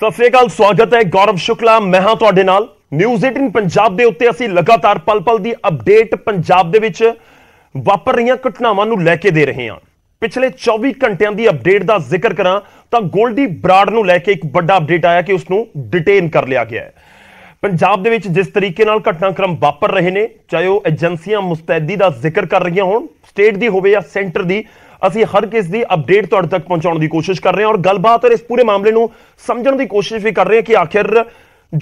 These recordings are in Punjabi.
ਸਤਿ ਸ੍ਰੀ ਅਕਾਲ ਸਵਾਗਤ ਹੈ ਗੌਰਵ ਸ਼ੁਕਲਾ ਮੈਂ ਹਾਂ ਤੁਹਾਡੇ ਨਾਲ ਨਿਊਜ਼ 18 ਪੰਜਾਬ ਦੇ ਉੱਤੇ ਅਸੀਂ ਲਗਾਤਾਰ ਪਲ-ਪਲ ਦੀ ਅਪਡੇਟ ਪੰਜਾਬ ਦੇ ਵਿੱਚ ਵਾਪਰ ਰਹੀਆਂ ਘਟਨਾਵਾਂ ਨੂੰ ਲੈ ਕੇ ਦੇ ਰਹੇ ਹਾਂ ਪਿਛਲੇ 24 ਘੰਟਿਆਂ ਦੀ ਅਪਡੇਟ ਦਾ ਜ਼ਿਕਰ ਕਰਾਂ ਤਾਂ ਗੋਲਡੀ ਬਰਾਡ ਨੂੰ ਲੈ ਕੇ ਇੱਕ ਵੱਡਾ ਅਪਡੇਟ ਆਇਆ ਕਿ ਉਸ ਨੂੰ ਡਿਟੇਨ ਕਰ ਲਿਆ ਗਿਆ ਹੈ ਪੰਜਾਬ ਦੇ ਵਿੱਚ ਜਿਸ ਤਰੀਕੇ ਨਾਲ ਘਟਨਾਕ੍ਰਮ ਵਾਪਰ ਰਹੇ ਨੇ ਚਾਹੇ ਉਹ ਏਜੰਸੀਆਂ ਮੁਸਤੈਦੀ ਦਾ ਜ਼ਿਕਰ ਕਰ ਰਹੀਆਂ ਹੋਣ ਸਟੇਟ ਦੀ ਹੋਵੇ ਜਾਂ ਸੈਂਟਰ ਦੀ ਅਸੀਂ ਹਰ ਕਿਸ ਦੀ ਅਪਡੇਟ ਤੁਹਾਡੇ ਤੱਕ ਪਹੁੰਚਾਉਣ ਦੀ ਕੋਸ਼ਿਸ਼ ਕਰ ਰਹੇ ਹਾਂ ਔਰ ਗੱਲਬਾਤ ਔਰ ਇਸ ਪੂਰੇ ਮਾਮਲੇ ਨੂੰ ਸਮਝਣ ਦੀ ਕੋਸ਼ਿਸ਼ ਵੀ ਕਰ ਰਹੇ ਹਾਂ ਕਿ ਆਖਿਰ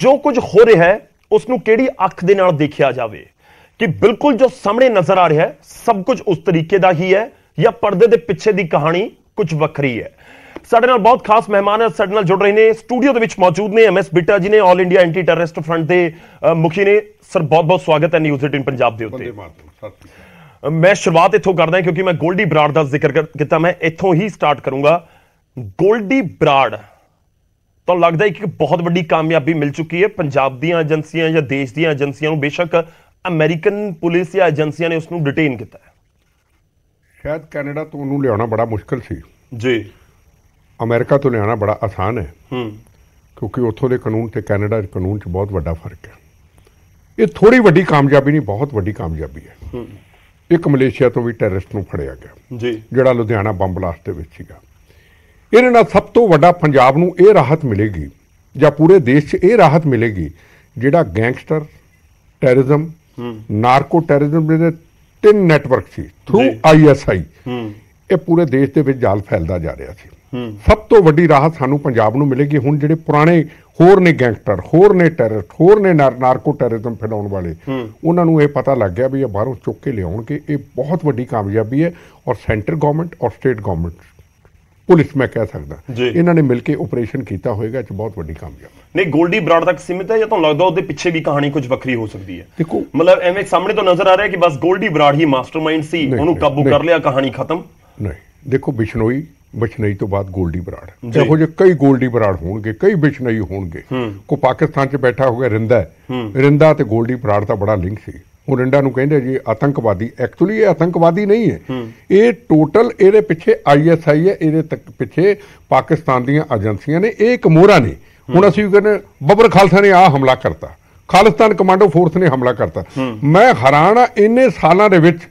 ਜੋ ਕੁਝ ਹੋ ਰਿਹਾ ਹੈ ਉਸ ਨੂੰ ਕਿਹੜੀ ਅੱਖ ਦੇ ਨਾਲ ਦੇਖਿਆ ਜਾਵੇ ਕਿ ਬਿਲਕੁਲ ਜੋ ਸਾਹਮਣੇ ਨਜ਼ਰ ਆ ਰਿਹਾ ਹੈ ਸਭ ਕੁਝ ਉਸ ਤਰੀਕੇ ਦਾ ਹੀ ਹੈ ਜਾਂ ਪਰਦੇ ਦੇ ਪਿੱਛੇ ਦੀ ਕਹਾਣੀ ਕੁਝ ਵੱਖਰੀ ਹੈ ਸਾਡੇ ਨਾਲ ਬਹੁਤ ਖਾਸ ਮਹਿਮਾਨ ਸਾਡੇ ਨਾਲ ਜੁੜ ਰਹੇ ਨੇ ਸਟੂਡੀਓ ਦੇ ਵਿੱਚ ਮੌਜੂਦ ਨੇ ਐਮਐਸ ਬਿੱਟਾ ਜੀ ਨੇ 올 ਇੰਡੀਆ ਐਂਟੀ ਟੈਰਰਿਸਟ ਫਰੰਟ ਦੇ ਮੁਖੀ ਨੇ ਸਰ ਬਹੁਤ ਬਹੁਤ ਸਵਾਗਤ ਹੈ ਨਿਊਜ਼ ਇਨ ਪੰਜਾਬ ਦੇ ਉੱਤੇ ਮੈਂ ਸ਼ੁਰੂਆਤ ਇੱਥੋਂ ਕਰਦਾ ਕਿਉਂਕਿ ਮੈਂ 골ਡੀ ਬਰਾੜ ਦਾ ਜ਼ਿਕਰ ਕੀਤਾ ਮੈਂ ਇੱਥੋਂ ਹੀ ਸਟਾਰਟ ਕਰੂੰਗਾ 골ਡੀ ਬਰਾੜ ਤਾਂ ਲੱਗਦਾ ਇੱਕ ਬਹੁਤ ਵੱਡੀ ਕਾਮਯਾਬੀ ਮਿਲ ਚੁੱਕੀ ਹੈ ਪੰਜਾਬ ਦੀਆਂ ਏਜੰਸੀਆਂ ਜਾਂ ਦੇਸ਼ ਦੀਆਂ ਏਜੰਸੀਆਂ ਨੂੰ ਬੇਸ਼ੱਕ ਅਮਰੀਕਨ ਪੁਲਿਸ ਜਾਂ ਏਜੰਸੀਆਂ ਨੇ ਉਸ ਨੂੰ ਡਿਟੇਨ ਕੀਤਾ ਹੈ ਸ਼ਾਇਦ ਕੈਨੇਡਾ ਤੋਂ ਉਹਨੂੰ ਲਿਆਉਣਾ ਬੜਾ ਮੁਸ਼ਕਲ ਸੀ ਜੀ ਅਮਰੀਕਾ ਤੋਂ ਲਿਆਉਣਾ ਬੜਾ ਆਸਾਨ ਹੈ ਹੂੰ ਕਿਉਂਕਿ ਉੱਥੋਂ ਦੇ ਕਾਨੂੰਨ ਤੇ ਕੈਨੇਡਾ ਦੇ ਕਾਨੂੰਨ 'ਚ ਬਹੁਤ ਵੱਡਾ ਫਰਕ ਹੈ ਇਹ ਥੋੜੀ ਵੱਡੀ ਕਾਮਯਾਬੀ ਨਹੀਂ ਬਹੁਤ ਵੱਡੀ ਕਾਮਯਾਬੀ ਹੈ ਹੂੰ ਇੱਕ ਮਲੇਸ਼ੀਆ ਤੋਂ ਵੀ ਟੈਰਰਿਸਟ ਨੂੰ ਫੜਿਆ ਗਿਆ ਜੀ ਜਿਹੜਾ ਲੁਧਿਆਣਾ ਬੰਬ ਬਲਾਸਟ ਦੇ ਵਿੱਚ ਸੀਗਾ ਇਹਦੇ ਨਾਲ ਸਭ ਤੋਂ ਵੱਡਾ ਪੰਜਾਬ ਨੂੰ ਇਹ ਰਾਹਤ ਮਿਲੇਗੀ ਜਾਂ ਪੂਰੇ ਦੇਸ਼ 'ਚ ਇਹ ਰਾਹਤ ਮਿਲੇਗੀ ਜਿਹੜਾ ਗੈਂਗਸਟਰ ਟੈਰਰਿਜ਼ਮ ਨਾਰਕੋ ਟੈਰਰਿਜ਼ਮ ਦੇ ਤਿੰਨ ਨੈਟਵਰਕ ਸੀ ਥਰੂ ਆਈਐਸਆਈ ਇਹ ਪੂਰੇ ਦੇਸ਼ ਦੇ ਵਿੱਚ ਜਾਲ ਫੈਲਦਾ ਜਾ ਰਿਹਾ ਸੀ ਸਭ ਤੋਂ ਵੱਡੀ ਰਾਹਤ ਸਾਨੂੰ ਪੰਜਾਬ ਨੂੰ ਮਿਲੇਗੀ ਹੁਣ ਜਿਹੜੇ ਪੁਰਾਣੇ ਹੋਰ ਨੇ ਗੈਂਗਸਟਰ ਹੋਰ ਨੇ ਟੈਰਰਿਸਟ ਹੋਰ ਨੇ ਨਾਰਕੋ ਟੈਰਰਿਜ਼ਮ ਫੈਲਾਉਣ ਵਾਲੇ ਉਹਨਾਂ ਨੂੰ ਇਹ ਪਤਾ ਲੱਗ ਗਿਆ ਵੀ ਇਹ ਬਾਹਰੋਂ ਚੁੱਕ ਕੇ ਲਿਆਉਣਗੇ ਇਹ ਬਹੁਤ ਵੱਡੀ ਕਾਮਯਾਬੀ ਹੈ ਔਰ ਸੈਂਟਰ ਗਵਰਨਮੈਂਟ ਔਰ ਸਟੇਟ ਗਵਰਨਮੈਂਟ ਪੁਲਿਸ ਮੈਂ ਕਹਿ ਸਕਦਾ ਇਹਨਾਂ ਨੇ ਮਿਲ ਕੇ ਆਪਰੇਸ਼ਨ ਕੀਤਾ ਹੋਏਗਾ ਇਹ ਬਹੁਤ ਵੱਡੀ ਕਾਮਯਾਬੀ ਨਹੀਂ 골ਡੀ ਬਰਾਡ ਤੱਕ ਸੀਮਿਤ ਹੈ ਜਾਂ ਤੁਹਾਨੂੰ ਲੱਗਦਾ ਉਹਦੇ ਪਿੱਛੇ ਵੀ ਕਹਾਣੀ ਕੁਝ ਵੱਖਰੀ ਹੋ ਸਕਦੀ ਹੈ ਦੇਖੋ ਮਤਲਬ ਐਵੇਂ ਸਾਹਮਣੇ ਤੋਂ ਨਜ਼ਰ ਆ ਰਿਹਾ ਕਿ ਬਸ 골ਡੀ ਬਰਾਡ ਹੀ ਮਾਸਟਰਮਾਈਂਡ ਸੀ ਉਹਨੂੰ ਕਾਬੂ ਕਰ ਲਿਆ ਕਹਾਣੀ ਖਤਮ ਨਹੀਂ ਦੇਖੋ ਬਿਸ਼ਨੋਈ ਬਿਸ਼ਨਈ ਤੋਂ ਬਾਅਦ ਗੋਲਡੀ ਬਰਾੜ ਇਹੋ ਜਿਹੇ ਕਈ ਗੋਲਡੀ ਬਰਾੜ ਹੋਣਗੇ ਕਈ ਬਿਸ਼ਨਈ ਹੋਣਗੇ ਕੋ ਪਾਕਿਸਤਾਨ 'ਚ ਬੈਠਾ ਗਿਆ ਰਿੰਦਾ ਰਿੰਦਾ ਤੇ ਗੋਲਡੀ ਬਰਾੜ ਦਾ ਬੜਾ ਲਿੰਕ ਸੀ ਉਹ ਰਿੰਦਾ ਨੂੰ ਕਹਿੰਦੇ ਜੀ ਆਤੰਕਵਾਦੀ ਐਕਚੁਅਲੀ ਇਹ ਆਤੰਕਵਾਦੀ ਨਹੀਂ ਹੈ ਇਹ ਟੋਟਲ ਇਹਦੇ ਪਿੱਛੇ ਆਈਐਸਆਈ ਹੈ ਇਹਦੇ ਤੱਕ ਪਿੱਛੇ ਪਾਕਿਸਤਾਨ ਦੀਆਂ ਏਜੰਸੀਆਂ ਨੇ ਇਹ ਇੱਕ ਮੋਹਰਾ ਨੇ ਹੁਣ ਅਸੀਂ ਕਹਿੰਦੇ ਬਬਰ ਖਾਲਸਾ ਨੇ ਆ ਹਮਲਾ ਕਰਤਾ ਖਾਲਿਸਤਾਨ ਕਮਾਂਡੋ ਫੋਰਸ ਨੇ ਹਮਲਾ ਕਰਤਾ ਮੈਂ ਹੈਰਾਨ ਆ ਇੰਨੇ ਸਾਲਾਂ ਦੇ ਵਿੱਚ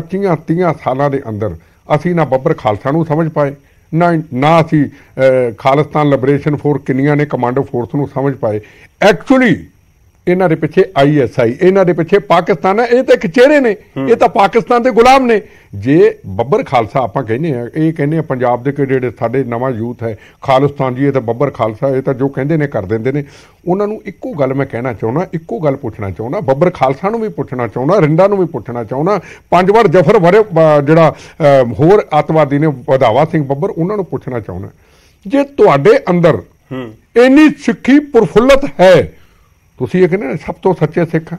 25 30 ਸਾਲਾਂ ਦੇ ਅੰਦਰ ਅਸੀਂ ਨਾ ਬੱਬਰ ਖਾਲਸਾ ਨੂੰ ਸਮਝ ਪਾਏ ਨਾ ਨਾ ਅਸੀਂ ਖਾਲਿਸਤਾਨ ਲਿਬਰੇਸ਼ਨ ਫੋਰ ਕਿੰਨੀਆਂ ਨੇ ਕਮਾਂਡੋ ਫੋਰਸ ਨੂੰ ਸਮਝ ਪਾਏ ਐਕਚੁਅਲੀ ਇਹਨਾਂ ਦੇ ਪਿੱਛੇ ਆਈਐਸਆਈ ਇਹਨਾਂ ਦੇ ਪਿੱਛੇ ਪਾਕਿਸਤਾਨ ਹੈ ਇਹ ਤਾਂ ਇੱਕ ਚਿਹਰੇ ਨੇ ਇਹ ਤਾਂ ਪਾਕਿਸਤਾਨ ਦੇ ਗੁਲਾਮ ਨੇ ਜੇ ਬੱਬਰ ਖਾਲਸਾ ਆਪਾਂ ਕਹਿੰਦੇ ਆ ਇਹ ਕਹਿੰਦੇ ਆ ਪੰਜਾਬ ਦੇ ਜਿਹੜੇ ਸਾਡੇ ਨਵਾਂ ਯੂਥ ਹੈ ਖਾਲਸਤਾਨ ਜੀ ਇਹ ਤਾਂ ਬੱਬਰ ਖਾਲਸਾ ਇਹ ਤਾਂ ਜੋ ਕਹਿੰਦੇ ਨੇ ਕਰ ਦਿੰਦੇ ਨੇ ਉਹਨਾਂ ਨੂੰ ਇੱਕੋ ਗੱਲ ਮੈਂ ਕਹਿਣਾ ਚਾਹੁੰਦਾ ਇੱਕੋ ਗੱਲ ਪੁੱਛਣਾ ਚਾਹੁੰਦਾ ਬੱਬਰ ਖਾਲਸਾ ਨੂੰ ਵੀ ਪੁੱਛਣਾ ਚਾਹੁੰਦਾ ਰਿੰਡਾ ਨੂੰ ਵੀ ਪੁੱਛਣਾ ਚਾਹੁੰਦਾ ਪੰਜ ਵਾਰ ਜਫਰ ਵਰੇ ਜਿਹੜਾ ਹੋਰ ਆਤਵਾਦੀ ਨੇ ਵਧਾਵਾ ਸਿੰਘ ਬੱਬਰ ਉਹਨਾਂ ਨੂੰ ਪੁੱਛਣਾ ਚਾਹੁੰਦਾ ਜੇ ਤੁਹਾਡੇ ਅੰਦਰ ਇੰਨੀ ਸਿੱਖੀ ਪ੍ਰਫੁੱਲਤ ਹੈ ਤੁਸੀਂ ਇਹ ਕਹਿੰਦੇ ਸਭ ਤੋਂ ਸੱਚੇ ਸਿੱਖ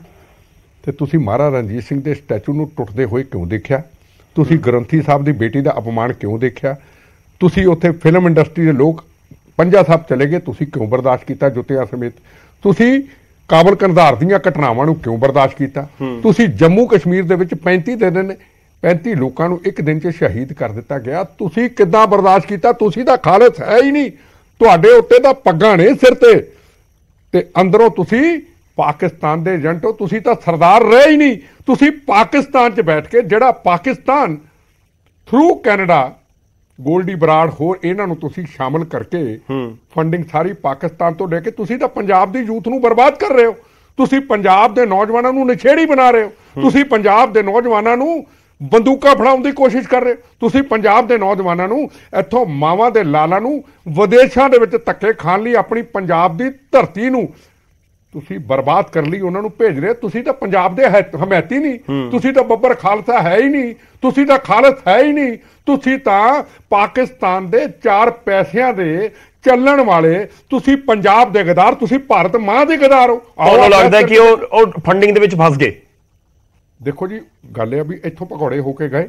ਤੇ ਤੁਸੀਂ ਮਹਾਰਾ ਰਣਜੀਤ ਸਿੰਘ ਦੇ ਸਟੈਚੂ ਨੂੰ ਟੁੱਟਦੇ ਹੋਏ ਕਿਉਂ ਦੇਖਿਆ ਤੁਸੀਂ ਗ੍ਰੰਥੀ ਸਾਹਿਬ ਦੀ ਬੇਟੀ ਦਾ ਅਪਮਾਨ ਕਿਉਂ ਦੇਖਿਆ ਤੁਸੀਂ ਉੱਥੇ ਫਿਲਮ ਇੰਡਸਟਰੀ ਦੇ ਲੋਕ ਪੰਜਾ ਸਾਹਿਬ ਚਲੇ ਗਏ ਤੁਸੀਂ ਕਿਉਂ ਬਰਦਾਸ਼ਤ ਕੀਤਾ ਜੁੱਤਿਆਂ ਸਮੇਤ ਤੁਸੀਂ ਕਾਬਲ ਕੰਧਾਰ ਦੀਆਂ ਘਟਨਾਵਾਂ ਨੂੰ ਕਿਉਂ ਬਰਦਾਸ਼ਤ ਕੀਤਾ ਤੁਸੀਂ ਜੰਮੂ ਕਸ਼ਮੀਰ ਦੇ ਵਿੱਚ 35 ਦਿਨ 35 ਲੋਕਾਂ ਨੂੰ ਇੱਕ ਦਿਨ 'ਚ ਸ਼ਹੀਦ ਕਰ ਦਿੱਤਾ ਗਿਆ ਤੁਸੀਂ ਕਿੱਦਾਂ ਬਰਦਾਸ਼ਤ ਕੀਤਾ ਤੁਸੀਂ ਤਾਂ ਖਾਲਸ ਹੈ ਹੀ ਨਹੀਂ ਤੁਹਾਡੇ ਉੱਤੇ ਤਾਂ ਪੱਗਾਂ ਨੇ ਸਿਰ ਤੇ ਤੇ ਅੰਦਰੋਂ ਤੁਸੀਂ ਪਾਕਿਸਤਾਨ ਦੇ ਏਜੰਟ ਹੋ ਤੁਸੀਂ ਤਾਂ ਸਰਦਾਰ ਰਹੇ ਹੀ ਨਹੀਂ ਤੁਸੀਂ ਪਾਕਿਸਤਾਨ 'ਚ ਬੈਠ ਕੇ ਜਿਹੜਾ ਪਾਕਿਸਤਾਨ ਥਰੂ ਕੈਨੇਡਾ ਗੋਲਡੀ ਬਰਾੜ ਹੋਰ ਇਹਨਾਂ ਨੂੰ ਤੁਸੀਂ ਸ਼ਾਮਲ ਕਰਕੇ ਫੰਡਿੰਗ ਸਾਰੀ ਪਾਕਿਸਤਾਨ ਤੋਂ ਲੈ ਕੇ ਤੁਸੀਂ ਤਾਂ ਪੰਜਾਬ ਦੀ ਯੂਥ ਨੂੰ ਬਰਬਾਦ ਕਰ ਰਹੇ ਹੋ ਤੁਸੀਂ ਪੰਜਾਬ ਦੇ ਨੌਜਵਾਨਾਂ ਨੂੰ ਨਿਛੇੜੀ ਬਣਾ ਰਹੇ ਹੋ ਤੁਸੀਂ ਪੰਜਾਬ ਦੇ ਨੌਜਵਾਨਾਂ ਨੂੰ ਬੰਦੂਕਾਂ ਫੜਾਉਣ ਦੀ ਕੋਸ਼ਿਸ਼ ਕਰ ਰਹੇ ਤੁਸੀਂ ਪੰਜਾਬ ਦੇ ਨੌਜਵਾਨਾਂ ਨੂੰ ਇੱਥੋਂ ਮਾਵਾਂ ਦੇ ਲਾਲਾਂ ਨੂੰ ਵਿਦੇਸ਼ਾਂ ਦੇ ਵਿੱਚ ਧੱਕੇ ਖਾਣ ਲਈ ਆਪਣੀ ਪੰਜਾਬ ਦੀ ਧਰਤੀ ਨੂੰ ਤੁਸੀਂ ਬਰਬਾਦ ਕਰ ਲਈ ਉਹਨਾਂ ਨੂੰ ਭੇਜ ਰਹੇ ਤੁਸੀਂ ਤਾਂ ਪੰਜਾਬ ਦੇ ਹਮਾਇਤੀ ਨਹੀਂ ਤੁਸੀਂ ਤਾਂ ਬੱਬਰ ਖਾਲਸਾ ਹੈ ਹੀ ਨਹੀਂ ਤੁਸੀਂ ਤਾਂ ਖਾਲਸ ਹੈ ਹੀ ਨਹੀਂ ਤੁਸੀਂ ਤਾਂ ਪਾਕਿਸਤਾਨ ਦੇ ਚਾਰ ਪੈਸਿਆਂ ਦੇ ਚੱਲਣ ਵਾਲੇ ਤੁਸੀਂ ਪੰਜਾਬ ਦੇ ਗਦਾਰ ਤੁਸੀਂ ਭਾਰਤ ਮਾਂ ਦੇ ਗਦਾਰ ਹੋ ਔਰ ਲੱਗਦਾ ਕਿ ਉਹ ਫੰਡਿੰਗ ਦੇ ਵਿੱਚ ਫਸ ਗਏ ਦੇਖੋ ਜੀ ਗੱਲ ਇਹ ਆ ਵੀ ਇੱਥੋਂ ਪਕੌੜੇ ਹੋ ਕੇ ਗਏ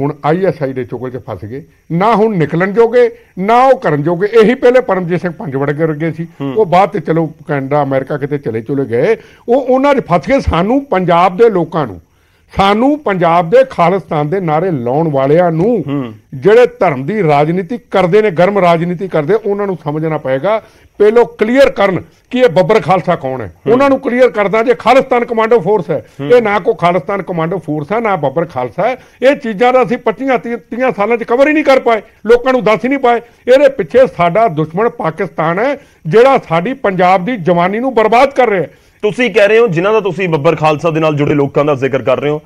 ਹੁਣ ਆਈਐਸਆਈ ਦੇ ਚੋਕੇ 'ਚ ਫਸ ਗਏ ਨਾ ਹੁਣ ਨਿਕਲਣ ਜੋਗੇ ਨਾ ਉਹ ਕਰਨ ਜੋਗੇ ਇਹੀ ਪਹਿਲੇ ਪਰਮਜੀਤ ਸਿੰਘ ਪੰਜ ਕੇ ਰਗੇ ਸੀ ਉਹ ਬਾਅਦ ਤੇ ਚਲੋ ਕੈਨੇਡਾ ਅਮਰੀਕਾ ਕਿਤੇ ਚਲੇ ਚਲੇ ਗਏ ਉਹ ਉਹਨਾਂ ਦੇ ਫਸ ਕੇ ਸਾਨੂੰ ਪੰਜਾਬ ਦੇ ਲੋਕਾਂ ਨੂੰ ਸਾਨੂੰ ਪੰਜਾਬ ਦੇ ਖਾਲਿਸਤਾਨ ਦੇ ਨਾਰੇ ਲਾਉਣ ਵਾਲਿਆਂ ਨੂੰ ਜਿਹੜੇ ਧਰਮ ਦੀ ਰਾਜਨੀਤੀ ਕਰਦੇ ਨੇ ਗਰਮ ਰਾਜਨੀਤੀ ਕਰਦੇ ਉਹਨਾਂ ਨੂੰ ਸਮਝਣਾ ਪਏਗਾ ਪਹਿਲੋ ਕਲੀਅਰ ਕਰਨ ਕਿ ਇਹ ਬੱਬਰ ਖਾਲਸਾ ਕੌਣ ਹੈ ਉਹਨਾਂ ਨੂੰ ਕਲੀਅਰ ਕਰਦਾ ਜੇ ਖਾਲਿਸਤਾਨ ਕਮਾਂਡੋ ਫੋਰਸ ਹੈ ਇਹ ਨਾ ਕੋ ਖਾਲਿਸਤਾਨ ਕਮਾਂਡੋ ਫੋਰਸ ਹੈ ਨਾ ਬੱਬਰ ਖਾਲਸਾ ਹੈ ਇਹ ਚੀਜ਼ਾਂ ਦਾ ਅਸੀਂ 25 30 ਸਾਲਾਂ 'ਚ ਕਵਰ ਹੀ ਨਹੀਂ ਕਰ ਪਾਏ ਲੋਕਾਂ ਨੂੰ ਦੱਸ ਹੀ ਨਹੀਂ ਪਾਏ ਇਹਦੇ ਪਿੱਛੇ ਸਾਡਾ ਦੁਸ਼ਮਣ ਪਾਕਿਸਤਾਨ ਹੈ ਜਿਹੜਾ ਸਾਡੀ ਪੰਜਾਬ ਦੀ ਜਵਾਨੀ ਨੂੰ ਬਰਬਾਦ ਕਰ ਰਿਹਾ ਹੈ ਤੁਸੀਂ ਕਹਿ ਰਹੇ ਹੋ ਜਿਨ੍ਹਾਂ ਦਾ ਤੁਸੀਂ ਬੱਬਰ ਖਾਲਸਾ ਦੇ ਨਾਲ ਜੁੜੇ ਲੋਕਾਂ ਦਾ ਜ਼ਿਕਰ ਕਰ ਰਹੇ ਹੋ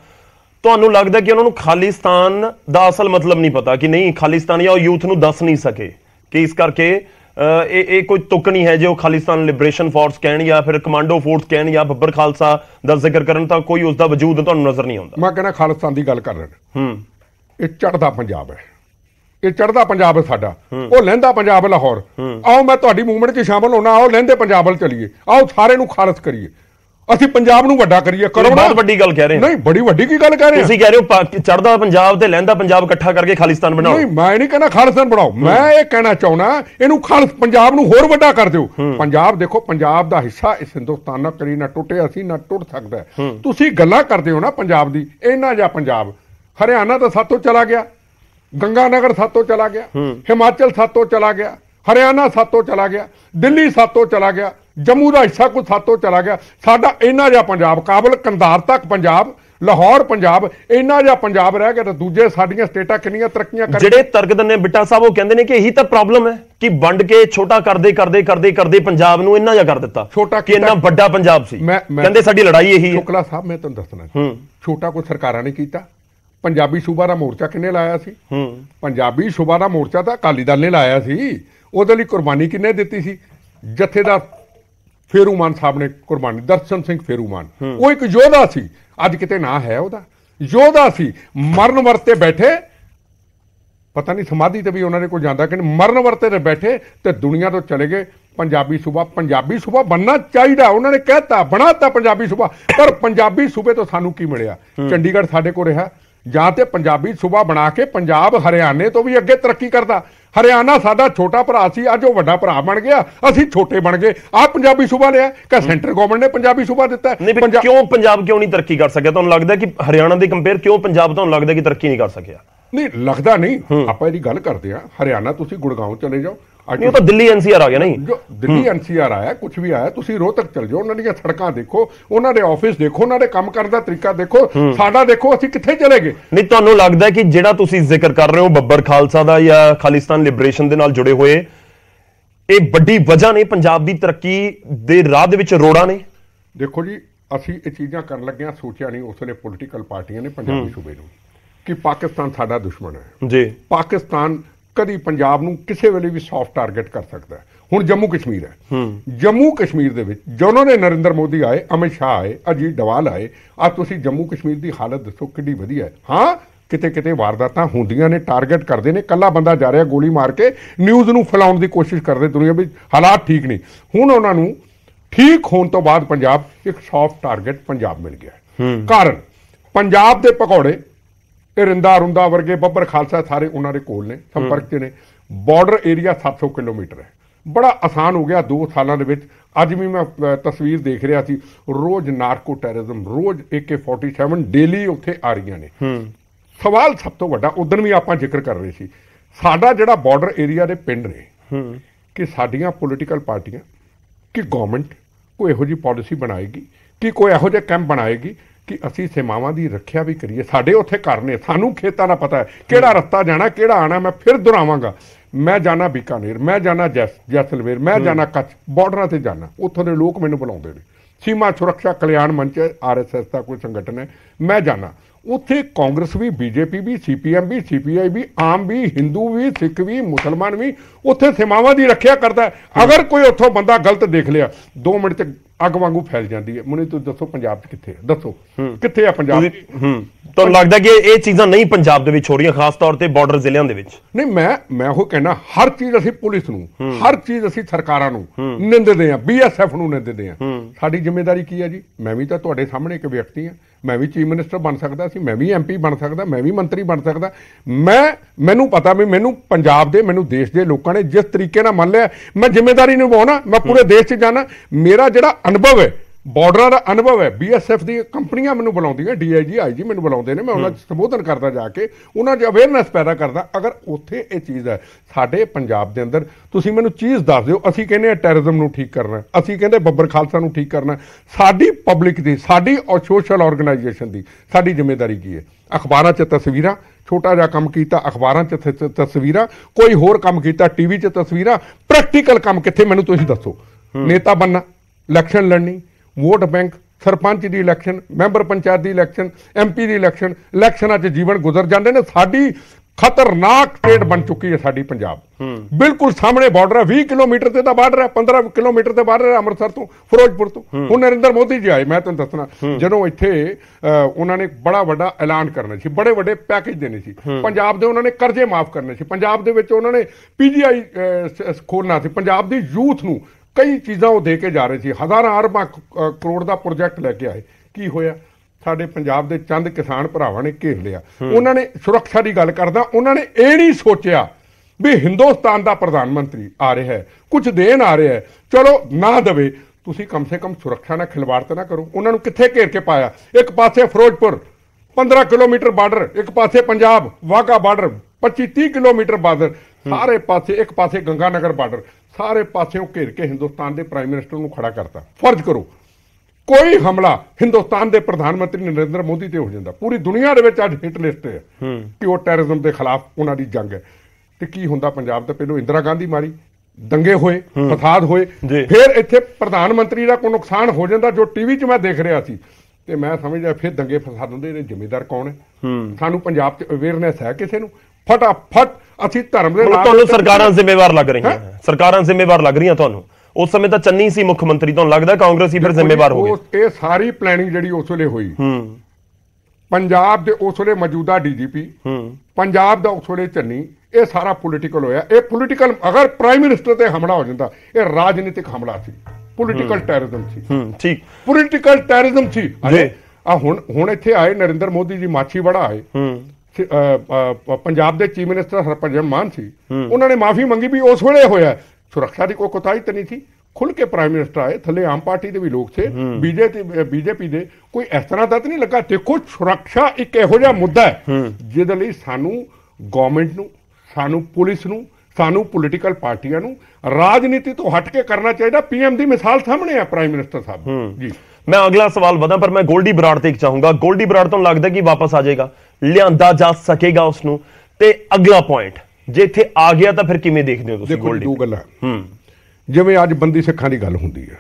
ਤੁਹਾਨੂੰ ਲੱਗਦਾ ਕਿ ਉਹਨਾਂ ਨੂੰ ਖਾਲਿਸਤਾਨ ਦਾ ਅਸਲ ਮਤਲਬ ਨਹੀਂ ਪਤਾ ਕਿ ਨਹੀਂ ਖਾਲਿਸਤਾਨ ਉਹ ਯੂਥ ਨੂੰ ਦੱਸ ਨਹੀਂ ਸਕੇ ਕਿ ਇਸ ਕਰਕੇ ਇਹ ਇਹ ਕੋਈ ਤੁਕ ਨਹੀਂ ਹੈ ਜੇ ਉਹ ਖਾਲਿਸਤਾਨ ਲਿਬਰੇਸ਼ਨ ਫੋਰਸ ਕਹਿਣ ਜਾਂ ਫਿਰ ਕਮਾਂਡੋ ਫੋਰਸ ਕਹਿਣ ਜਾਂ ਬੱਬਰ ਖਾਲਸਾ ਦਾ ਜ਼ਿਕਰ ਕਰਨ ਤਾਂ ਕੋਈ ਉਸ ਦਾ ਵਜੂਦ ਤੁਹਾਨੂੰ ਨਜ਼ਰ ਨਹੀਂ ਆਉਂਦਾ ਮੈਂ ਕਹਿੰਦਾ ਖਾਲਿਸਤਾਨ ਦੀ ਗੱਲ ਕਰ ਰਹੇ ਹੂੰ ਇਹ ਚੜਦਾ ਪੰਜਾਬ ਹੈ ਇਹ ਚੜਦਾ ਪੰਜਾਬ ਸਾਡਾ ਉਹ ਲਹਿੰਦਾ ਪੰਜਾਬ ਲਾਹੌਰ ਆਓ ਮੈਂ ਤੁਹਾਡੀ ਮੂਵਮੈਂਟ 'ਚ ਸ਼ਾਮਲ ਹੋਣਾ ਆਓ ਲਹਿੰਦੇ ਪੰਜਾਬ ਵੱਲ ਚਲੀਏ ਆਓ ਸਾਰੇ ਨੂੰ ਖਾਲਸ ਕਰੀਏ ਅਸੀਂ ਪੰਜਾਬ ਨੂੰ ਵੱਡਾ ਕਰੀਏ ਕਰੋਨਾ ਬਹੁਤ ਵੱਡੀ ਗੱਲ ਕਹਿ ਰਹੇ ਨਹੀਂ ਬੜੀ ਵੱਡੀ ਕੀ ਗੱਲ ਕਹਿ ਰਹੇ ਤੁਸੀਂ ਕਹਿ ਰਹੇ ਹੋ ਚੜਦਾ ਪੰਜਾਬ ਤੇ ਲਹਿੰਦਾ ਪੰਜਾਬ ਇਕੱਠਾ ਕਰਕੇ ਖਾਲਿਸਤਾਨ ਬਣਾਓ ਨਹੀਂ ਮੈਂ ਨਹੀਂ ਕਹਿੰਦਾ ਖਾਲਿਸਤਾਨ ਬਣਾਓ ਮੈਂ ਇਹ ਕਹਿਣਾ ਚਾਹੁੰਦਾ ਇਹਨੂੰ ਖਾਲਸ ਪੰਜਾਬ ਨੂੰ ਹੋਰ ਵੱਡਾ ਕਰ ਦਿਓ ਪੰਜਾਬ ਦੇਖੋ ਪੰਜਾਬ ਦਾ ਹਿੱਸਾ ਇਸ ਹਿੰਦੁਸਤਾਨ ਨਾਲ ਕਰੀ ਨਾ ਟੁੱਟੇ ਅਸੀਂ ਨਾ ਟੁੱਟ ਸਕਦਾ ਤੁਸੀਂ ਗੱਲਾਂ ਕਰਦੇ ਹੋ ਨਾ ਪੰਜਾਬ ਦੀ ਇਹਨਾਂ ਜਾਂ ਪੰਜਾਬ ਹਰਿਆਣਾ ਤਾਂ ਸਾਥੋਂ ਚਲਾ ਗਿਆ ਗੰਗਾਨਗਰ ਸਾਤੋਂ ਚਲਾ ਗਿਆ ਹਿਮਾਚਲ ਸਾਤੋਂ ਚਲਾ ਗਿਆ ਹਰਿਆਣਾ ਸਾਤੋਂ ਚਲਾ ਗਿਆ ਦਿੱਲੀ ਸਾਤੋਂ ਚਲਾ ਗਿਆ ਜੰਮੂ ਦਾ ਹਿੱਸਾ ਕੋ ਸਾਤੋਂ ਚਲਾ ਗਿਆ ਸਾਡਾ ਇੰਨਾ ਜਿਹਾ ਪੰਜਾਬ ਕਾਬਲ ਕੰਧਾਰ ਤੱਕ ਪੰਜਾਬ ਲਾਹੌਰ ਪੰਜਾਬ ਇੰਨਾ ਜਿਹਾ ਪੰਜਾਬ ਰਹਿ ਗਿਆ ਤਾਂ ਦੂਜੇ ਸਾਡੀਆਂ ਸਟੇਟਾਂ ਕਿੰਨੀਆਂ ਤਰੱਕੀਆਂ ਕਰ ਜਿਹੜੇ ਤਰਕ ਨੇ ਬਿੱਟਾ ਸਾਹਿਬ ਉਹ ਕਹਿੰਦੇ ਨੇ ਕਿ ਇਹੀ ਤਾਂ ਪ੍ਰੋਬਲਮ ਹੈ ਕਿ ਵੰਡ ਕੇ ਛੋਟਾ ਕਰਦੇ ਕਰਦੇ ਕਰਦੇ ਕਰਦੇ ਪੰਜਾਬ ਨੂੰ ਇੰਨਾ ਜਿਹਾ ਕਰ ਦਿੱਤਾ ਕਿ ਇੰਨਾ ਵੱਡਾ ਪੰਜਾਬ ਸੀ ਕਹਿੰਦੇ ਸਾਡੀ ਲੜਾਈ ਇਹੀ ਹੈ ਸ਼ੁਕਲਾ ਸਾਹਿਬ ਮੈਂ ਤੁਹਾਨੂੰ ਦੱਸਣਾ ਛੋਟਾ ਕੋਈ ਸਰਕਾਰਾਂ ਨੇ ਕੀਤਾ ਪੰਜਾਬੀ ਸੂਬਾ ਦਾ ਮੋਰਚਾ ਕਿੰਨੇ ਲਾਇਆ ਸੀ ਹੂੰ ਪੰਜਾਬੀ ਸੂਬਾ ਦਾ ਮੋਰਚਾ ਤਾਂ ਅਕਾਲੀ ਦਲ ਨੇ ਲਾਇਆ ਸੀ ਉਹਦੇ ਲਈ ਕੁਰਬਾਨੀ ਕਿੰਨੇ ਦਿੱਤੀ ਸੀ ਜਥੇਦਾਰ ਫੇਰੂਮਾਨ ਸਾਹਿਬ ਨੇ ਕੁਰਬਾਨੀ ਦਰਸ਼ਨ ਸਿੰਘ ਫੇਰੂਮਾਨ ਉਹ ਇੱਕ ਯੋਧਾ ਸੀ ਅੱਜ ਕਿਤੇ ਨਾ ਹੈ ਉਹਦਾ ਯੋਧਾ ਸੀ ਮਰਨ ਵਰਤੇ ਬੈਠੇ ਪਤਾ ਨਹੀਂ ਸਮਾਧੀ ਤੇ ਵੀ ਉਹਨਾਂ ਨੇ ਕੋਈ ਜਾਂਦਾ ਕਿ ਮਰਨ ਵਰਤੇ ਤੇ ਬੈਠੇ ਤੇ ਦੁਨੀਆ ਤੋਂ ਚਲੇ ਗਏ ਪੰਜਾਬੀ ਸੂਬਾ ਪੰਜਾਬੀ ਸੂਬਾ ਬੰਨਣਾ ਚਾਹੀਦਾ ਉਹਨਾਂ ਨੇ ਕਹਿਤਾ ਬਣਾਤਾ ਪੰਜਾਬੀ ਸੂਬਾ ਪਰ ਪੰਜਾਬੀ ਸੂਬੇ ਤੋਂ ਸਾਨੂੰ ਕੀ ਮਿਲਿਆ ਚੰਡੀਗੜ੍ਹ ਸਾਡੇ ਕੋਲ ਰਿਹਾ ਜਾਂ ਤੇ ਪੰਜਾਬੀ ਸੂਬਾ ਬਣਾ ਕੇ ਪੰਜਾਬ ਹਰਿਆਣੇ ਤੋਂ ਵੀ ਅੱਗੇ ਤਰੱਕੀ ਕਰਦਾ ਹਰਿਆਣਾ ਸਾਡਾ ਛੋਟਾ ਭਰਾ ਸੀ ਅੱਜ ਉਹ ਵੱਡਾ ਭਰਾ ਬਣ ਗਿਆ ਅਸੀਂ ਛੋਟੇ ਬਣ ਗਏ ਆ ਪੰਜਾਬੀ ਸੂਬਾ ਲਿਆ ਕਿ ਸੈਂਟਰ ਗਵਰਨਮੈਂਟ ਨੇ ਪੰਜਾਬੀ ਸੂਬਾ ਦਿੱਤਾ ਕਿਉਂ ਪੰਜਾਬ ਕਿਉਂ ਨਹੀਂ ਤਰੱਕੀ ਕਰ ਸਕਿਆ ਤੁਹਾਨੂੰ ਲੱਗਦਾ ਕਿ ਹਰਿਆਣਾ ਦੇ ਕੰਪੇਅਰ ਕਿਉਂ ਪੰਜਾਬ ਤੁਹਾਨੂੰ ਲੱਗਦਾ ਕਿ ਤਰੱਕੀ ਨਹੀਂ ਕਰ ਸਕਿਆ ਨਹੀਂ ਲੱਗਦਾ ਨਹੀਂ ਆਪਾਂ ਇਹਦੀ ਗੱਲ ਕਰਦੇ ਆ ਹਰਿਆਣਾ ਤੁਸੀਂ ਗੁੜਗਾਉਂ ਚਲੇ ਜਾਓ ਨਹੀਂ ਉਹ ਤਾਂ ਦਿੱਲੀ ਐਨਸੀਆਰ ਆ ਗਿਆ ਨਹੀਂ ਜੋ ਦਿੱਲੀ ਐਨਸੀਆਰ ਆਇਆ ਕੁਝ ਵੀ ਆਇਆ ਤੁਸੀਂ ਰੋਹਤਕ ਚਲ ਜਾਓ ਉਹਨਾਂ ਦੀਆਂ ਸੜਕਾਂ ਦੇਖੋ ਉਹਨਾਂ ਦੇ ਆਫਿਸ ਦੇਖੋ ਉਹਨਾਂ ਦੇ ਕੰਮ ਕਰਨ ਦਾ ਤਰੀਕਾ ਦੇਖੋ ਸਾਡਾ ਦੇਖੋ ਅਸੀਂ ਕਿੱਥੇ ਚਲੇ ਗਏ ਨਹੀਂ ਤੁਹਾਨੂੰ ਲੱਗਦਾ ਕਿ ਜਿਹੜਾ ਤੁਸੀਂ ਜ਼ਿਕਰ ਕਰ ਰਹੇ ਹੋ ਬੱਬਰ ਖਾਲਸਾ ਦਾ ਜਾਂ ਖਾਲਿਸਤਾਨ ਲਿਬਰੇਸ਼ਨ ਦੇ ਨਾਲ ਜੁੜੇ ਹੋਏ ਇਹ ਵੱਡੀ ਵਜ੍ਹਾ ਨੇ ਪੰਜਾਬ ਦੀ ਤਰੱਕੀ ਦੇ ਰਾਹ ਦੇ ਵਿੱਚ ਰੋੜਾ ਨੇ ਦੇਖੋ ਜੀ ਅਸੀਂ ਇਹ ਚੀਜ਼ਾਂ ਕਰਨ ਲੱਗਿਆਂ ਸੋਚਿਆ ਨਹੀਂ ਉਸ ਵੇਲੇ ਪੋਲੀਟੀਕਲ ਪਾਰਟੀਆਂ ਨੇ ਪੰਜਾਬੀ ਸੂਬੇ ਨੂੰ ਕਿ ਪਾਕਿਸਤਾਨ ਸਾਡਾ ਦੁਸ਼ਮਣ ਹੈ ਜੀ ਪਾਕਿਸਤਾਨ ਕਦੀ ਪੰਜਾਬ ਨੂੰ ਕਿਸੇ ਵੇਲੇ ਵੀ ਸੌਫਟ ਟਾਰਗੇਟ ਕਰ ਸਕਦਾ ਹੁਣ ਜੰਮੂ ਕਸ਼ਮੀਰ ਹੈ ਜੰਮੂ ਕਸ਼ਮੀਰ ਦੇ ਵਿੱਚ ਜਦੋਂ ਨੇ ਨਰਿੰਦਰ ਮੋਦੀ ਆਏ ਅਮਿਤ ਸ਼ਾਹ ਆਏ ਅਜੀਤ ਡਵਾਲ ਆਏ ਆ ਤੁਸੀਂ ਜੰਮੂ ਕਸ਼ਮੀਰ ਦੀ ਹਾਲਤ ਦੱਸੋ ਕਿੰਨੀ ਵਧੀਆ ਹੈ ਹਾਂ ਕਿਤੇ ਕਿਤੇ ਵਾਰਦਾਤਾਂ ਹੁੰਦੀਆਂ ਨੇ ਟਾਰਗੇਟ ਕਰਦੇ ਨੇ ਕੱਲਾ ਬੰਦਾ ਜਾ ਰਿਹਾ ਗੋਲੀ ਮਾਰ ਕੇ ਨਿਊਜ਼ ਨੂੰ ਫੈਲਾਉਣ ਦੀ ਕੋਸ਼ਿਸ਼ ਕਰਦੇ ਦੁਨੀਆ ਵਿੱਚ ਹਾਲਾਤ ਠੀਕ ਨਹੀਂ ਹੁਣ ਉਹਨਾਂ ਨੂੰ ਠੀਕ ਹੋਣ ਤੋਂ ਬਾਅਦ ਪੰਜਾਬ ਇੱਕ ਸੌਫਟ ਟਾਰਗੇਟ ਪੰਜਾਬ ਮਿਲ ਗਿਆ ਕਾਰਨ ਪੰਜਾਬ ਦੇ ਪਕੌੜੇ ਇਹ ਰਿੰਦਾ ਰੁੰਦਾ ਵਰਗੇ ਬੱਬਰ ਖਾਲਸਾ ਸਾਰੇ ਉਹਨਾਂ ਦੇ ਕੋਲ ਨੇ ਸੰਪਰਕ ਤੇ ਨੇ ਬਾਰਡਰ ਏਰੀਆ 700 ਕਿਲੋਮੀਟਰ ਹੈ ਬੜਾ ਆਸਾਨ ਹੋ ਗਿਆ 2 ਸਾਲਾਂ ਦੇ ਵਿੱਚ ਅੱਜ ਵੀ ਮੈਂ ਤਸਵੀਰ ਦੇਖ ਰਿਹਾ ਸੀ ਰੋਜ਼ ਨਾਰਕੋ ਟੈਰਰਿਜ਼ਮ ਰੋਜ਼ AK47 ਡੇਲੀ ਉੱਥੇ ਆ ਰਹੀਆਂ ਨੇ ਸਵਾਲ ਸਭ ਤੋਂ ਵੱਡਾ ਉਦੋਂ ਵੀ ਆਪਾਂ ਜ਼ਿਕਰ ਕਰ ਰਹੇ ਸੀ ਸਾਡਾ ਜਿਹੜਾ ਬਾਰਡਰ ਏਰੀਆ ਦੇ ਪਿੰਡ ਨੇ ਕਿ ਸਾਡੀਆਂ ਪੋਲੀਟੀਕਲ ਪਾਰਟੀਆਂ ਕਿ ਗਵਰਨਮੈਂਟ ਕੋਈ ਇਹੋ ਜੀ ਪਾਲਿਸੀ ਬਣਾਏਗੀ ਕਿ ਕੋਈ ਇਹੋ ਜਿਹਾ ਕੈਂਪ ਬਣਾਏਗੀ ਕਿ ਅਸੀਂ ਸੇਮਾਵਾਂ ਦੀ ਰੱਖਿਆ ਵੀ ਕਰੀਏ ਸਾਡੇ ਉੱਥੇ ਘਰ ਨੇ ਸਾਨੂੰ ਖੇਤਾਂ ਦਾ ਪਤਾ ਹੈ ਕਿਹੜਾ ਰਸਤਾ ਜਾਣਾ ਕਿਹੜਾ ਆਣਾ ਮੈਂ ਫਿਰ ਦੁਹਰਾਵਾਂਗਾ ਮੈਂ ਜਾਣਾ ਬੀਕਾਨੇਰ ਮੈਂ ਜਾਣਾ ਜੈਸਲਮੇਰ ਮੈਂ ਜਾਣਾ ਕੱਚ ਬਾਰਡਰਾਂ ਤੇ ਜਾਣਾ ਉੱਥੋਂ ਦੇ ਲੋਕ ਮੈਨੂੰ ਬੁਲਾਉਂਦੇ ਨੇ ਸੀਮਾ ਸੁਰੱਖਿਆ ਕਲਿਆਣ ਮੰਚ ਆਰਐਸਐਸ ਦਾ ਕੋਈ ਸੰਗਠਨ ਹੈ ਮੈਂ ਜਾਣਾ ਉੱਥੇ ਕਾਂਗਰਸ ਵੀ ਬੀਜੇਪੀ ਵੀ ਸੀਪੀਐਮ ਵੀ ਸੀਪੀਆਈ ਵੀ ਆਮ ਵੀ ਹਿੰਦੂ ਵੀ ਸਿੱਖ ਵੀ ਮੁਸਲਮਾਨ ਵੀ ਉੱਥੇ ਸੀਮਾਵਾਂ ਦੀ ਰੱਖਿਆ ਕਰਦਾ ਅਗਰ ਕੋਈ ਉੱਥੋਂ ਬੰਦਾ ਗਲਤ ਦੇਖ ਲਿਆ 2 ਮਿੰਟ ਤੇ ਅੱਗ ਵਾਂਗੂ ਫੈਲ ਜਾਂਦੀ ਹੈ ਮੁੰਨੇ ਤੁਸੀਂ ਦੱਸੋ ਪੰਜਾਬ 'ਚ ਕਿੱਥੇ ਹੈ ਦੱਸੋ ਕਿੱਥੇ ਆ ਪੰਜਾਬ ਹੂੰ ਤੁਹਾਨੂੰ ਲੱਗਦਾ ਕਿ ਇਹ ਚੀਜ਼ਾਂ ਨਹੀਂ ਪੰਜਾਬ ਦੇ ਵਿੱਚ ਹੋ ਰਹੀਆਂ ਖਾਸ ਤੌਰ ਤੇ ਬਾਰਡਰ ਜ਼ਿਲ੍ਹਿਆਂ ਦੇ ਵਿੱਚ ਨਹੀਂ ਮੈਂ ਮੈਂ ਉਹ ਕਹਿਣਾ ਹਰ ਚੀਜ਼ ਅਸੀਂ ਪੁਲਿਸ ਨੂੰ ਹਰ ਚੀਜ਼ ਅਸੀਂ ਸਰਕਾਰਾਂ ਨੂੰ ਨਿੰਦਦੇ ਆ ਬੀਐਸਐਫ ਨੂੰ ਨਿੰਦਦੇ ਆ ਸਾਡੀ ਜ਼ਿੰਮੇਵਾਰੀ ਕੀ ਹੈ ਜੀ ਮੈਂ ਵੀ ਤਾਂ ਤੁਹਾਡੇ ਸਾਹਮਣੇ ਇੱਕ ਵਿਅਕਤੀ ਆ ਮੈਂ ਵੀ ਚੀਫ ਮਿਨਿਸਟਰ ਬਣ ਸਕਦਾ ਸੀ ਮੈਂ ਵੀ ਐਮਪੀ ਬਣ ਸਕਦਾ ਮੈਂ ਵੀ ਮੰਤਰੀ ਬਣ ਸਕਦਾ ਮੈਂ ਮੈਨੂੰ ਪਤਾ ਵੀ ਮੈਨੂੰ ਪੰਜਾਬ ਦੇ ਮੈਨੂੰ ਦੇਸ਼ ਦੇ ਲੋਕਾਂ ਨੇ ਜਿਸ ਤਰੀਕੇ ਨਾਲ ਮੰਨ ਲਿਆ ਮੈਂ ਜ਼ਿੰਮੇਵਾਰੀ ਨਿਭਾਉਣਾ ਮੈਂ ਪੂਰੇ ਦੇਸ਼ 'ਚ ਜਾਣਾ ਮੇਰਾ ਜਿਹੜਾ ਅਨੁਭਵ ਹੈ ਬਾਰਡਰਾਂ ਦਾ ਅਨੁਭਵ ਹੈ ਬੀਐਸਐਫ ਦੀ ਕੰਪਨੀਆਂ ਮੈਨੂੰ ਬੁਲਾਉਂਦੀਆਂ ਡੀਆਈਜੀ ਆਈਜੀ ਮੈਨੂੰ ਬੁਲਾਉਂਦੇ ਨੇ ਮੈਂ ਉਹਨਾਂ ਨੂੰ ਸੰਬੋਧਨ ਕਰਦਾ ਜਾ ਕੇ ਉਹਨਾਂ 'ਚ ਅਵੇਅਰਨੈਸ ਪੈਦਾ ਕਰਦਾ ਅਗਰ ਉੱਥੇ ਇਹ ਚੀਜ਼ ਹੈ ਸਾਡੇ ਪੰਜਾਬ ਦੇ ਅੰਦਰ ਤੁਸੀਂ ਮੈਨੂੰ ਚੀਜ਼ ਦੱਸ ਦਿਓ ਅਸੀਂ ਕਹਿੰਦੇ ਆ ਟੈਰਰਿਜ਼ਮ ਨੂੰ ਠੀਕ ਕਰਨਾ ਅਸੀਂ ਕਹਿੰਦੇ ਬੱਬਰ ਖਾਲਸਾ ਨੂੰ ਠੀਕ ਕਰਨਾ ਸਾਡੀ ਪਬਲਿਕ ਦੀ ਸਾਡੀ ਸੋਸ਼ਲ ਆਰਗੇਨਾਈਜੇਸ਼ਨ ਦੀ ਸਾਡੀ ਜ਼ਿੰਮੇਵਾਰੀ ਕੀ ਹੈ ਅਖਬਾਰਾਂ 'ਚ ਤਸਵੀਰਾਂ ਛੋਟਾ ਜਿਹਾ ਕੰਮ ਕੀਤਾ ਅਖਬਾਰਾਂ 'ਚ ਤਸਵੀਰਾਂ ਕੋਈ ਹੋਰ ਕੰਮ ਕੀਤਾ ਟੀਵੀ 'ਚ ਤਸਵੀਰਾਂ ਪ੍ਰੈਕਟੀਕਲ ਕੰਮ ਕਿੱਥੇ ਮੈਨੂੰ ਤੁਸੀਂ ਦੱਸੋ ਨੇਤਾ ਬੰਨਾ ਇਲੈਕਸ਼ਨ ਲੜਨੀ ਵੋਟ ਬੈਂਕ ਸਰਪੰਚ ਦੀ ਇਲੈਕਸ਼ਨ ਮੈਂਬਰ ਪੰਚਾਇਤ ਦੀ ਇਲੈਕਸ਼ਨ ਐਮਪੀ ਦੀ ਇਲੈਕਸ਼ਨ ਇਲੈਕਸ਼ਨਾਂ 'ਚ ਜੀਵਨ ਗੁਜ਼ਰ ਜਾਂਦੇ ਨੇ ਸਾਡੀ ਖਤਰਨਾਕ ਸਟੇਟ ਬਣ ਚੁੱਕੀ ਹੈ ਸਾਡੀ ਪੰਜਾਬ ਬਿਲਕੁਲ ਸਾਹਮਣੇ ਬਾਰਡਰ ਹੈ 20 ਕਿਲੋਮੀਟਰ ਤੇ ਦਾ ਬਾਰਡਰ ਹੈ 15 ਕਿਲੋਮੀਟਰ ਤੇ ਬਾਰਡਰ ਹੈ ਅੰਮ੍ਰਿਤਸਰ ਤੋਂ ਫਿਰੋਜ਼ਪੁਰ ਤੋਂ ਹੁਣ ਨਰਿੰਦਰ ਮੋਦੀ ਜੀ ਆਏ ਮੈਂ ਤੁਹਾਨੂੰ ਦੱਸਣਾ ਜਦੋਂ ਇੱਥੇ ਉਹਨਾਂ ਨੇ ਬੜਾ ਵੱਡਾ ਐਲਾਨ ਕਰਨਾ ਸੀ ਬੜੇ ਵੱਡੇ ਪੈਕੇਜ ਦੇਣੇ ਸੀ ਪੰਜਾਬ ਦੇ ਉਹਨਾਂ ਨੇ ਕਰਜ਼ੇ ਮਾਫ ਕਰਨੇ ਸੀ ਪੰਜਾਬ ਦੇ ਵਿੱਚ ਉਹਨਾਂ ਨੇ ਪੀਜੀਆਈ ਖੋਲਣਾ ਸੀ ਪੰਜਾਬ ਦੀ ਯੂਥ ਨੂੰ ਕਈ ਚੀਜ਼ਾਂ ਉਹ ਦੇ ਕੇ ਜਾ ਰਹੇ ਸੀ ਹਜ਼ਾਰਾਂ ਅਰਬਾਂ ਕਰੋੜ ਦਾ ਪ੍ਰੋਜੈਕਟ ਲੈ ਕੇ ਆਏ ਕੀ ਹੋਇਆ ਸਾਡੇ ਪੰਜਾਬ ਦੇ ਚੰਦ ਕਿਸਾਨ ਭਰਾਵਾਂ ਨੇ ਘੇਰ ਲਿਆ ਉਹਨਾਂ ਨੇ ਸੁਰੱਖਿਆ ਦੀ ਗੱਲ ਕਰਦਾ ਉਹਨਾਂ ਨੇ ਇਹ ਨਹੀਂ ਸੋਚਿਆ ਵੀ ਹਿੰਦੁਸਤਾਨ ਦਾ ਪ੍ਰਧਾਨ ਮੰਤਰੀ ਆ ਰਿਹਾ ਹੈ ਕੁਝ ਦੇਣ ਆ ਰਿਹਾ ਹੈ ਚਲੋ ਨਾ ਦਵੇ ਤੁਸੀਂ ਕਮ ਸੇ ਕਮ ਸੁਰੱਖਿਆ ਨਾਲ ਖਿਲਵਾੜ ਤਾਂ ਨਾ ਕਰੋ ਉਹਨਾਂ ਨੂੰ ਕਿੱਥੇ ਘੇਰ ਕੇ ਪਾਇਆ ਇੱਕ ਪਾਸੇ ਫਿਰੋਜ਼ਪੁਰ 15 ਕਿਲੋਮੀਟਰ ਬਾਰਡਰ ਇੱਕ ਪਾਸੇ Punjab Wagah border 25 30 kilometre border ਸਾਰੇ ਪਾਸੇ ਇੱਕ ਪਾਸੇ ਗੰਗਾ ਨਗਰ ਬਾਰਡਰ ਸਾਰੇ ਪਾਸਿਓਂ ਘੇਰ ਕੇ ਹਿੰਦੁਸਤਾਨ ਦੇ ਪ੍ਰਾਈਮ ਮਿਨਿਸਟਰ ਨੂੰ ਖੜਾ ਕਰਤਾ ਫਰਜ਼ ਕਰੋ ਕੋਈ ਹਮਲਾ ਹਿੰਦੁਸਤਾਨ ਦੇ ਪ੍ਰਧਾਨ ਮੰਤਰੀ ਨਰਿੰਦਰ ਮੋਦੀ ਤੇ ਹੋ ਜਾਂਦਾ ਪੂਰੀ ਦੁਨੀਆ ਦੇ ਵਿੱਚ ਅੱਜ ਹਿੱਟ ਲਿਸਟ ਹੈ ਕਿ ਉਹ ਟੈਰਰਿਜ਼ਮ ਦੇ ਖਿਲਾਫ ਉਹਨਾਂ ਦੀ ਜੰਗ ਹੈ ਤੇ ਕੀ ਹੁੰਦਾ ਪੰਜਾਬ ਤੇ ਪਹਿਲੋਂ ਇੰਦਰਾ ਗਾਂਧੀ ਮਾਰੀ ਦੰਗੇ ਹੋਏ ਫਸਾਦ ਹੋਏ ਫਿਰ ਇੱਥੇ ਪ੍ਰਧਾਨ ਮੰਤਰੀ ਦਾ ਕੋਈ ਨੁਕਸਾਨ ਹੋ ਜਾਂਦਾ ਜੋ ਟੀਵੀ 'ਚ ਮੈਂ ਦੇਖ ਰਿਹਾ ਸੀ ਤੇ ਮੈਂ ਸਮਝਦਾ ਫਿਰ ਦੰਗੇ ਫਸਾਦਾਂ ਦੇ ਜ਼ਿੰਮੇਦਾਰ ਕੌਣ ਹੈ ਸਾਨੂੰ ਪੰਜਾਬ 'ਚ ਅਵੇਅਰਨੈਸ ਹੈ ਕਿਸੇ ਨੂੰ ਫਟਾਫਟ ਅਸੀਂ ਧਰਮ ਦੇ ਨਾਲ ਤੁਹਾਨੂੰ ਸਰਕਾਰਾਂ ਜ਼ਿੰਮੇਵਾਰ ਲੱਗ ਰਹੀਆਂ ਸਰਕਾਰਾਂ ਜ਼ਿੰਮੇਵਾਰ ਲੱਗ ਰਹੀਆਂ ਤੁਹਾਨੂੰ ਉਸ ਸਮੇਂ ਤਾਂ ਚੰਨੀ ਸੀ ਮੁੱਖ ਮੰਤਰੀ ਤੋਂ ਲੱਗਦਾ ਕਾਂਗਰਸ ਹੀ ਫਿਰ ਜ਼ਿੰਮੇਵਾਰ ਹੋ ਗਏ ਇਹ ਸਾਰੀ ਪਲੈਨਿੰਗ ਜਿਹੜੀ ਉਸ ਵੇਲੇ ਹੋਈ ਹੂੰ ਪੰਜਾਬ ਦੇ ਉਸ ਵੇਲੇ ਮੌਜੂਦਾ ਡੀਜੀਪੀ ਹੂੰ ਪੰਜਾਬ ਦਾ ਉਸ ਵੇਲੇ ਚੰਨੀ ਇਹ ਸਾਰਾ ਪੋਲੀਟੀਕਲ ਹੋਇਆ ਇਹ ਪੋਲੀਟੀਕਲ ਅਗਰ ਪ੍ਰਾਈਮ ਮਿਨਿਸਟਰ ਤੇ ਹਮਲਾ ਹੋ ਜਾਂਦਾ ਇਹ ਰਾਜਨੀਤਿਕ ਹਮਲਾ ਸੀ ਪੋਲੀਟੀਕਲ ਟੈਰਰਿਜ਼ਮ ਸੀ ਹੂੰ ਠੀਕ ਪੋਲੀਟੀਕਲ ਟੈਰਰਿਜ਼ਮ ਸੀ ਅਰੇ ਆ ਹੁਣ ਹੁਣ ਇੱਥੇ ਆਏ ਨਰਿੰਦਰ ਮੋਦੀ ਜੀ ਮਾਛੀ ਬੜਾ ਆਏ ਹੂੰ ਪੰਜਾਬ ਦੇ ਚੀਫ ਮਿਨਿਸਟਰ ਹਰਪ੍ਰੀਤ ਮਾਨ ਸੀ ਉਹਨਾਂ ਨੇ ਮਾਫੀ ਮੰਗੀ ਵੀ ਉਸ ਵੇਲੇ ਹੋਇਆ ਸੁਰੱਖਿਆ ਦੀ ਕੋਈ ਕੋਤਾਹੀ ਤਾਂ ਨਹੀਂ ਸੀ ਖੁੱਲ ਕੇ ਪ੍ਰਾਈਮ ਮਿਨਿਸਟਰ ਆਏ ਥੱਲੇ ਆਮ ਪਾਰਟੀ ਦੇ ਵੀ ਲੋਕ ਸੇ ਬੀਜੇਪੀ ਬੀਜੇਪੀ ਦੇ ਕੋਈ ਇਸ ਤਰ੍ਹਾਂ ਦਾ ਤਾਂ ਨਹੀਂ ਲੱਗਾ ਦੇਖੋ ਸੁਰੱਖਿਆ ਇੱਕ ਇਹੋ ਜਿਹਾ ਮੁੱਦਾ ਹੈ ਜਿਹਦੇ ਲਈ ਸਾਨੂੰ ਗਵਰਨਮੈਂਟ ਨੂੰ ਸਾਨੂੰ ਪੁਲਿਸ ਨੂੰ ਸਾਨੂੰ ਪੋਲੀਟੀਕਲ ਪਾਰਟੀਆਂ ਨੂੰ ਰਾਜਨੀਤੀ ਤੋਂ ਹਟ ਕੇ ਕਰਨਾ ਚਾਹੀਦਾ ਪੀਐਮ ਦੀ ਮਿਸਾਲ ਸਾਹਮਣੇ ਆ ਪ੍ਰਾਈਮ ਮਿਨਿਸਟਰ ਸਾਹਿਬ ਜੀ ਮੈਂ ਅਗਲਾ ਸਵਾਲ ਵਧਾਂ ਪਰ ਮੈਂ ਗੋਲਡੀ ਬਰਾੜ ਤੇ ਇੱਕ ਚਾਹੂੰਗਾ ਗੋਲਡੀ ਬਰਾੜ ਤੋਂ ਲੱਗਦਾ ਕਿ ਵਾਪਸ ਆ ਜਾਏਗਾ ਲਿਆਂਦਾ ਜਾ ਸਕੇਗਾ ਉਸ ਨੂੰ ਤੇ ਅਗਲਾ ਪੁਆਇੰਟ ਜੇ ਇੱਥੇ ਆ ਗਿਆ ਤਾਂ ਫਿਰ ਕਿਵੇਂ ਦੇਖਦੇ ਹੋ ਤੁਸੀਂ ਦੇਖੋ ਗੋਲਡੀ ਦੋ ਗੱਲਾਂ ਹੂੰ ਜਿਵੇਂ ਅੱਜ ਬੰਦੀ ਸਿੱਖਾਂ ਦੀ ਗੱਲ ਹੁੰਦੀ ਹੈ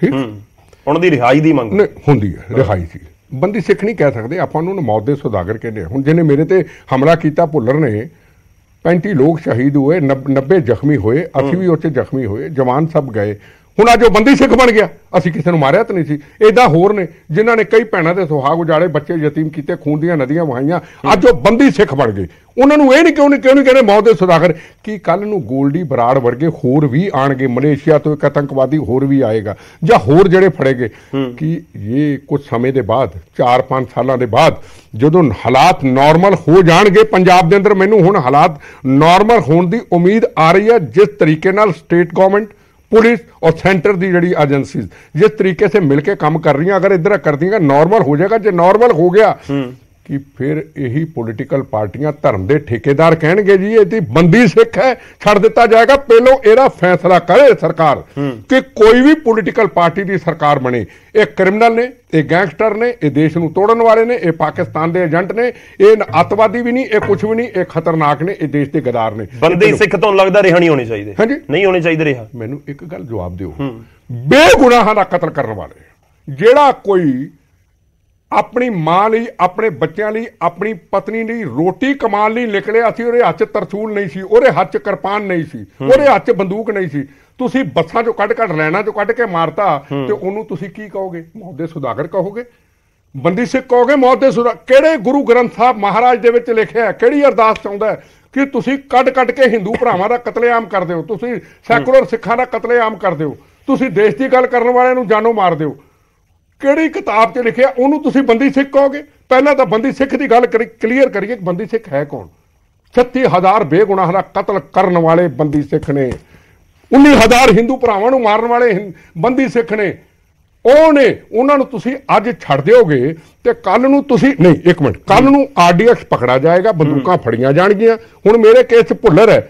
ਠੀਕ ਹੂੰ ਉਹਨਾਂ ਦੀ ਰਿਹਾਈ ਦੀ ਮੰਗ ਨਹੀਂ ਹੁੰਦੀ ਹੈ ਰਿਹਾਈ ਦੀ ਬੰਦੀ ਸਿੱਖ ਨਹੀਂ ਕਹਿ ਸਕਦੇ ਆਪਾਂ ਉਹਨਾਂ ਨੂੰ ਮੌਤ ਦੇ ਸੁਦਾਗਰ ਕਹਿੰਦੇ ਹੁਣ ਜਿਹਨੇ ਮੇਰੇ ਤੇ ਹਮਲਾ ਕੀਤਾ ਭੁੱਲਰ ਨੇ 35 ਲੋਕ ਸ਼ਹੀਦ ਹੋਏ 90 ਜ਼ਖਮੀ ਹੋਏ ਅਸੀਂ ਵੀ ਉੱਥੇ ਜ਼ਖਮੀ ਹੋਏ ਜਵਾਨ ਸਭ ਗਏ ਹੁਣ ਅੱਜ ਉਹ ਬੰਦੀ ਸਿੱਖ ਬਣ ਗਿਆ ਅਸੀਂ ਕਿਸੇ ਨੂੰ ਮਾਰਿਆ ਤਾਂ ਨਹੀਂ ਸੀ ਇਦਾਂ ਹੋਰ ਨੇ ਜਿਨ੍ਹਾਂ ਨੇ ਕਈ ਭੈਣਾਂ ਦੇ ਸੁਹਾਗ ਉਜਾੜੇ ਬੱਚੇ ਯਤੀਮ ਕੀਤੇ ਖੂਨ ਦੀਆਂ ਨਦੀਆਂ ਵਹਾਈਆਂ ਅੱਜ ਉਹ ਬੰਦੀ ਸਿੱਖ ਬਣ ਗਏ ਉਹਨਾਂ ਨੂੰ ਇਹ ਨਹੀਂ ਕਿਉਂ ਨਹੀਂ ਕਿਉਂ ਨਹੀਂ ਕਹਿੰਦੇ ਮੌਤ ਦੇ ਸੁਦਾਗਰ ਕਿ ਕੱਲ ਨੂੰ ਗੋਲਡੀ ਬਰਾੜ ਵਰਗੇ ਹੋਰ ਵੀ ਆਣਗੇ ਮਲੇਸ਼ੀਆ ਤੋਂ ਇੱਕ ਆਤੰਕਵਾਦੀ ਹੋਰ ਵੀ ਆਏਗਾ ਜਾਂ ਹੋਰ ਜਿਹੜੇ ਫੜੇਗੇ ਕਿ ਇਹ ਕੁਝ ਸਮੇਂ ਦੇ ਬਾਅਦ 4-5 ਸਾਲਾਂ ਦੇ ਬਾਅਦ ਜਦੋਂ ਹਾਲਾਤ ਨਾਰਮਲ ਹੋ ਜਾਣਗੇ ਪੰਜਾਬ ਦੇ ਅੰਦਰ ਮੈਨੂੰ ਹੁਣ ਹਾਲਾਤ ਨਾਰਮਲ ਹੋਣ ਦੀ ਉਮੀਦ ਆ ਰਹੀ ਹੈ ਜਿਸ ਤਰੀਕੇ ਨਾਲ ਸਟੇਟ ਗਵਰਨਮੈਂਟ ਪੁਲਿਸ ਔਰ ਸੈਂਟਰ ਦੀ ਜਿਹੜੀ ਏਜੰਸੀਜ਼ ਜਿਸ ਤਰੀਕੇ ਸੇ ਮਿਲ ਕੇ ਕੰਮ ਕਰ ਰਹੀਆਂ ਅਗਰ ਇਧਰ ਕਰਦੀਆਂ ਨਾਰਮਲ ਹੋ ਜਾਏਗਾ ਜੇ ਨਾਰਮਲ ਹੋ ਗਿਆ ਕਿ ਫਿਰ ਇਹੀ ਪੋਲੀਟੀਕਲ ਪਾਰਟੀਆਂ ਧਰਮ ਦੇ ਠੇਕੇਦਾਰ ਕਹਿਣਗੇ ਜੀ ਇਹ ਤੇ ਬੰਦੀ ਸਿੱਖ ਹੈ ਛੱਡ ਦਿੱਤਾ ਜਾਏਗਾ ਪਹਿਲੋਂ ਇਹਦਾ ਫੈਸਲਾ ਕਰੇ ਸਰਕਾਰ ਕਿ ਕੋਈ ਵੀ ਪੋਲੀਟੀਕਲ ਪਾਰਟੀ ਦੀ ਸਰਕਾਰ ਬਣੇ ਇਹ ਕ੍ਰਿਮੀਨਲ ਨੇ ਇਹ ਗੈਂਗਸਟਰ ਨੇ ਇਹ ਦੇਸ਼ ਨੂੰ ਤੋੜਨ ਵਾਲੇ ਨੇ ਇਹ ਪਾਕਿਸਤਾਨ ਦੇ ਏਜੰਟ ਨੇ ਇਹ ਅਤਵਾਦੀ ਵੀ ਨਹੀਂ ਇਹ ਕੁਝ ਵੀ ਨਹੀਂ ਇਹ ਖਤਰਨਾਕ ਨੇ ਇਹ ਦੇਸ਼ ਦੇ ਗਦਾਰ ਨੇ ਬੰਦੀ ਸਿੱਖ ਤੋਂ ਲੱਗਦਾ ਰਿਹਾ ਨਹੀਂ ਹੋਣੀ ਚਾਹੀਦੇ ਨਹੀਂ ਹੋਣੀ ਚਾਹੀਦੇ ਰਿਹਾ ਮੈਨੂੰ ਇੱਕ ਗੱਲ ਜਵਾਬ ਦਿਓ ਬੇਗੁਨਾਹਾਂ ਦਾ ਕਤਲ ਕਰਨ ਵਾਲੇ ਜਿਹੜਾ ਕੋਈ ਆਪਣੀ ਮਾਂ ਲਈ ਆਪਣੇ ਬੱਚਿਆਂ ਲਈ ਆਪਣੀ ਪਤਨੀ ਲਈ ਰੋਟੀ ਕਮਾਣ ਲਈ ਨਿਕਲਿਆ ਸੀ ਉਹਦੇ ਹੱਥ 'ਚ ਤਰਸੂਲ ਨਹੀਂ ਸੀ ਉਹਦੇ ਹੱਥ 'ਚ ਕਿਰਪਾਨ ਨਹੀਂ ਸੀ ਉਹਦੇ ਹੱਥ 'ਚ ਬੰਦੂਕ ਨਹੀਂ ਸੀ ਤੁਸੀਂ ਬੱਸਾਂ 'ਚੋਂ ਕੱਢ ਕੱਢ ਲੈਣਾ 'ਚੋਂ ਕੱਢ ਕੇ ਮਾਰਤਾ ਤੇ ਉਹਨੂੰ ਤੁਸੀਂ ਕੀ ਕਹੋਗੇ ਮੌਤ ਦੇ ਸੁਦਾਗਰ ਕਹੋਗੇ ਬੰਦੀ ਸਿੱਖ ਕਹੋਗੇ ਮੌਤ ਦੇ ਸੁਦਾ ਕਿਹੜੇ ਗੁਰੂ ਗ੍ਰੰਥ ਸਾਹਿਬ ਮਹਾਰਾਜ ਦੇ ਵਿੱਚ ਲਿਖਿਆ ਹੈ ਕਿਹੜੀ ਅਰਦਾਸ ਚਾਹੁੰਦਾ ਕਿ ਤੁਸੀਂ ਕੱਢ ਕੱਢ ਕੇ ਹਿੰਦੂ ਭਰਾਵਾਂ ਦਾ ਕਤਲੇਆਮ ਕਰਦੇ ਹੋ ਤੁਸੀਂ ਸੈਕੂਲਰ ਸਿੱਖਾਂ ਦਾ ਕਤਲੇਆਮ ਕਰਦੇ ਹੋ ਤੁਸੀਂ ਦੇਸ਼ ਦੀ ਗੱਲ ਕਰਨ ਵਾਲਿਆਂ ਨੂੰ ਜਾਨੋਂ ਮਾਰਦੇ ਹੋ ਕਿਹੜੀ ਕਿਤਾਬ 'ਚ ਲਿਖਿਆ ਉਹਨੂੰ ਤੁਸੀਂ ਬੰਦੀ ਸਿੱਖ ਕਹੋਗੇ ਪਹਿਲਾਂ ਤਾਂ ਬੰਦੀ ਸਿੱਖ ਦੀ ਗੱਲ ਕਲੀਅਰ ਕਰੀਏ ਕਿ ਬੰਦੀ ਸਿੱਖ ਹੈ ਕੌਣ 36000 ਬੇਗੁਨਾਹ ਦਾ ਕਤਲ ਕਰਨ ਵਾਲੇ ਬੰਦੀ ਸਿੱਖ ਨੇ 19000 ਹਿੰਦੂ ਭਰਾਵਾਂ ਨੂੰ ਮਾਰਨ ਵਾਲੇ ਬੰਦੀ ਸਿੱਖ ਨੇ ਉਹ ਨੇ ਉਹਨਾਂ ਨੂੰ ਤੁਸੀਂ ਅੱਜ ਛੱਡ ਦਿਓਗੇ ਤੇ ਕੱਲ ਨੂੰ ਤੁਸੀਂ ਨਹੀਂ ਇੱਕ ਮਿੰਟ ਕੱਲ ਨੂੰ ਆਰਡੀਐਕਸ ਪਕੜਾ ਜਾਏਗਾ ਬੰਦੂਕਾਂ ਫੜੀਆਂ ਜਾਣਗੀਆਂ ਹੁਣ ਮੇਰੇ ਕੇਸ 'ਚ ਭੁੱਲਰ ਹੈ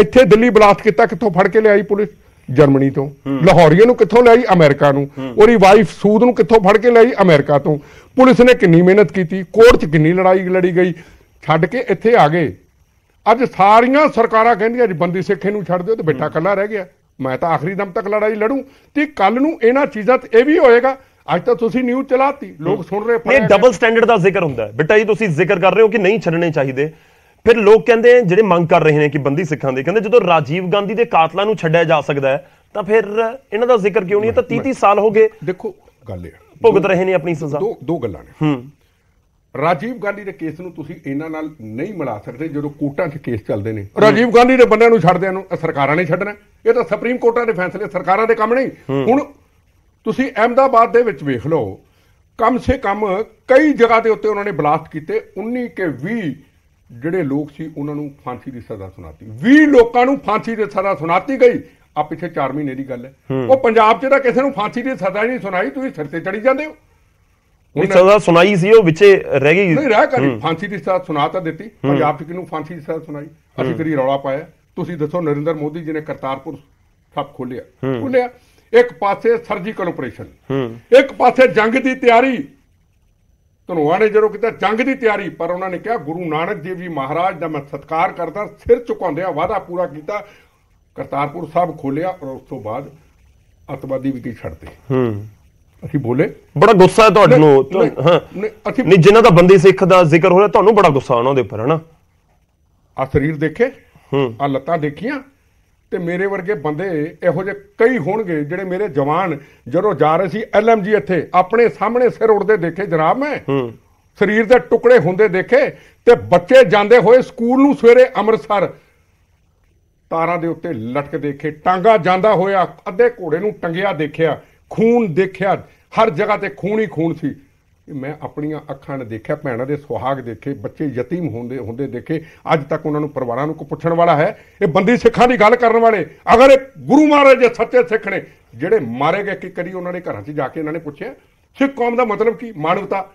ਇੱਥੇ ਦਿੱਲੀ ਬਲਾਸਟ ਕੀਤਾ ਕਿੱਥੋਂ ਫੜ ਕੇ ਲਿਆਈ ਪੁਲਿਸ ਜਰਮਨੀ ਤੋਂ ਲਾਹੌਰੀਏ ਨੂੰ ਕਿੱਥੋਂ ਲਈ ਅਮਰੀਕਾ ਨੂੰ ਉਹਦੀ ਵਾਈਫ ਸੂਦ ਨੂੰ ਕਿੱਥੋਂ ਫੜ ਕੇ ਲਈ ਅਮਰੀਕਾ ਤੋਂ ਪੁਲਿਸ ਨੇ ਕਿੰਨੀ ਮਿਹਨਤ ਕੀਤੀ ਕੋਰਟ 'ਚ ਕਿੰਨੀ ਲੜਾਈ ਲੜੀ ਗਈ ਛੱਡ ਕੇ ਇੱਥੇ ਆ ਗਏ ਅੱਜ ਸਾਰੀਆਂ ਸਰਕਾਰਾਂ ਕਹਿੰਦੀਆਂ ਜੀ ਬੰਦੀ ਸਿੱਖੇ ਨੂੰ ਛੱਡ ਦਿਓ ਤੇ ਬੇਟਾ ਕੱਲਾ ਰਹਿ ਗਿਆ ਮੈਂ ਤਾਂ ਆਖਰੀ ਦਮ ਤੱਕ ਲੜਾਈ ਲੜੂ ਤੇ ਕੱਲ ਨੂੰ ਇਹਨਾਂ ਚੀਜ਼ਾਂ 'ਤੇ ਇਹ ਵੀ ਹੋਏਗਾ ਅੱਜ ਤਾਂ ਤੁਸੀਂ ਨਿਊਜ਼ ਚਲਾਤੀ ਲੋਕ ਸੁਣ ਰਹੇ ਪਰ ਇਹ ਡਬਲ ਸਟੈਂਡਰਡ ਦਾ ਜ਼ਿਕਰ ਹੁੰਦਾ ਹੈ ਬੇਟਾ ਜੀ ਤੁਸੀਂ ਜ਼ਿਕਰ ਕਰ ਰਹੇ ਹੋ ਕਿ ਨਹੀਂ ਛੱਡਣੇ ਚਾਹੀਦੇ ਫਿਰ ਲੋਕ ਕਹਿੰਦੇ ਜਿਹੜੇ ਮੰਗ ਕਰ ਰਹੇ ਨੇ ਕਿ ਬੰਦੀ ਸਿੱਖਾਂ ਦੇ ਕਹਿੰਦੇ ਜਦੋਂ ਰਾਜੀਵ ਗਾਂਧੀ ਦੇ ਕਾਤਲਾਂ ਨੂੰ ਛੱਡਿਆ ਜਾ ਸਕਦਾ ਹੈ ਤਾਂ ਫਿਰ ਇਹਨਾਂ ਦਾ ਜ਼ਿਕਰ ਕਿਉਂ ਨਹੀਂ ਤਾਂ 30 30 ਸਾਲ ਹੋ ਗਏ ਦੇਖੋ ਗੱਲ ਇਹ ਭੁਗਤ ਰਹੇ ਨੇ ਆਪਣੀ ਸਜ਼ਾ ਦੋ ਦੋ ਗੱਲਾਂ ਨੇ ਹੂੰ ਰਾਜੀਵ ਗਾਂਧੀ ਦੇ ਕੇਸ ਨੂੰ ਤੁਸੀਂ ਇਹਨਾਂ ਨਾਲ ਨਹੀਂ ਮਿਲਾ ਸਕਦੇ ਜਦੋਂ ਕੋਰਟਾਂ 'ਚ ਕੇਸ ਚੱਲਦੇ ਨੇ ਰਾਜੀਵ ਗਾਂਧੀ ਦੇ ਬੰਦਿਆਂ ਨੂੰ ਛੱਡਦਿਆਂ ਨੂੰ ਸਰਕਾਰਾਂ ਨੇ ਛੱਡਣਾ ਇਹ ਤਾਂ ਸੁਪਰੀਮ ਕੋਰਟਾਂ ਦੇ ਫੈਸਲੇ ਸਰਕਾਰਾਂ ਦੇ ਕੰਮ ਨਹੀਂ ਹੁਣ ਤੁਸੀਂ ਅਹਮਦਾਬਾਦ ਦੇ ਵਿੱਚ ਵੇਖ ਲਓ ਕਮ ਸੇ ਕਮ ਕਈ ਜਗ੍ਹਾ ਦੇ ਉੱਤੇ ਉਹਨਾਂ ਨੇ ਬਲਾਸਟ ਕੀਤੇ 19 ਕੇ 20 ਜਿਹੜੇ ਲੋਕ ਸੀ ਉਹਨਾਂ ਨੂੰ ਫਾਂਸੀ ਦੀ ਸਜ਼ਾ ਸੁਣਾਤੀ 20 ਲੋਕਾਂ ਨੂੰ ਫਾਂਸੀ ਦੀ ਸਜ਼ਾ ਸੁਣਾਤੀ ਗਈ ਆ ਪਿੱਛੇ 4 ਮਹੀਨੇ ਦੀ ਗੱਲ ਹੈ ਉਹ ਪੰਜਾਬ 'ਚ ਤਾਂ ਕਿਸੇ ਨੂੰ ਫਾਂਸੀ ਦੀ ਸਜ਼ਾ ਹੀ ਨਹੀਂ ਸੁਣਾਈ ਤੁਸੀਂ ਸਿਰ ਤੇ ਚੜੀ ਜਾਂਦੇ ਹੋ ਨਹੀਂ ਸਜ਼ਾ ਸੁਣਾਈ ਸੀ ਉਹ ਵਿੱਚੇ ਰਹਿ ਗਈ ਨਹੀਂ ਰਹਿ ਕਰੀ ਫਾਂਸੀ ਦੀ ਸਜ਼ਾ ਸੁਣਾ ਤਾਂ ਦਿੱਤੀ ਪੰਜਾਬ 'ਚ ਕਿਨੂੰ ਫਾਂਸੀ ਦੀ ਸਜ਼ਾ ਸੁਣਾਈ ਅਸੀਂ ਕਰੀ ਰੌਲਾ ਪਾਇਆ ਤੁਸੀਂ ਦੱਸੋ ਨਰਿੰਦਰ ਮੋਦੀ ਜੀ ਨੇ ਕਰਤਾਰਪੁਰ ਸਭ ਖੋਲਿਆ ਖੋਲਿਆ ਇੱਕ ਪਾਸੇ ਸਰਜੀਕਲ ਆਪਰੇਸ਼ਨ ਇੱਕ ਪਾਸੇ ਜੰਗ ਦੀ ਤਿਆਰੀ ਧਨੋਆ ਨੇ ਜਦੋਂ ਕੀਤਾ ਜੰਗ ਦੀ ਤਿਆਰੀ ਪਰ ਉਹਨਾਂ ਨੇ ਕਿਹਾ ਗੁਰੂ ਨਾਨਕ ਦੇਵ ਜੀ ਮਹਾਰਾਜ ਦਾ ਮੈਂ ਸਤਿਕਾਰ ਕਰਦਾ ਸਿਰ ਝੁਕਾਉਂਦਿਆਂ ਵਾਅਦਾ ਪੂਰਾ ਕੀਤਾ ਕਰਤਾਰਪੁਰ ਸਾਹਿਬ ਖੋਲਿਆ ਔਰ ਉਸ ਤੋਂ ਬਾਅਦ ਅਤਵਾਦੀ ਵੀ ਕੀ ਛੱਡਦੇ ਹੂੰ ਅਸੀਂ ਬੋਲੇ ਬੜਾ ਗੁੱਸਾ ਹੈ ਨੂੰ ਹਾਂ ਨਹੀਂ ਜਿਨ੍ਹਾਂ ਦਾ ਬੰਦੀ ਸਿੱਖ ਦਾ ਜ਼ਿਕਰ ਹੋ ਰਿਹਾ ਤੁਹਾਨੂੰ ਬੜਾ ਗੁੱਸਾ ਉਹਨਾਂ ਦੇ ਉੱਪਰ ਹੈ ਨਾ ਆ ਸਰੀਰ ਦੇਖੇ ਹੂੰ ਆ ਲੱਤਾਂ ਦੇਖੀਆਂ ਤੇ ਮੇਰੇ ਵਰਗੇ ਬੰਦੇ ਇਹੋ ਜਿਹੇ ਕਈ ਹੋਣਗੇ ਜਿਹੜੇ ਮੇਰੇ ਜਵਾਨ ਜਦੋਂ ਜਾ ਰਹੇ ਸੀ ਐਲਐਮਜੀ ਇੱਥੇ ਆਪਣੇ ਸਾਹਮਣੇ ਸਿਰ ਉੜਦੇ ਦੇਖੇ ਜਨਾਬ ਮੈਂ ਸਰੀਰ ਦੇ ਟੁਕੜੇ ਹੁੰਦੇ ਦੇਖੇ ਤੇ ਬੱਚੇ ਜਾਂਦੇ ਹੋਏ ਸਕੂਲ ਨੂੰ ਸਵੇਰੇ ਅੰਮ੍ਰਿਤਸਰ ਤਾਰਾਂ ਦੇ ਉੱਤੇ ਲਟਕ ਦੇਖੇ ਟਾਂਗਾ ਜਾਂਦਾ ਹੋਇਆ ਅੱਧੇ ਘੋੜੇ ਨੂੰ ਟੰਗਿਆ ਦੇਖਿਆ ਖੂਨ ਦੇਖਿਆ ਹਰ ਜਗ੍ਹਾ ਤੇ ਖੂਨ ਹੀ ਖੂਨ ਸੀ ਮੈਂ ਆਪਣੀਆਂ ਅੱਖਾਂ ਨਾਲ ਦੇਖਿਆ ਭੈਣਾਂ ਦੇ ਸੁਹਾਗ ਦੇਖੇ ਬੱਚੇ ਯਤੀਮ ਹੁੰਦੇ ਹੁੰਦੇ ਦੇਖੇ ਅੱਜ ਤੱਕ ਉਹਨਾਂ ਨੂੰ ਪਰਿਵਾਰਾਂ ਨੂੰ ਕੋ ਪੁੱਛਣ ਵਾਲਾ ਹੈ ਇਹ ਬੰਦੀ ਸਿੱਖਾਂ ਦੀ ਗੱਲ ਕਰਨ ਵਾਲੇ ਅਗਰ ਇਹ ਗੁਰੂ ਮਹਾਰਾਜ ਦੇ ਸੱਚੇ ਸਿੱਖ ਨੇ ਜਿਹੜੇ ਮਾਰੇ ਗਏ ਕਿ ਕਰੀ ਉਹਨਾਂ ਨੇ ਘਰਾਂ 'ਚ ਜਾ ਕੇ ਇਹਨਾਂ ਨੇ ਪੁੱਛਿਆ ਸਿੱਖ ਕੌਮ ਦਾ ਮਤਲਬ ਕੀ ਮਾਨਵਤਾ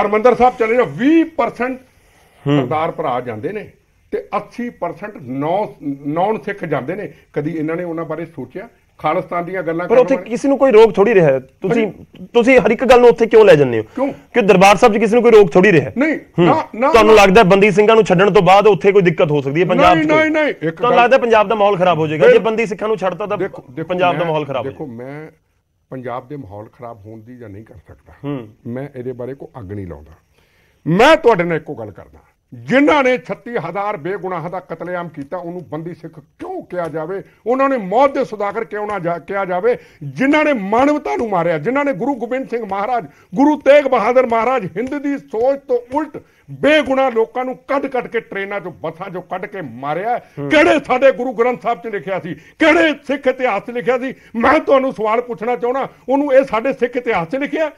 ਹਰਮੰਦਰ ਸਾਹਿਬ ਚਲੇ ਜਾ 20% ਸਰਦਾਰ ਭਰਾ ਜਾਂਦੇ ਨੇ ਤੇ 80% ਨੌਨ ਸਿੱਖ ਜਾਂਦੇ ਨੇ ਕਦੀ ਇਹਨਾਂ ਨੇ ਉਹਨਾਂ ਬਾਰੇ ਸੋਚਿਆ ਖਾਲਿਸਤਾਨ ਦੀਆਂ ਗੱਲਾਂ ਪਰ ਉੱਥੇ ਕਿਸੇ ਨੂੰ ਕੋਈ ਰੋਕ ਥੋੜੀ ਰਿਹਾ ਤੁਸੀਂ ਤੁਸੀਂ ਹਰ ਇੱਕ ਗੱਲ ਨੂੰ ਉੱਥੇ ਕਿਉਂ ਲੈ ਜੰਨੇ ਹੋ ਕਿਉਂ ਕਿ ਦਰਬਾਰ ਸਾਹਿਬ 'ਚ ਕਿਸੇ ਨੂੰ ਕੋਈ ਰੋਕ ਥੋੜੀ ਰਿਹਾ ਨਹੀਂ ਨਾ ਤੁਹਾਨੂੰ ਲੱਗਦਾ ਬੰਦੀ ਸਿੰਘਾਂ ਨੂੰ ਛੱਡਣ ਤੋਂ ਬਾਅਦ ਉੱਥੇ ਕੋਈ ਦਿੱਕਤ ਹੋ ਸਕਦੀ ਹੈ ਪੰਜਾਬ 'ਚ ਨਹੀਂ ਨਹੀਂ ਨਹੀਂ ਤੁਹਾਨੂੰ ਲੱਗਦਾ ਪੰਜਾਬ ਦਾ ਮਾਹੌਲ ਖਰਾਬ ਹੋ ਜਾਏਗਾ ਜੇ ਬੰਦੀ ਸਿੱਖਾਂ ਨੂੰ ਛੱਡਤਾ ਤਾਂ ਪੰਜਾਬ ਦਾ ਮਾਹੌਲ ਖਰਾਬ ਹੋ ਦੇਖੋ ਮੈਂ ਪੰਜਾਬ ਦੇ ਮਾਹੌਲ ਖਰਾਬ ਹੋਣ ਦੀ ਜਾਂ ਨਹੀਂ ਕਰ ਸਕਦਾ ਮੈਂ ਇਹਦੇ ਬਾਰੇ ਕੋਈ ਅੱਗ ਨਹੀਂ ਲਾਉਂਦਾ ਮੈਂ ਤੁਹਾਡੇ ਨਾਲ ਇੱਕੋ ਗੱਲ ਕਰਦਾ ਜਿਨ੍ਹਾਂ ਨੇ 36000 ਬੇਗੁਨਾਹ ਦਾ ਕਤਲੇਆਮ ਕੀਤਾ ਉਹਨੂੰ ਬੰਦੀ ਸਿੱਖ ਕਿਉਂ ਕਿਹਾ ਜਾਵੇ ਉਹਨਾਂ ਨੇ ਮੌਤ ਦੇ ਸੁਦਾਗਰ ਕਿਉਂ ਨਾ ਕਿਹਾ ਜਾਵੇ ਜਿਨ੍ਹਾਂ ਨੇ ਮਾਨਵਤਾ ਨੂੰ ਮਾਰਿਆ ਜਿਨ੍ਹਾਂ ਨੇ ਗੁਰੂ ਗੋਬਿੰਦ ਸਿੰਘ ਮਹਾਰਾਜ ਗੁਰੂ ਤੇਗ ਬਹਾਦਰ ਮਹਾਰਾਜ ਹਿੰਦ ਦੀ ਸੋਚ ਤੋਂ ਉਲਟ ਬੇਗੁਨਾਹ ਲੋਕਾਂ ਨੂੰ ਕੱਢ-ਕੱਢ ਕੇ ਟ੍ਰੇਨਾਂ 'ਚੋਂ ਬੱਸਾਂ 'ਚੋਂ ਕੱਢ ਕੇ ਮਾਰਿਆ ਕਿਹੜੇ ਸਾਡੇ ਗੁਰੂ ਗ੍ਰੰਥ ਸਾਹਿਬ 'ਚ ਲਿਖਿਆ ਸੀ ਕਿਹੜੇ ਸਿੱਖ ਇਤਿਹਾਸ 'ਚ ਲਿਖਿਆ ਸੀ ਮੈਂ ਤੁਹਾਨੂੰ ਸਵਾਲ ਪੁੱਛਣਾ ਚਾਹਣਾ ਉਹਨੂੰ ਇਹ ਸਾਡੇ ਸਿੱਖ ਇਤਿਹਾਸ 'ਚ ਲਿਖਿਆ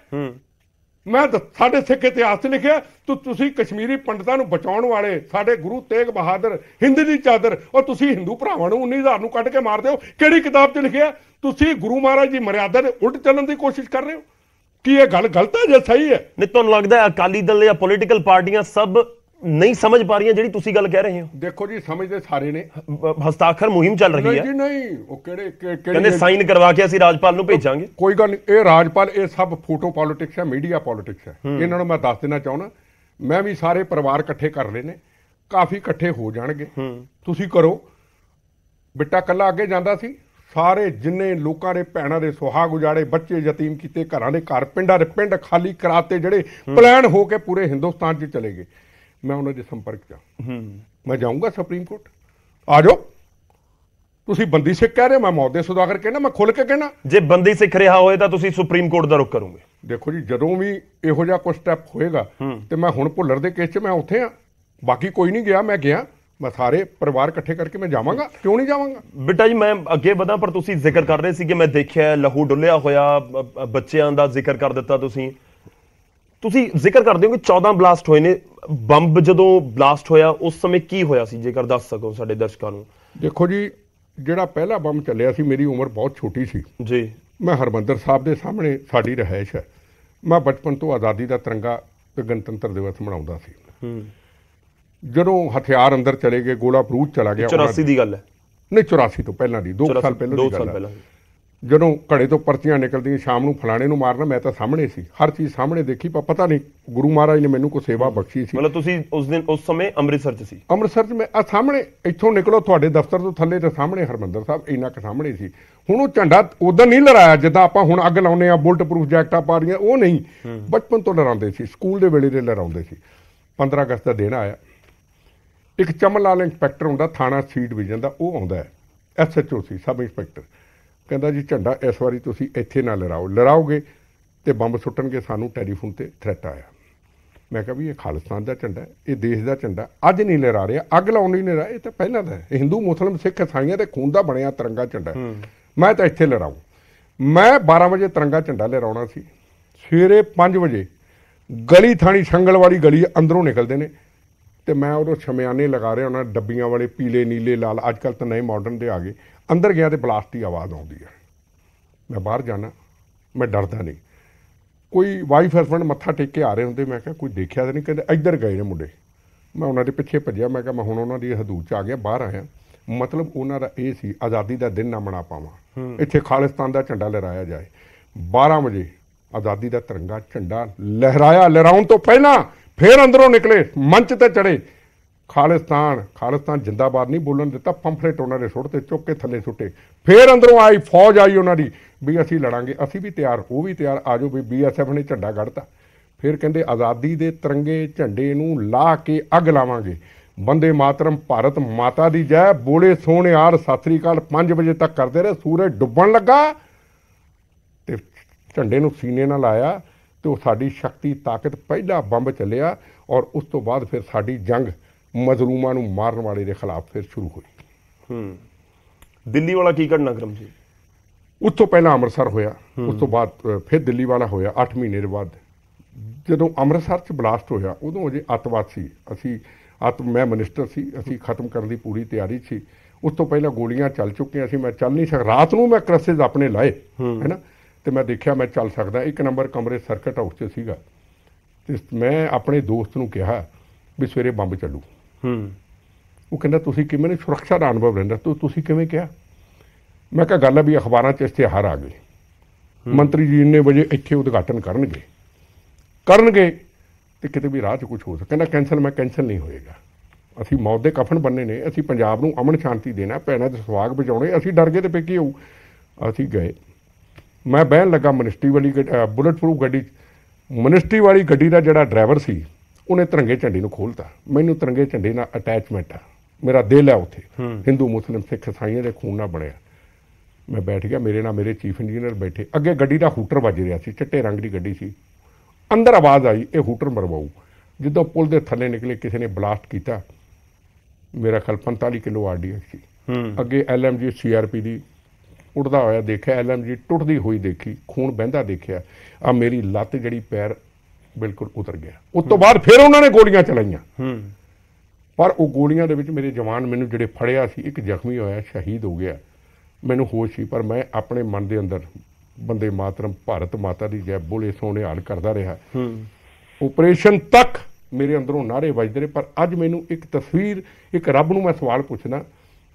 ਮੈਂ ਸਾਡੇ ਸਿੱਖ ਇਤਿਹਾਸ ਲਿਖਿਆ ਤੂੰ ਤੁਸੀਂ ਕਸ਼ਮੀਰੀ ਪੰਡਤਾਂ ਨੂੰ ਬਚਾਉਣ ਵਾਲੇ ਸਾਡੇ ਗੁਰੂ ਤੇਗ ਬਹਾਦਰ ਹਿੰਦ ਦੀ ਚਾਦਰ ਔਰ ਤੁਸੀਂ ਹਿੰਦੂ ਭਰਾਵਾਂ ਨੂੰ 19000 ਨੂੰ ਕੱਢ ਕੇ ਮਾਰਦੇ ਹੋ ਕਿਹੜੀ ਕਿਤਾਬ 'ਚ ਲਿਖਿਆ ਤੁਸੀਂ ਗੁਰੂ ਮਹਾਰਾਜ ਦੀ ਮਰਿਆਦਾ ਦੇ ਉਲਟ ਚੱਲਣ ਦੀ ਕੋਸ਼ਿਸ਼ ਕਰ ਰਹੇ ਹੋ ਕੀ ਇਹ ਗੱਲ ਗਲਤ ਹੈ ਜਾਂ ਸਹੀ ਹੈ ਨਹੀਂ ਤੁਹਾਨੂੰ ਲੱਗਦਾ ਅਕਾਲੀ ਦਲ ਜਾਂ ਪੋਲੀਟੀਕਲ ਪਾਰਟੀਆਂ ਸਭ ਨਹੀਂ ਸਮਝ ਪਾ ਰਹੀਆਂ ਜਿਹੜੀ ਤੁਸੀਂ ਗੱਲ ਕਹਿ ਰਹੇ ਹੋ ਦੇਖੋ ਜੀ ਸਮਝਦੇ ਸਾਰੇ ਨੇ ਹਸਤਾਖਰ ਮੁਹਿੰਮ ਚੱਲ ਰਹੀ ਹੈ ਨਹੀਂ ਨਹੀਂ ਉਹ ਕਿਹੜੇ ਕਿਹੜੇ ਕਹਿੰਦੇ ਸਾਈਨ ਕਰਵਾ ਕੇ ਅਸੀਂ ਰਾਜਪਾਲ ਨੂੰ ਭੇਜਾਂਗੇ ਕੋਈ ਗੱਲ ਨਹੀਂ ਇਹ ਰਾਜਪਾਲ ਇਹ ਸਭ ਫੋਟੋ ਪੋਲਿਟਿਕਸ ਹੈ ਮੀਡੀਆ ਪੋਲਿਟਿਕਸ ਹੈ ਇਹਨਾਂ ਨੂੰ ਮੈਂ ਦੱਸ ਦੇਣਾ ਚਾਹੁੰਦਾ ਮੈਂ ਵੀ ਸਾਰੇ ਪਰਿਵਾਰ ਇਕੱਠੇ ਕਰ ਲਏ ਨੇ ਕਾਫੀ ਇਕੱਠੇ ਹੋ ਜਾਣਗੇ ਤੁਸੀਂ ਕਰੋ ਬਿੱਟਾ ਕੱਲਾ ਅੱਗੇ ਜਾਂਦਾ ਸੀ ਸਾਰੇ ਜਿੰਨੇ ਲੋਕਾਂ ਦੇ ਭੈਣਾਂ ਦੇ ਸੁਹਾਗ ਉਜਾੜੇ ਬੱਚੇ ਯਤੀਮ ਕੀਤੇ ਘਰਾਂ ਦੇ ਘਰ ਪਿੰਡਾਂ ਦੇ ਪਿੰਡ ਖਾਲੀ ਕਰਾਤੇ ਜਿਹੜੇ ਪਲਾਨ ਹੋ ਕੇ ਪੂਰੇ ਹਿੰਦੁਸਤਾਨ 'ਚ ਚਲੇ ਗਏ ਮੈਂ ਉਹਨਾਂ ਦੇ ਸੰਪਰਕ 'ਚ ਹਾਂ ਮੈਂ ਜਾਊਂਗਾ ਸੁਪਰੀਮ ਕੋਰਟ ਆ ਜਾਓ ਤੁਸੀਂ ਬੰਦੀ ਸਿੱਖ ਕਹਿ ਰਹੇ ਮੈਂ ਮੌਤ ਦੇ ਸੁਦਾਗਰ ਕਹਿਣਾ ਮੈਂ ਖੁੱਲ ਕੇ ਕਹਿਣਾ ਜੇ ਬੰਦੀ ਸਿੱਖ ਰਿਹਾ ਹੋਏ ਤਾਂ ਤੁਸੀਂ ਸੁਪਰੀਮ ਕੋਰਟ ਦਾ ਰੁਖ ਕਰੋਗੇ ਦੇਖੋ ਜੀ ਜਦੋਂ ਵੀ ਇਹੋ ਜਿਹਾ ਕੋਈ ਸਟੈਪ ਹੋਏਗਾ ਤੇ ਮੈਂ ਹੁਣ ਭੁੱਲਰ ਦੇ ਕੇਸ 'ਚ ਮੈਂ ਉੱਥੇ ਆ ਬਾਕੀ ਕੋਈ ਨਹੀਂ ਗਿਆ ਮੈਂ ਗਿਆ ਮੈਂ ਸਾਰੇ ਪਰਿਵਾਰ ਇਕੱਠੇ ਕਰਕੇ ਮੈਂ ਜਾਵਾਂਗਾ ਕਿਉਂ ਨਹੀਂ ਜਾਵਾਂਗਾ ਬੇਟਾ ਜੀ ਮੈਂ ਅੱਗੇ ਵਧਾਂ ਪਰ ਤੁਸੀਂ ਜ਼ਿਕਰ ਕਰ ਰਹੇ ਸੀ ਕਿ ਮੈਂ ਦੇਖਿਆ ਲਹੂ ਡੁੱਲਿਆ ਹੋਇਆ ਬੱਚਿਆਂ ਦਾ ਜ਼ਿਕਰ ਕਰ ਦਿੱਤਾ ਤੁਸੀਂ ਤੁਸੀਂ ਜ਼ਿਕਰ ਕਰਦੇ ਹੋ ਕਿ 14 ਬਲਾਸਟ ਹੋਏ ਨੇ ਬੰਬ ਜਦੋਂ ਬਲਾਸਟ ਹੋਇਆ ਉਸ ਸਮੇਂ ਕੀ ਹੋਇਆ ਸੀ ਜੇਕਰ ਦੱਸ ਸਕੋ ਸਾਡੇ ਦਰਸ਼ਕਾਂ ਨੂੰ ਦੇਖੋ ਜੀ ਜਿਹੜਾ ਪਹਿਲਾ ਬੰਬ ਚੱਲਿਆ ਸੀ ਮੇਰੀ ਉਮਰ ਬਹੁਤ ਛੋਟੀ ਸੀ ਜੀ ਮੈਂ ਹਰਮੰਦਰ ਸਾਹਿਬ ਦੇ ਸਾਹਮਣੇ ਸਾਡੀ ਰਹਿائش ਹੈ ਮੈਂ ਬਚਪਨ ਤੋਂ ਆਜ਼ਾਦੀ ਦਾ ਤਿਰੰਗਾ ਤੇ ਗਣਤੰਤਰ ਦਿਵਸ ਮਨਾਉਂਦਾ ਸੀ ਹੂੰ ਜਦੋਂ ਹਥਿਆਰ ਅੰਦਰ ਚਲੇ ਗਏ ਗੋਲਾ ਬਰੂਦ ਚਲਾ ਗਿਆ 84 ਦੀ ਗੱਲ ਹੈ ਨਹੀਂ 84 ਤੋਂ ਪਹਿਲਾਂ ਦੀ 2 ਸਾਲ ਪਹਿਲਾਂ ਦੀ ਗੱਲ ਹੈ ਜਦੋਂ ਘੜੇ ਤੋਂ ਪਰਚੀਆਂ ਨਿਕਲਦੀਆਂ ਸ਼ਾਮ ਨੂੰ ਫਲਾਣੇ ਨੂੰ ਮਾਰਨਾ ਮੈਂ ਤਾਂ ਸਾਹਮਣੇ ਸੀ ਹਰ ਚੀਜ਼ ਸਾਹਮਣੇ ਦੇਖੀ ਪਰ ਪਤਾ ਨਹੀਂ ਗੁਰੂ ਮਹਾਰਾਜ ਨੇ ਮੈਨੂੰ ਕੋਈ ਸੇਵਾ ਬਖਸ਼ੀ ਸੀ ਮਤਲਬ ਤੁਸੀਂ ਉਸ ਦਿਨ ਉਸ ਸਮੇਂ ਅੰਮ੍ਰਿਤਸਰ 'ਚ ਸੀ ਅੰਮ੍ਰਿਤਸਰ 'ਚ ਮੈਂ ਆ ਸਾਹਮਣੇ ਇੱਥੋਂ ਨਿਕਲੋ ਤੁਹਾਡੇ ਦਫ਼ਤਰ ਤੋਂ ਥੱਲੇ ਤੇ ਸਾਹਮਣੇ ਹਰਮੰਦਰ ਸਾਹਿਬ ਇੰਨਾ ਕੁ ਸਾਹਮਣੇ ਸੀ ਹੁਣ ਉਹ ਝੰਡਾ ਉਦੋਂ ਨਹੀਂ ਲੜਾਇਆ ਜਿੱਦਾਂ ਆਪਾਂ ਹੁਣ ਅੱਗ ਲਾਉਨੇ ਆ ਬੁਲਟ ਪ੍ਰੂਫ ਜੈਕਟਾਂ ਪਾ ਰਹੀਆਂ ਉਹ ਨਹੀਂ ਬਚਪਨ ਤੋਂ ਲੜਾਉਂਦੇ ਸੀ ਸਕੂਲ ਦੇ ਵੇਲੇ ਦੇ ਲੜਾਉਂਦੇ ਸੀ 15 ਅਗਸਤ ਦਾ ਦਿਨ ਆਇਆ ਇੱਕ ਚਮਨ ਲਾਲ ਇੰਸਪੈਕਟਰ ਹੁੰਦਾ ਥਾਣਾ ਸੀ ਡਿਵੀਜ਼ਨ ਦਾ ਉਹ ਆਉਂਦਾ ਐਸਐਚਓ ਸੀ ਸਬ ਇੰਸਪੈਕਟਰ ਕਹਿੰਦਾ ਜੀ ਝੰਡਾ ਇਸ ਵਾਰੀ ਤੁਸੀਂ ਇੱਥੇ ਨਾ ਲਹਿਰਾਓ ਲਹਿਰਾਓਗੇ ਤੇ ਬੰਬ ਸੁੱਟਣਗੇ ਸਾਨੂੰ ਟੈਲੀਫੋਨ ਤੇ ਥ੍ਰੈਟ ਆਇਆ ਮੈਂ ਕਿਹਾ ਵੀ ਇਹ ਖਾਲਿਸਤਾਨ ਦਾ ਝੰਡਾ ਇਹ ਦੇਸ਼ ਦਾ ਝੰਡਾ ਅੱਜ ਨਹੀਂ ਲਹਿਰਾ ਰਿਹਾ ਅੱਗ ਲਾਉਣ ਨਹੀਂ ਲਹਿਰਾ ਇਹ ਤਾਂ ਪਹਿਲਾਂ ਦਾ ਹੈ ਹਿੰਦੂ ਮੁਸਲਮ ਸਿੱਖ ਇਸਾਈਆਂ ਦੇ ਖੂਨ ਦਾ ਬਣਿਆ ਤਿਰੰਗਾ ਝੰਡਾ ਮੈਂ ਤਾਂ ਇੱਥੇ ਲਹਿਰਾਉਂ ਮੈਂ 12 ਵਜੇ ਤਿਰੰਗਾ ਝੰਡਾ ਲਹਿਰਾਉਣਾ ਸੀ ਸਵੇਰੇ 5 ਵਜੇ ਗਲੀ ਥਾਣੀ ਵਾਲੀ ਗਲੀ ਅੰਦਰੋਂ ਨਿਕਲਦੇ ਨੇ ਤੇ ਮੈਂ ਉਦੋਂ ਛਮਿਆਨੇ ਲਗਾ ਰਿਹਾ ਉਹਨਾਂ ਡੱਬੀਆਂ ਵਾਲੇ ਪੀਲੇ ਨੀਲੇ ਲਾਲ ਅੱਜ ਕੱਲ ਤਾਂ ਨਵੇਂ ਮਾਡਰਨ ਦੇ ਆ ਗਏ ਅੰਦਰ ਗਿਆ ਤੇ ਬਲਾਸਟ ਦੀ ਆਵਾਜ਼ ਆਉਂਦੀ ਹੈ ਮੈਂ ਬਾਹਰ ਜਾਣਾ ਮੈਂ ਡਰਦਾ ਨਹੀਂ ਕੋਈ ਵਾਈਫ ਹਸਬੰਡ ਮੱਥਾ ਟੇਕ ਕੇ ਆ ਰਹੇ ਹੁੰਦੇ ਮੈਂ ਕਿਹਾ ਕੋਈ ਦੇਖਿਆ ਤਾਂ ਨਹੀਂ ਕਹਿੰਦੇ ਇੱਧਰ ਗਏ ਨੇ ਮੁੰਡੇ ਮੈਂ ਉਹਨਾਂ ਦੇ ਪਿੱਛੇ ਭੱਜਿਆ ਮੈਂ ਕਿਹਾ ਮੈਂ ਹੁਣ ਉਹਨਾਂ ਦੀ ਹਦੂਦ 'ਚ ਆ ਗਿਆ ਬਾਹਰ ਆਇਆ ਮਤਲਬ ਉਹਨਾਂ ਦਾ ਇਹ ਸੀ ਆਜ਼ਾਦੀ ਦਾ ਦਿਨ ਨਾ ਮਨਾ ਪਾਵਾਂ ਇੱਥੇ ਖਾਲਿਸਤਾਨ ਦਾ ਝੰਡਾ ਲਹਿਰਾਇਆ ਜਾਏ 12 ਵਜੇ ਆਜ਼ਾਦੀ ਦਾ ਤਿਰੰਗਾ ਝੰਡਾ ਲਹਿਰਾਇਆ ਲਹਿਰਾਉਣ ਤੋਂ ਪਹਿਲਾਂ ਫੇਰ ਅੰਦਰੋਂ ਨਿਕਲੇ ਮੰਚ ਤੇ ਚੜੇ ਖਾਲਿਸਤਾਨ ਖਾਲਿਸਤਾਨ ਜਿੰਦਾਬਾਦ ਨਹੀਂ ਬੋਲਣ ਦਿੱਤਾ ਪੰਫਲੇਟ ਉਹਨਾਂ ਨੇ ਸੁੱਟਤੇ ਚੁੱਕ ਕੇ ਥੱਲੇ ਛੁੱਟੇ ਫੇਰ ਅੰਦਰੋਂ ਆਈ ਫੌਜ ਆਈ ਉਹਨਾਂ ਦੀ ਵੀ ਅਸੀਂ ਲੜਾਂਗੇ ਅਸੀਂ ਵੀ ਤਿਆਰ ਉਹ ਵੀ ਤਿਆਰ ਆਜੋ ਵੀ ਬੀਐਸਐਫ ਨੇ ਝੰਡਾ ਗੜਤਾ ਫਿਰ ਕਹਿੰਦੇ ਆਜ਼ਾਦੀ ਦੇ ਤਿਰੰਗੇ ਝੰਡੇ ਨੂੰ ਲਾ ਕੇ ਅੱਗ ਲਾਵਾਂਗੇ ਬੰਦੇ ਮਾਤਰਮ ਭਾਰਤ ਮਾਤਾ ਦੀ ਜੈ ਬੋਲੇ ਸੋਹਣਿਆਰ ਸਾਤਰੀ ਕਾਲ 5 ਵਜੇ ਤੱਕ ਕਰਦੇ ਰਹੇ ਸੂਰਜ ਡੁੱਬਣ ਲੱਗਾ ਤੇ ਝੰਡੇ ਨੂੰ ਸੀਨੇ ਨਾਲ ਆਇਆ ਤੇ ਉਹ ਸਾਡੀ ਸ਼ਕਤੀ ਤਾਕਤ ਪਹਿਲਾ ਬੰਬ ਚੱਲਿਆ ਔਰ ਉਸ ਤੋਂ ਬਾਅਦ ਫਿਰ ਸਾਡੀ ਜੰਗ ਮਜ਼ਲੂਮਾਂ ਨੂੰ ਮਾਰਨ ਵਾਲੇ ਦੇ ਖਿਲਾਫ ਫਿਰ ਸ਼ੁਰੂ ਹੋਈ ਹੂੰ ਦਿੱਲੀ ਵਾਲਾ ਕੀ ਕਰਮ ਸੀ ਉਸ ਤੋਂ ਪਹਿਲਾਂ ਅੰਮ੍ਰਿਤਸਰ ਹੋਇਆ ਉਸ ਤੋਂ ਬਾਅਦ ਫਿਰ ਦਿੱਲੀ ਵਾਲਾ ਹੋਇਆ 8 ਮਹੀਨੇ ਦੇ ਬਾਅਦ ਜਦੋਂ ਅੰਮ੍ਰਿਤਸਰ 'ਚ ਬਲਾਸਟ ਹੋਇਆ ਉਦੋਂ ਅਜੇ ਅਤਵਾਦ ਸੀ ਅਸੀਂ ਅਤ ਮੈਂ ਮਨਿਸਟਰ ਸੀ ਅਸੀਂ ਖਤਮ ਕਰਨ ਦੀ ਪੂਰੀ ਤਿਆਰੀ ਸੀ ਉਸ ਤੋਂ ਪਹਿਲਾਂ ਗੋਲੀਆਂ ਚੱਲ ਚੁੱਕੀਆਂ ਸੀ ਮੈਂ ਚੱਲ ਨਹੀਂ ਸਕਦਾ ਰਾਤ ਨੂੰ ਮੈਂ ਕ੍ਰਸੇਜ਼ ਆਪਣੇ ਲਾਏ ਹੈਨਾ ਤੇ ਮੈਂ ਦੇਖਿਆ ਮੈਂ ਚੱਲ ਸਕਦਾ ਇੱਕ ਨੰਬਰ ਕਮਰੇ ਸਰਕਟ ਹਾਊਸ 'ਚ ਸੀਗਾ ਤੇ ਮੈਂ ਆਪਣੇ ਦੋਸਤ ਨੂੰ ਕਿਹਾ ਵੀ ਸਵੇਰੇ ਬੰਬ ਚੱਲੂ ਹੂੰ ਉਹ ਕਹਿੰਦਾ ਤੁਸੀਂ ਕਿਵੇਂ ਨੇ ਸੁਰੱਖਿਆ ਦਾ ਅਨੁਭਵ ਲੈਂਦਾ ਤੋ ਤੁਸੀਂ ਕਿਵੇਂ ਕਿਹਾ ਮੈਂ ਕਿਹਾ ਗੱਲ ਆ ਵੀ ਅਖਬਾਰਾਂ 'ਚ ਇਸ਼ਤਿਹਾਰ ਆ ਗਏ ਮੰਤਰੀ ਜੀ ਨੇ ਵਜੇ ਇੱਥੇ ਉਦਘਾਟਨ ਕਰਨਗੇ ਕਰਨਗੇ ਤੇ ਕਿਤੇ ਵੀ ਰਾਹ 'ਚ ਕੁਝ ਹੋ ਸਕਦਾ ਕਹਿੰਦਾ ਕੈਨਸਲ ਮੈਂ ਕੈਨਸਲ ਨਹੀਂ ਹੋਏਗਾ ਅਸੀਂ ਮੌਤ ਦੇ ਕਫਨ ਬੰਨੇ ਨੇ ਅਸੀਂ ਪੰਜਾਬ ਨੂੰ ਅਮਨ ਸ਼ਾਂਤੀ ਦੇਣਾ ਪੈਣਾ ਤੇ ਸਵਾਗ ਬਚਾਉਣੇ ਅਸੀਂ ਡਰ ਗਏ ਤੇ ਫੇ ਕੀ ਹੋਊ ਅਸੀਂ ਗਏ ਮੈਂ ਬਹਿਣ ਲੱਗਾ ਮਿਨਿਸਟਰੀ ਵਾਲੀ ਬੁਲਟ ਪ੍ਰੂਫ ਗੱਡੀ ਮਿਨਿਸਟਰੀ ਵਾਲੀ ਗੱਡੀ ਦਾ ਜਿਹੜਾ ਡਰਾਈਵਰ ਸੀ ਉਹਨੇ ਤਿਰੰਗੇ ਝੰਡੇ ਨੂੰ ਖੋਲਤਾ ਮੈਨੂੰ ਤਿਰੰਗੇ ਝੰਡੇ ਨਾਲ ਅਟੈਚਮੈਂਟ ਆ ਮੇਰਾ ਦਿਲ ਹੈ ਉੱਥੇ ਹਿੰਦੂ Muslim ਸਿੱਖ ਸਾਈਆਂ ਦੇ ਖੂਨ ਨਾਲ ਬਣਿਆ ਮੈਂ ਬੈਠ ਗਿਆ ਮੇਰੇ ਨਾਲ ਮੇਰੇ ਚੀਫ ਇੰਜੀਨੀਅਰ ਬੈਠੇ ਅੱਗੇ ਗੱਡੀ ਦਾ ਹੂਟਰ ਵੱਜ ਰਿਹਾ ਸੀ ਚਿੱਟੇ ਰੰਗ ਦੀ ਗੱਡੀ ਸੀ ਅੰਦਰ ਆਵਾਜ਼ ਆਈ ਇਹ ਹੂਟਰ ਮਰਵਾਉ ਜਦੋਂ ਪੁਲ ਦੇ ਥੱਲੇ ਨਿਕਲੇ ਕਿਸੇ ਨੇ ਬਲਾਸਟ ਕੀਤਾ ਮੇਰਾ ਖਲ 45 ਕਿਲੋ ਆਰਡੀਐਕਸ ਸੀ ਅੱਗੇ ਐਲਐਮਜੀ ਸੀਆਰਪੀ ਦੀ ਉੱਡਦਾ ਹੋਇਆ ਦੇਖਿਆ ਐਲਐਮਜੀ ਟੁੱਟਦੀ ਹੋਈ ਦੇਖੀ ਖੂਨ ਵਹਿੰਦਾ ਦੇਖਿਆ ਆ ਮੇਰੀ ਲੱਤ ਜਿਹੜੀ ਪੈਰ ਬਿਲਕੁਲ ਉਤਰ ਗਿਆ ਉਸ ਤੋਂ ਬਾਅਦ ਫਿਰ ਉਹਨਾਂ ਨੇ ਗੋਲੀਆਂ ਚਲਾਈਆਂ ਹੂੰ ਪਰ ਉਹ ਗੋਲੀਆਂ ਦੇ ਵਿੱਚ ਮੇਰੇ ਜਵਾਨ ਮੈਨੂੰ ਜਿਹੜੇ ਫੜਿਆ ਸੀ ਇੱਕ ਜ਼ਖਮੀ ਹੋਇਆ ਸ਼ਹੀਦ ਹੋ ਗਿਆ ਮੈਨੂੰ ਹੋਸ਼ ਸੀ ਪਰ ਮੈਂ ਆਪਣੇ ਮਨ ਦੇ ਅੰਦਰ ਬੰਦੇ ਮਾਤਰਮ ਭਾਰਤ ਮਾਤਾ ਦੀ ਜੈ ਬੋਲੇ ਸੋਹਣੇ ਹਾਲ ਕਰਦਾ ਰਿਹਾ ਹੂੰ ਆਪਰੇਸ਼ਨ ਤੱਕ ਮੇਰੇ ਅੰਦਰੋਂ ਨਾਰੇ ਵੱਜਦੇ ਰਹੇ ਪਰ ਅੱਜ ਮੈਨੂੰ ਇੱਕ ਤਸਵੀਰ ਇੱਕ ਰੱਬ ਨੂੰ ਮੈਂ ਸਵਾਲ ਪੁੱਛਣਾ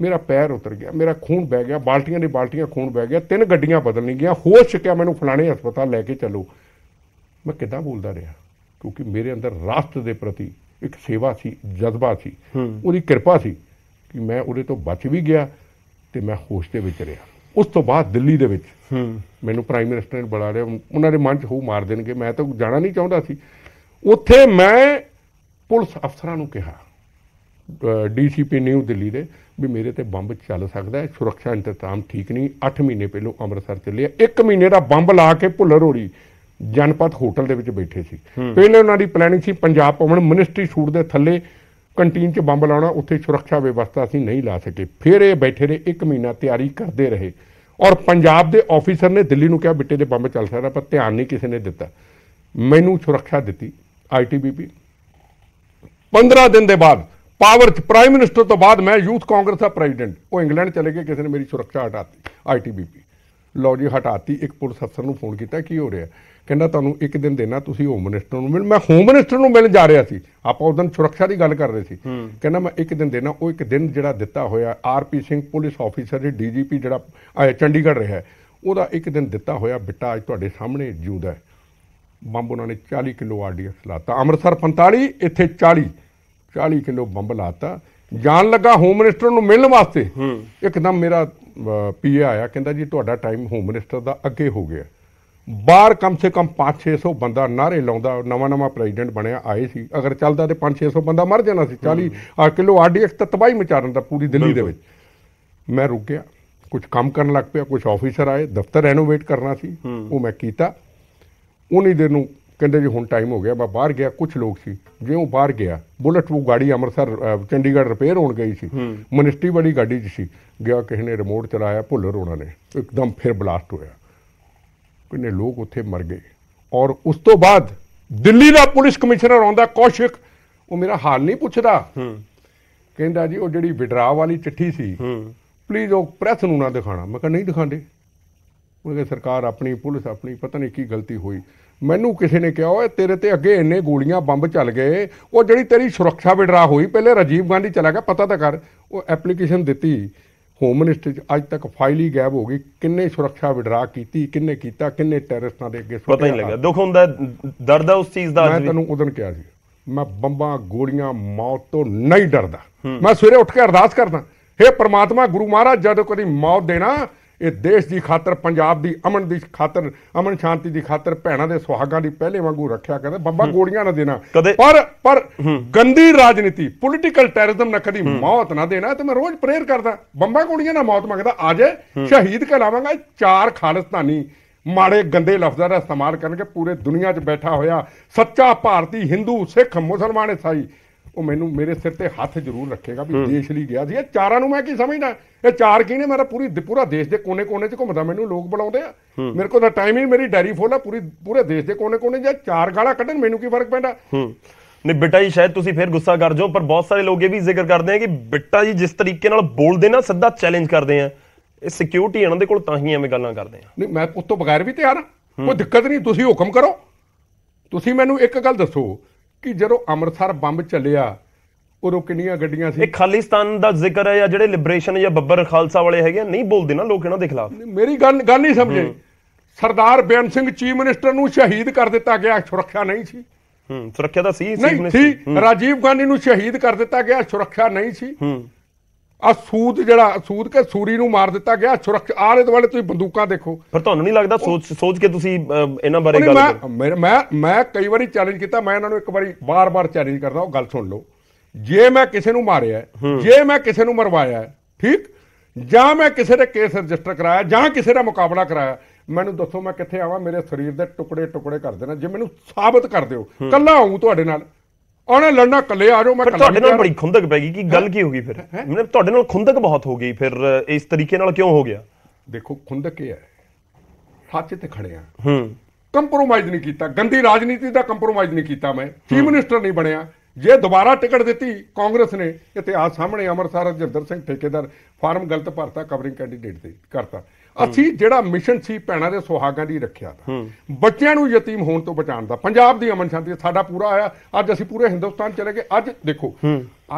ਮੇਰਾ ਪੈਰ ਉਤਰ ਗਿਆ ਮੇਰਾ ਖੂਨ ਵਹਿ ਗਿਆ ਬਾਲਟੀਆਂ ਦੇ ਬਾਲਟੀਆਂ ਖੂਨ ਵਹਿ ਗਿਆ ਤਿੰਨ ਗੱਡੀਆਂ ਬਦਲਣੀਆਂ ਗਿਆ ਹੋਸ਼ ਚੁੱਕਿਆ ਮੈਨੂੰ ਫਲਾਣੇ ਹਸਪਤਾਲ ਲੈ ਕੇ ਚੱਲੋ ਮੈਂ ਕਿੱਦਾਂ ਬੋਲਦਾ ਰਿਹਾ ਕਿਉਂਕਿ ਮੇਰੇ ਅੰਦਰ ਰਾਸ਼ਟਰ ਦੇ ਪ੍ਰਤੀ ਇੱਕ ਸੇਵਾ ਸੀ ਜਜ਼ਬਾ ਸੀ ਉਹਦੀ ਕਿਰਪਾ ਸੀ ਕਿ ਮੈਂ ਉਹਦੇ ਤੋਂ ਬਚ ਵੀ ਗਿਆ ਤੇ ਮੈਂ ਹੋਸ਼ ਦੇ ਵਿੱਚ ਰਿਹਾ ਉਸ ਤੋਂ ਬਾਅਦ ਦਿੱਲੀ ਦੇ ਵਿੱਚ ਮੈਨੂੰ ਪ੍ਰਾਈਮ ਮਿਨਿਸਟਰ ਨੇ ਬੁਲਾ ਲਿਆ ਉਹਨਾਂ ਦੇ ਮਨ 'ਚ ਹੋ ਮਾਰ ਦੇਣਗੇ ਮੈਂ ਤਾਂ ਜਾਣਾ ਨਹੀਂ ਚਾਹੁੰਦਾ ਸੀ ਉੱਥੇ ਮੈਂ ਪੁਲਿਸ ਅਫਸਰਾਂ ਨੂੰ ਕਿਹਾ ਡੀਸੀਪੀ ਨਿਊ ਦਿੱਲੀ ਦੇ ਵੀ ਮੇਰੇ ਤੇ ਬੰਬ ਚੱਲ ਸਕਦਾ ਹੈ ਸੁਰੱਖਿਆ ਇੰਤਜ਼ਾਮ ਠੀਕ ਨਹੀਂ 8 ਮਹੀਨੇ ਪਹਿਲੋਂ ਅੰਮ੍ਰਿਤਸਰ ਚੱਲਿਆ 1 ਮਹੀਨੇ ਦਾ ਬੰਬ ਲਾ ਕੇ ਭੁੱਲਰ ਹੋੜੀ ਜਨਪਤ ਹੋਟਲ ਦੇ ਵਿੱਚ ਬੈਠੇ ਸੀ ਪਹਿਲੇ ਉਹਨਾਂ ਦੀ ਪਲੈਨਿੰਗ ਸੀ ਪੰਜਾਬ ਪਵਨ ਮਿਨਿਸਟਰੀ ਸੂਟ ਦੇ ਥੱਲੇ ਕੰਟੀਨ 'ਚ ਬੰਬ ਲਾਉਣਾ ਉੱਥੇ ਸੁਰੱਖਿਆ ਵਿਵਸਥਾ ਸੀ ਨਹੀਂ ਲਾ ਸਕੇ ਫਿਰ ਇਹ ਬੈਠੇ ਨੇ 1 ਮਹੀਨਾ ਤਿਆਰੀ ਕਰਦੇ ਰਹੇ ਔਰ ਪੰਜਾਬ ਦੇ ਆਫੀਸਰ ਨੇ ਦਿੱਲੀ ਨੂੰ ਕਿਹਾ ਬਿੱਟੇ ਦੇ ਬੰਬ ਚੱਲ ਸਕਦਾ ਪਰ ਧਿਆਨ ਨਹੀਂ ਕਿਸੇ ਨੇ ਦਿੱਤਾ ਮੈਨੂੰ ਸੁਰੱਖਿਆ ਦਿੱਤੀ ਆਈਟੀਬੀਪੀ 15 ਦਿਨ ਦੇ ਬਾਅਦ ਪਾਵਰ ਚ ਪ੍ਰਾਈਮ ਮਿਨਿਸਟਰ ਤੋਂ ਬਾਅਦ ਮੈਂ ਯੂਥ ਕਾਂਗਰਸ ਦਾ ਪ੍ਰੈਜ਼ੀਡੈਂਟ ਉਹ ਇੰਗਲੈਂਡ ਚਲੇ ਗਏ ਕਿਸੇ ਨੇ ਮੇਰੀ ਸੁਰੱਖਿਆ ਹਟਾਤੀ ਆਈਟੀਬੀਪੀ ਲੋ ਜੀ ਹਟਾਤੀ ਇੱਕ ਪੁਲਿਸ ਅਫਸਰ ਨੂੰ ਫੋਨ ਕੀਤਾ ਕੀ ਹੋ ਰਿਹਾ ਕਹਿੰਦਾ ਤੁਹਾਨੂੰ ਇੱਕ ਦਿਨ ਦੇਣਾ ਤੁਸੀਂ ਹੋਮ ਮਿਨਿਸਟਰ ਨੂੰ ਮਿਲ ਮੈਂ ਹੋਮ ਮਿਨਿਸਟਰ ਨੂੰ ਮਿਲਣ ਜਾ ਰਿਹਾ ਸੀ ਆਪਾਂ ਉਸ ਦਿਨ ਸੁਰੱਖਿਆ ਦੀ ਗੱਲ ਕਰ ਰਹੇ ਸੀ ਕਹਿੰਦਾ ਮੈਂ ਇੱਕ ਦਿਨ ਦੇਣਾ ਉਹ ਇੱਕ ਦਿਨ ਜਿਹੜਾ ਦਿੱਤਾ ਹੋਇਆ RP Singh police officer DGP ਜਿਹੜਾ ਚੰਡੀਗੜ੍ਹ ਰਿਹਾ ਉਹਦਾ ਇੱਕ ਦਿਨ ਦਿੱਤਾ ਹੋਇਆ ਬਿੱਟਾ ਅੱਜ ਤੁਹਾਡੇ ਸਾਹਮਣੇ ਜਿਉਂਦਾ ਬੰਬ ਉਹਨਾਂ ਨੇ 40 ਕਿਲੋ ਆਰਡੀਐਸ ਲਾਤਾ ਅੰਮ੍ਰਿਤਸਰ 45 ਇੱਥੇ 40 40 ਕਿਲੋ ਬੰਬ ਲਾਤਾ ਜਾਣ ਲੱਗਾ ਹੋਮ ਮਿਨਿਸਟਰ ਨੂੰ ਮਿਲਣ ਵਾਸਤੇ ਇੱਕਦਮ ਮੇਰਾ ਪੀਏ ਆਇਆ ਕਹਿੰਦਾ ਜੀ ਤੁਹਾਡਾ ਟਾਈਮ ਹੋਮ ਮਿਨਿਸਟਰ ਦਾ ਅੱਗੇ ਹੋ ਗਿਆ ਬਾਹਰ ਕਮ ਸੇ ਕਮ 5-600 ਬੰਦਾ ਨਾਰੇ ਲਾਉਂਦਾ ਨਵਾਂ ਨਵਾਂ ਪ੍ਰੈਜ਼ੀਡੈਂਟ ਬਣਿਆ ਆਏ ਸੀ ਅਗਰ ਚੱਲਦਾ ਤੇ 5-600 ਬੰਦਾ ਮਰ ਜਾਣਾ ਸੀ 40 ਕਿਲੋ ਆਰਡੀਐਕਸ ਤਾਂ ਤਬਾਹੀ ਮਚਾਰਨ ਦਾ ਪੂਰੀ ਦਿੱਲੀ ਦੇ ਵਿੱਚ ਮੈਂ ਰੁਕ ਗਿਆ ਕੁਝ ਕੰਮ ਕਰਨ ਲੱਗ ਪਿਆ ਕੁਝ ਆਫੀਸਰ ਆਏ ਦਫ਼ਤਰ ਰੈਨੋਵੇਟ ਕਰਨਾ ਸੀ ਉਹ ਮੈਂ ਕੀਤਾ ਉਨੀ ਦਿਨ ਨੂੰ ਕਹਿੰਦੇ ਜੀ ਹੁਣ ਟਾਈਮ ਹੋ ਗਿਆ ਮੈਂ ਬਾਹਰ ਗਿਆ ਕੁਝ ਲੋਕ ਸੀ ਜਿਉਂ ਬਾਹਰ ਗਿਆ ਬੁਲਟ ਉਹ ਗਾੜੀ ਅੰਮ੍ਰਿਤਸਰ ਚੰਡੀਗੜ੍ਹ ਰਿਪੇਅਰ ਹੋਣ ਗਈ ਸੀ ਮਿਨਿਸਟਰੀ ਵਾਲੀ ਗੱਡੀ 'ਚ ਸੀ ਗਿਆ ਕਿਸੇ ਨੇ ਰਿਮੋਟ ਚਲਾਇਆ ਭੁੱਲਰ ਉਹਨਾਂ ਨੇ ਇੱਕਦਮ ਫਿਰ ਬਲਾਸਟ ਹੋਇਆ ਕਿੰਨੇ ਲੋਕ ਉੱਥੇ ਮਰ ਗਏ ਔਰ ਉਸ ਤੋਂ ਬਾਅਦ ਦਿੱਲੀ ਦਾ ਪੁਲਿਸ ਕਮਿਸ਼ਨਰ ਆਉਂਦਾ ਕੌਸ਼ਿਕ ਉਹ ਮੇਰਾ ਹਾਲ ਨਹੀਂ ਪੁੱਛਦਾ ਹੂੰ ਕਹਿੰਦਾ ਜੀ ਉਹ ਜਿਹੜੀ ਵਿਡਰਾ ਵਾਲੀ ਚਿੱਠੀ ਸੀ ਹੂੰ ਪਲੀਜ਼ ਉਹ ਪ੍ਰੈਸ ਨੂੰ ਨਾ ਦਿਖਾਣਾ ਮੈਂ ਕਿਹਾ ਨਹੀਂ ਦਿਖਾਉਂਦੇ ਉਹ ਕਹਿੰਦਾ ਸਰਕਾਰ ਆਪਣੀ ਪੁਲਿਸ ਆਪਣੀ ਪਤਾ ਨਹੀਂ ਕੀ ਗਲਤੀ ਹੋਈ ਮੈਨੂੰ ਕਿਸੇ ਨੇ ਕਿਹਾ ਓਏ ਤੇਰੇ ਤੇ ਅੱਗੇ ਇੰਨੇ ਗੋਲੀਆਂ ਬੰਬ ਚੱਲ ਗਏ ਉਹ ਜਿਹੜੀ ਤੇਰੀ ਸੁਰੱਖਿਆ ਵਿਡਰਾ ਹੋਈ ਪਹਿਲੇ ਰਜੀਵ ਗਾਂਧੀ ਚਲਾ ਗਿਆ ਪਤਾ ਤਾਂ ਕਰ ਉਹ ਐਪਲੀਕੇਸ਼ਨ ਦਿੱਤੀ ਹੋਮ ਮਿਨਿਸਟਰ ਚ ਅੱਜ ਤੱਕ ਫਾਈਲ ਹੀ ਗਾਇਬ ਹੋ ਗਈ ਕਿੰਨੇ ਸੁਰੱਖਿਆ ਵਿਡਰਾ ਕੀਤੀ ਕਿੰਨੇ ਕੀਤਾ ਕਿੰਨੇ ਟੈਰਰਿਸਟਾਂ ਦੇ ਅੱਗੇ ਪਤਾ ਨਹੀਂ ਲੱਗਾ ਦੁੱਖ ਹੁੰਦਾ ਦਰਦ ਦਾ ਉਸ ਚੀਜ਼ ਦਾ ਅੱਜ ਮੈਂ ਤੈਨੂੰ ਉਦੋਂ ਕਿਹਾ ਸੀ ਮੈਂ ਬੰਬਾਂ ਗੋਲੀਆਂ ਮੌਤ ਤੋਂ ਨਹੀਂ ਡਰਦਾ ਮੈਂ ਸਵੇਰੇ ਉੱਠ ਕੇ ਅਰਦਾਸ ਕਰਦਾ ਹੇ ਪ੍ਰਮਾਤਮਾ ਗੁਰੂ ਮਹਾਰਾਜ ਜਦੋਂ ਕਦੀ ਮੌਤ ਦੇਣਾ ਇਹ ਦੇਸ਼ ਦੀ ਖਾਤਰ ਪੰਜਾਬ ਦੀ ਅਮਨ ਦੀ ਖਾਤਰ ਅਮਨ ਸ਼ਾਂਤੀ ਦੀ ਖਾਤਰ ਭੈਣਾਂ ਦੇ ਸੁਹਾਗਾਂ ਦੀ ਪਹਿਲੇ ਵਾਂਗੂ ਰੱਖਿਆ ਕਰਦਾ ਬੱਬਾ ਗੋੜੀਆਂ ਨਾ ਦੇਣਾ ਪਰ ਪਰ ਗੰਦੀ ਰਾਜਨੀਤੀ ਪੋਲੀਟੀਕਲ ਟੈਰਰਿਜ਼ਮ ਨਾ ਕਦੀ ਮੌਤ ਨਾ ਦੇਣਾ ਤੇ ਮੈਂ ਰੋਜ਼ ਪ੍ਰੇਅਰ ਕਰਦਾ ਬੰਬਾ ਗੋੜੀਆਂ ਨਾ ਮੌਤ ਮੰਗਦਾ ਆਜੇ ਸ਼ਹੀਦ ਕਰਾਵਾਂਗਾ ਚਾਰ ਖਾਲਸਤਾਨੀ ਮਾੜੇ ਗੰਦੇ ਲਫ਼ਜ਼ਾਂ ਦਾ ਇਸਤੇਮਾਲ ਕਰਨਗੇ ਪੂਰੇ ਦੁਨੀਆ 'ਚ ਬੈਠਾ ਹੋਇਆ ਸੱਚਾ ਭਾਰਤੀ ਹਿੰਦੂ ਸਿੱਖ ਮੁਸਲਮਾਨ ਇਸਾਈ ਉਹ ਮੈਨੂੰ ਮੇਰੇ ਸਿਰ ਤੇ ਹੱਥ ਜ਼ਰੂਰ ਰੱਖੇਗਾ ਵੀ ਦੇਸ਼ ਲਈ ਗਿਆ ਸੀ ਇਹ ਚਾਰਾਂ ਨੂੰ ਮੈਂ ਕੀ ਸਮਝਦਾ ਇਹ ਚਾਰ ਕੀ ਨੇ ਮੇਰਾ ਪੂਰੀ ਪੂਰਾ ਦੇਸ਼ ਦੇ ਕੋਨੇ-ਕੋਨੇ 'ਚ ਘੁੰਮਦਾ ਮੈਨੂੰ ਲੋਕ ਬੁਲਾਉਂਦੇ ਆ ਮੇਰੇ ਕੋਲ ਤਾਂ ਟਾਈਮ ਹੀ ਮੇਰੀ ਡੈਰੀ ਫੋਲਾ ਆ ਪੂਰੀ ਪੂਰੇ ਦੇਸ਼ ਦੇ ਕੋਨੇ-ਕੋਨੇ ਜਾਂ ਚਾਰ ਗਾਲਾਂ ਕੱਢਣ ਮੈਨੂੰ ਕੀ ਫਰਕ ਪੈਂਦਾ ਨਹੀਂ ਬਿੱਟਾ ਜੀ ਸ਼ਾਇਦ ਤੁਸੀਂ ਫੇਰ ਗੁੱਸਾ ਕਰ ਜਾਓ ਪਰ ਬਹੁਤ ਸਾਰੇ ਲੋਕ ਇਹ ਵੀ ਜ਼ਿਕਰ ਕਰਦੇ ਆ ਕਿ ਬਿੱਟਾ ਜੀ ਜਿਸ ਤਰੀਕੇ ਨਾਲ ਬੋਲਦੇ ਨਾ ਸਿੱਧਾ ਚੈਲੰਜ ਕਰਦੇ ਆ ਇਹ ਸਿਕਿਉਰਿਟੀ ਇਹਨਾਂ ਦੇ ਕੋਲ ਤਾਂ ਹੀ ਐਵੇਂ ਗੱਲਾਂ ਕਰਦੇ ਆ ਨਹੀਂ ਮੈਂ ਉਸ ਤੋਂ ਬਗੈਰ ਵੀ ਤਿਆਰ ਆ ਕੋਈ ਦਿੱਕਤ ਨਹੀਂ ਤੁਸੀਂ ਹੁਕਮ ਕਰੋ ਤੁਸੀਂ ਮੈਨੂੰ ਇੱਕ ਗੱਲ ਦੱਸੋ ਕਿ ਜਦੋਂ ਅੰਮ੍ਰਿਤਸਰ ਬੰਬ ਚੱਲਿਆ ਉਦੋਂ ਕਿੰਨੀਆਂ ਗੱਡੀਆਂ ਸੀ ਇਹ ਖਾਲਿਸਤਾਨ ਦਾ ਜ਼ਿਕਰ ਹੈ ਜਾਂ ਜਿਹੜੇ ਲਿਬਰੇਸ਼ਨ ਜਾਂ ਬੱਬਰ ਖਾਲਸਾ ਵਾਲੇ ਹੈਗੇ ਨਹੀਂ ਬੋਲਦੇ ਨਾ ਲੋਕ ਇਹਨਾਂ ਦੇ ਖਿਲਾਫ ਮੇਰੀ ਗੱਲ ਗੱਲ ਨਹੀਂ ਸਮਝੇ ਸਰਦਾਰ ਬੇਨ ਸਿੰਘ ਚੀਫ ਮਿਨਿਸਟਰ ਨੂੰ ਸ਼ਹੀਦ ਕਰ ਦਿੱਤਾ ਗਿਆ ਸੁਰੱਖਿਆ ਨਹੀਂ ਸੀ ਹੂੰ ਸੁਰੱਖਿਆ ਤਾਂ ਸੀ ਸੀ ਰਾਜੀਵ ਗਾਂਧੀ ਨੂੰ ਸ਼ਹੀਦ ਕਰ ਦਿੱਤਾ ਗਿਆ ਸੁਰੱਖਿਆ ਨਹੀਂ ਸੀ ਹੂੰ ਆ ਸੂਦ ਜਿਹੜਾ ਸੂਦ ਕੇ ਸੂਰੀ ਨੂੰ ਮਾਰ ਦਿੱਤਾ ਗਿਆ ਸੁਰੱਖਿਆ ਆਲੇ ਦੁਆਲੇ ਤੁਸੀਂ ਬੰਦੂਕਾਂ ਦੇਖੋ ਫਿਰ ਤੁਹਾਨੂੰ ਨਹੀਂ ਲੱਗਦਾ ਸੋਚ ਸੋਚ ਕੇ ਤੁਸੀਂ ਇਹਨਾਂ ਬਾਰੇ ਗੱਲ ਮੈਂ ਮੈਂ ਮੈਂ ਕਈ ਵਾਰੀ ਚੈਲੰਜ ਕੀਤਾ ਮੈਂ ਇਹਨਾਂ ਨੂੰ ਇੱਕ ਵਾਰੀ ਬਾਰ-ਬਾਰ ਚੈਲੰਜ ਕਰਦਾ ਉਹ ਗੱਲ ਸੁਣ ਲਓ ਜੇ ਮੈਂ ਕਿਸੇ ਨੂੰ ਮਾਰਿਆ ਜੇ ਮੈਂ ਕਿਸੇ ਨੂੰ ਮਰਵਾਇਆ ਠੀਕ ਜਾਂ ਮੈਂ ਕਿਸੇ ਦੇ ਕੇਸ ਰਜਿਸਟਰ ਕਰਾਇਆ ਜਾਂ ਕਿਸੇ ਦਾ ਮੁਕਾਬਲਾ ਕਰਾਇਆ ਮੈਨੂੰ ਦੱਸੋ ਮੈਂ ਕਿੱਥੇ ਆਵਾਂ ਮੇਰੇ ਸਰੀਰ ਦੇ ਟੁਕੜੇ ਟੁਕੜੇ ਕਰ ਦੇਣਾ ਜੇ ਮੈਨੂੰ ਸਾਬਤ ਕਰ ਦਿਓ ਕੱਲਾ ਆਉਂ ਤੁਹਾਡੇ ਨਾਲ ਉਹਨੇ ਲੜਨਾ ਕੱਲੇ ਆ ਜਾਓ ਮੈਂ ਕੱਲਾ ਤੁਹਾਡੇ ਨਾਲ ਬੜੀ ਖੁੰਦਕ ਪੈ ਗਈ ਕਿ ਗੱਲ ਕੀ ਹੋ ਗਈ ਫਿਰ ਮੈਨੂੰ ਤੁਹਾਡੇ ਨਾਲ ਖੁੰਦਕ ਬਹੁਤ ਹੋ ਗਈ ਫਿਰ ਇਸ ਤਰੀਕੇ ਨਾਲ ਕਿਉਂ ਹੋ ਗਿਆ ਦੇਖੋ ਖੁੰਦਕ ਇਹ ਹੈ ਸੱਚ ਤੇ ਖੜਿਆ ਹੂੰ ਕੰਪਰੋਮਾਈਜ਼ ਨਹੀਂ ਕੀਤਾ ਗੰਦੀ ਰਾਜਨੀਤੀ ਦਾ ਕੰਪਰੋਮਾਈਜ਼ ਨਹੀਂ ਕੀਤਾ ਮੈਂ ਚੀਫ ਮਿਨਿਸਟਰ ਨਹੀਂ ਬਣਿਆ ਜੇ ਦੁਬਾਰਾ ਟਿਕਟ ਦਿੱਤੀ ਕਾਂਗਰਸ ਨੇ ਇਤਿਹਾਸ ਸਾਹਮਣੇ ਅਮਰਸਰ ਜਿੰਦਰ ਸਿੰਘ ਠੇਕੇਦਾਰ ਫਾਰਮ ਗਲਤ ਭਰਤਾ ਕਵਰਿੰਗ ਕੈਂਡੀਡੇਟ ਦੇ ਕਰਤਾ ਅਸੀਂ ਜਿਹੜਾ ਮਿਸ਼ਨ ਸੀ ਪੈਣਾ ਦੇ ਸੁਹਾਗਾਂ ਦੀ ਰੱਖਿਆ ਦਾ ਬੱਚਿਆਂ ਨੂੰ ਯਤੀਮ ਹੋਣ ਤੋਂ ਬਚਾਉਣ ਦਾ ਪੰਜਾਬ ਦੀ ਅਮਨ ਸ਼ਾਂਤੀ ਸਾਡਾ ਪੂਰਾ ਆਇਆ ਅੱਜ ਅਸੀਂ ਪੂਰੇ ਹਿੰਦੁਸਤਾਨ ਚਲੇ ਗਏ ਅੱਜ ਦੇਖੋ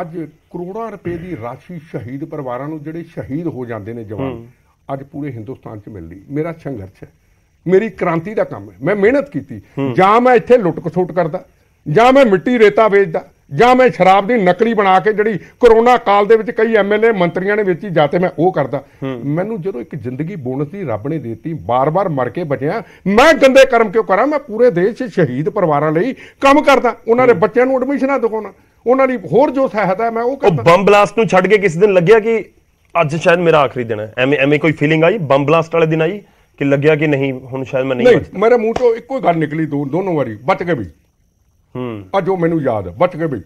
ਅੱਜ ਕਰੋੜਾਂ ਰੁਪਏ ਦੀ ਰਾਸ਼ੀ ਸ਼ਹੀਦ ਪਰਿਵਾਰਾਂ ਨੂੰ ਜਿਹੜੇ ਸ਼ਹੀਦ ਹੋ ਜਾਂਦੇ ਨੇ ਜਵਾਨ ਅੱਜ ਪੂਰੇ ਹਿੰਦੁਸਤਾਨ 'ਚ ਮਿਲ ਮੇਰਾ ਸੰਘਰਸ਼ ਹੈ ਮੇਰੀ ਕ੍ਰਾਂਤੀ ਦਾ ਕੰਮ ਹੈ ਮੈਂ ਮਿਹਨਤ ਕੀਤੀ ਜਾਂ ਮੈਂ ਇੱਥੇ ਲੁੱਟ ਖਸੁੱਟ ਕਰਦਾ ਜਾਂ ਮੈਂ ਮਿੱਟੀ ਰੇਤਾ ਵੇਚਦਾ ਜਾਂ ਮੈਂ ਸ਼ਰਾਬ ਦੀ ਨਕਲੀ ਬਣਾ ਕੇ ਜਿਹੜੀ ਕਰੋਨਾ ਕਾਲ ਦੇ ਵਿੱਚ ਕਈ ਐਮਐਲਏ ਮੰਤਰੀਆਂ ਨੇ ਵੇਚੀ ਜਾਂ ਤੇ ਮੈਂ ਉਹ ਕਰਦਾ ਮੈਨੂੰ ਜਦੋਂ ਇੱਕ ਜ਼ਿੰਦਗੀ ਬੋਨਸ ਦੀ ਰੱਬ ਨੇ ਦਿੱਤੀ ਬਾਰ-ਬਾਰ ਮਰ ਕੇ ਬਚਿਆ ਮੈਂ ਗੰਦੇ ਕਰਮ ਕਿਉਂ ਕਰਾਂ ਮੈਂ ਪੂਰੇ ਦੇਸ਼ 'ਚ ਸ਼ਹੀਦ ਪਰਿਵਾਰਾਂ ਲਈ ਕੰਮ ਕਰਦਾ ਉਹਨਾਂ ਦੇ ਬੱਚਿਆਂ ਨੂੰ ਐਡਮਿਸ਼ਨਾਂ ਦਿਖਾਉਣਾ ਉਹਨਾਂ ਲਈ ਹੋਰ ਜੋ ਸਹਾਇਤਾ ਮੈਂ ਉਹ ਕਰਦਾ ਉਹ ਬੰਬ ਬਲਾਸਟ ਨੂੰ ਛੱਡ ਕੇ ਕਿਸੇ ਦਿਨ ਲੱਗਿਆ ਕਿ ਅੱਜ ਸ਼ਾਇਦ ਮੇਰਾ ਆਖਰੀ ਦਿਨ ਹੈ ਐਵੇਂ ਐਵੇਂ ਕੋਈ ਫੀਲਿੰਗ ਆਈ ਬੰਬ ਬਲਾਸਟ ਵਾਲੇ ਦਿਨ ਆਈ ਕਿ ਲੱਗਿਆ ਕਿ ਨਹੀਂ ਹੁਣ ਸ਼ਾਇਦ ਮੈਂ ਨਹੀਂ ਬਚ ਮੇਰੇ ਮੂੰਹ ਤੋਂ ਇੱਕੋ ਹੀ ਗੱਲ ਨਿਕਲੀ ਦੋ ਦੋਨੋਂ ਵਾਰੀ ਬਚ ਗਏ ਵੀ ਆ ਜੋ ਮੈਨੂੰ ਯਾਦ ਹੈ ਬਚ ਗਏ ਬਈ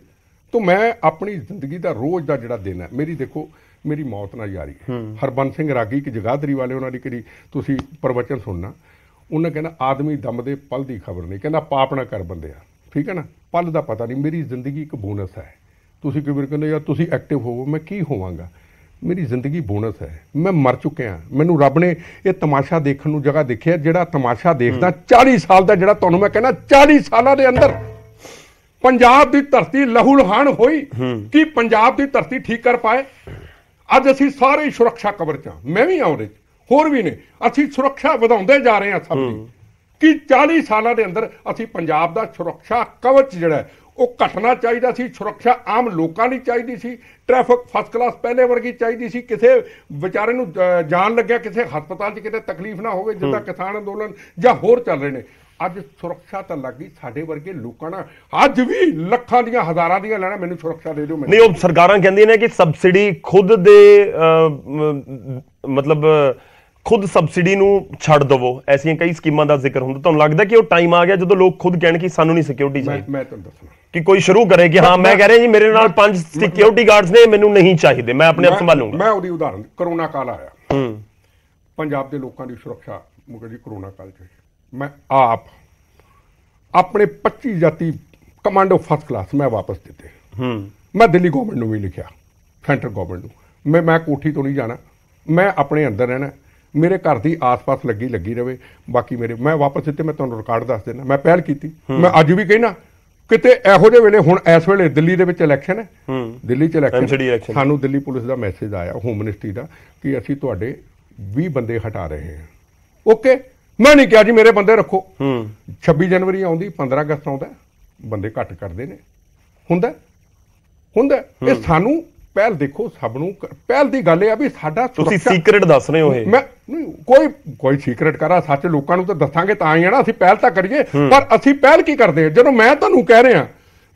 ਤੋਂ ਮੈਂ ਆਪਣੀ ਜ਼ਿੰਦਗੀ ਦਾ ਰੋਜ਼ ਦਾ ਜਿਹੜਾ ਦਿਨ ਹੈ ਮੇਰੀ ਦੇਖੋ ਮੇਰੀ ਮੌਤ ਨਾਲ ਯਾਰੀ ਹਰਬੰਸ ਸਿੰਘ ਰਾਗੀ ਕਿ ਜਗਾਦਰੀ ਵਾਲੇ ਉਹਨਾਂ ਦੀ ਕਿਹੜੀ ਤੁਸੀਂ ਪ੍ਰਵਚਨ ਸੁਣਨਾ ਉਹਨਾਂ ਕਹਿੰਦਾ ਆਦਮੀ ਦਮ ਦੇ ਪਲ ਦੀ ਖਬਰ ਨਹੀਂ ਕਹਿੰਦਾ ਪਾਪ ਨਾ ਕਰ ਬੰਦਿਆ ਠੀਕ ਹੈ ਨਾ ਪਲ ਦਾ ਪਤਾ ਨਹੀਂ ਮੇਰੀ ਜ਼ਿੰਦਗੀ ਇੱਕ ਬੋਨਸ ਹੈ ਤੁਸੀਂ ਕਿਵੇਂ ਕਹਿੰਦੇ ਯਾਰ ਤੁਸੀਂ ਐਕਟਿਵ ਹੋਵੋ ਮੈਂ ਕੀ ਹੋਵਾਂਗਾ ਮੇਰੀ ਜ਼ਿੰਦਗੀ ਬੋਨਸ ਹੈ ਮੈਂ ਮਰ ਚੁੱਕਿਆ ਮੈਨੂੰ ਰੱਬ ਨੇ ਇਹ ਤਮਾਸ਼ਾ ਦੇਖਣ ਨੂੰ ਜਗ੍ਹਾ ਦੇਖਿਆ ਜਿਹੜਾ ਤਮਾਸ਼ਾ ਦੇਖਦਾ 40 ਸਾਲ ਦਾ ਜਿਹੜਾ ਤੁਹਾਨੂੰ ਮੈਂ ਕਹਿੰਦਾ 40 ਸਾਲਾਂ ਦੇ ਅੰਦਰ ਪੰਜਾਬ ਦੀ ਧਰਤੀ ਲਹੂ ਲਹਾਨ ਹੋਈ ਕਿ ਪੰਜਾਬ ਦੀ ਧਰਤੀ ਠੀਕ ਕਰ ਪਾਏ ਅੱਜ ਅਸੀਂ ਸਾਰੇ ਸੁਰੱਖਿਆ ਕਵਰ ਚ ਮੈਂ ਵੀ ਆਉਂਦੇ ਹੋਰ ਵੀ ਨੇ ਅਸੀਂ ਸੁਰੱਖਿਆ ਵਧਾਉਂਦੇ ਜਾ ਰਹੇ ਹਾਂ ਸਭ ਦੀ ਕਿ 40 ਸਾਲਾਂ ਦੇ ਅੰਦਰ ਅਸੀਂ ਪੰਜਾਬ ਦਾ ਸੁਰੱਖਿਆ ਕਵਚ ਜਿਹੜਾ ਉਹ ਘਟਣਾ ਚਾਹੀਦਾ ਸੀ ਸੁਰੱਖਿਆ ਆਮ ਲੋਕਾਂ ਲਈ ਚਾਹੀਦੀ ਸੀ ਟ੍ਰੈਫਿਕ ਫਸਟ ਕਲਾਸ ਪਹਿਲੇ ਵਰਗੀ ਚਾਹੀਦੀ ਸੀ ਕਿਸੇ ਵਿਚਾਰੇ ਨੂੰ ਜਾਣ ਲੱਗਿਆ ਕਿਸੇ ਹਸਪਤਾਲ 'ਚ ਕਿਤੇ ਤਕਲੀਫ ਨਾ ਹੋਵੇ ਜਿੱਦਾਂ ਕਿਸਾਨ ਅੰਦੋਲਨ ਜਾਂ ਹੋਰ ਚੱਲ ਰਹੇ ਨੇ ਅੱਜ ਸੁਰੱਖਿਆ ਤਾਂ ਲੱਗ ਗਈ ਸਾਡੇ ਵਰਗੇ ਲੋਕਾਂ ਨਾਲ ਅੱਜ ਵੀ ਲੱਖਾਂ ਦੀਆਂ ਹਜ਼ਾਰਾਂ ਦੀਆਂ ਲੈਣਾ ਮੈਨੂੰ ਸੁਰੱਖਿਆ ਦੇ ਦਿਓ ਮੈਨੂੰ ਨਹੀਂ ਉਹ ਸਰਕਾਰਾਂ ਕਹਿੰਦੀਆਂ ਨੇ ਕਿ ਸਬਸਿਡੀ ਖੁਦ ਦੇ ਮਤਲਬ ਖੁਦ ਸਬਸਿਡੀ ਨੂੰ ਛੱਡ ਦਵੋ ਐਸੀਆਂ ਕਈ ਸਕੀਮਾਂ ਦਾ ਜ਼ਿਕਰ ਹੁੰਦਾ ਤੁਹਾਨੂੰ ਲੱਗਦਾ ਕਿ ਉਹ ਟਾਈਮ ਆ ਗਿਆ ਜਦੋਂ ਲੋਕ ਖੁਦ ਕਹਿਣ ਕਿ ਸਾਨੂੰ ਨਹੀਂ ਸਿਕਿਉਰਿਟੀ ਚਾਹੀਦੀ ਮੈਂ ਤੁਹਾਨੂੰ ਦੱਸਣਾ ਕਿ ਕੋਈ ਸ਼ੁਰੂ ਕਰੇ ਕਿ ਹਾਂ ਮੈਂ ਕਹਿ ਰਿਹਾ ਜੀ ਮੇਰੇ ਨਾਲ ਪੰਜ ਸਿਕਿਉਰਿਟੀ ਗਾਰਡਸ ਨੇ ਮੈਨੂੰ ਨਹੀਂ ਚਾਹੀਦੇ ਮੈਂ ਆਪਣੇ ਆਪ ਸੰਭਾਲੂਗਾ ਮੈਂ ਉਹਦੀ ਉਦਾਹਰਨ ਕਰੋਨਾ ਕਾਲ ਆਇਆ ਹੂੰ ਪੰਜਾਬ ਦੇ ਲੋਕਾਂ ਦੀ ਸੁਰੱਖਿਆ ਮੁਕਦੀ ਕਰੋਨਾ ਕਾਲ ਚ ਮੈਂ ਆਪ ਆਪਣੇ 25 ਜਾਤੀ ਕਮਾਂਡੋ ਫਸਟ ਕਲਾਸ ਮੈਂ ਵਾਪਸ ਦਿੱਤੇ ਹੂੰ ਮੈਂ ਦਿੱਲੀ ਗਵਰਨਮੈਂਟ ਨੂੰ ਵੀ ਲਿਖਿਆ ਸੈਂਟਰ ਗਵਰਨਮੈਂਟ ਨੂੰ ਮੈਂ ਮੈਂ ਕੋਠੀ ਤੋਂ ਨਹੀਂ ਜਾਣਾ ਮੈਂ ਆਪਣੇ ਅੰਦਰ ਰਹਿਣਾ ਮੇਰੇ ਘਰ ਦੀ ਆਸ-ਪਾਸ ਲੱਗੀ ਲੱਗੀ ਰਵੇ ਬਾਕੀ ਮੇਰੇ ਮੈਂ ਵਾਪਸ ਦਿੱਤੇ ਮੈਂ ਤੁਹਾਨੂੰ ਰਿਕਾਰਡ ਦੱਸ ਦੇਣਾ ਮੈਂ ਪਹਿਲ ਕੀਤੀ ਮੈਂ ਅੱਜ ਵੀ ਕਹਿਣਾ ਕਿਤੇ ਇਹੋ ਜਿਹੇ ਵੇਲੇ ਹੁਣ ਇਸ ਵੇਲੇ ਦਿੱਲੀ ਦੇ ਵਿੱਚ ਇਲੈਕਸ਼ਨ ਹੈ ਦਿੱਲੀ ਚ ਇਲੈਕਸ਼ਨ ਸਾਨੂੰ ਦਿੱਲੀ ਪੁਲਿਸ ਦਾ ਮੈਸੇਜ ਆਇਆ ਹੋਮ ਮਿਨਿਸਟਰੀ ਦਾ ਕਿ ਅਸੀਂ ਤੁਹਾਡੇ 20 ਬੰਦੇ ਹਟਾ ਰਹੇ ਹਾਂ ਓਕੇ ਮੈਂ ਨਹੀਂ ਕਿਹਾ ਜੀ ਮੇਰੇ ਬੰਦੇ ਰੱਖੋ ਹੂੰ 26 ਜਨਵਰੀ ਆਉਂਦੀ 15 ਅਗਸਤ ਆਉਂਦਾ ਬੰਦੇ ਘੱਟ ਕਰਦੇ ਨੇ ਹੁੰਦਾ ਹੁੰਦਾ ਇਹ ਸਾਨੂੰ ਪਹਿਲ ਦੇਖੋ ਸਭ ਨੂੰ ਪਹਿਲ ਦੀ ਗੱਲ ਇਹ ਆ ਵੀ ਸਾਡਾ ਤੁਸੀਂ ਸੀਕਰਟ ਦੱਸ ਰਹੇ ਹੋ ਇਹ ਮੈਂ ਨਹੀਂ ਕੋਈ ਕੋਈ ਸੀਕਰਟ ਕਰਾ ਸੱਚ ਲੋਕਾਂ ਨੂੰ ਤਾਂ ਦੱਸਾਂਗੇ ਤਾਂ ਹੀ ਆਣਾ ਨਾ ਅਸੀਂ ਪਹਿਲ ਤਾਂ ਕਰੀਏ ਪਰ ਅਸੀਂ ਪਹਿਲ ਕੀ ਕਰਦੇ ਹਾਂ ਜਦੋਂ ਮੈਂ ਤੁਹਾਨੂੰ ਕਹਿ ਰਿਹਾ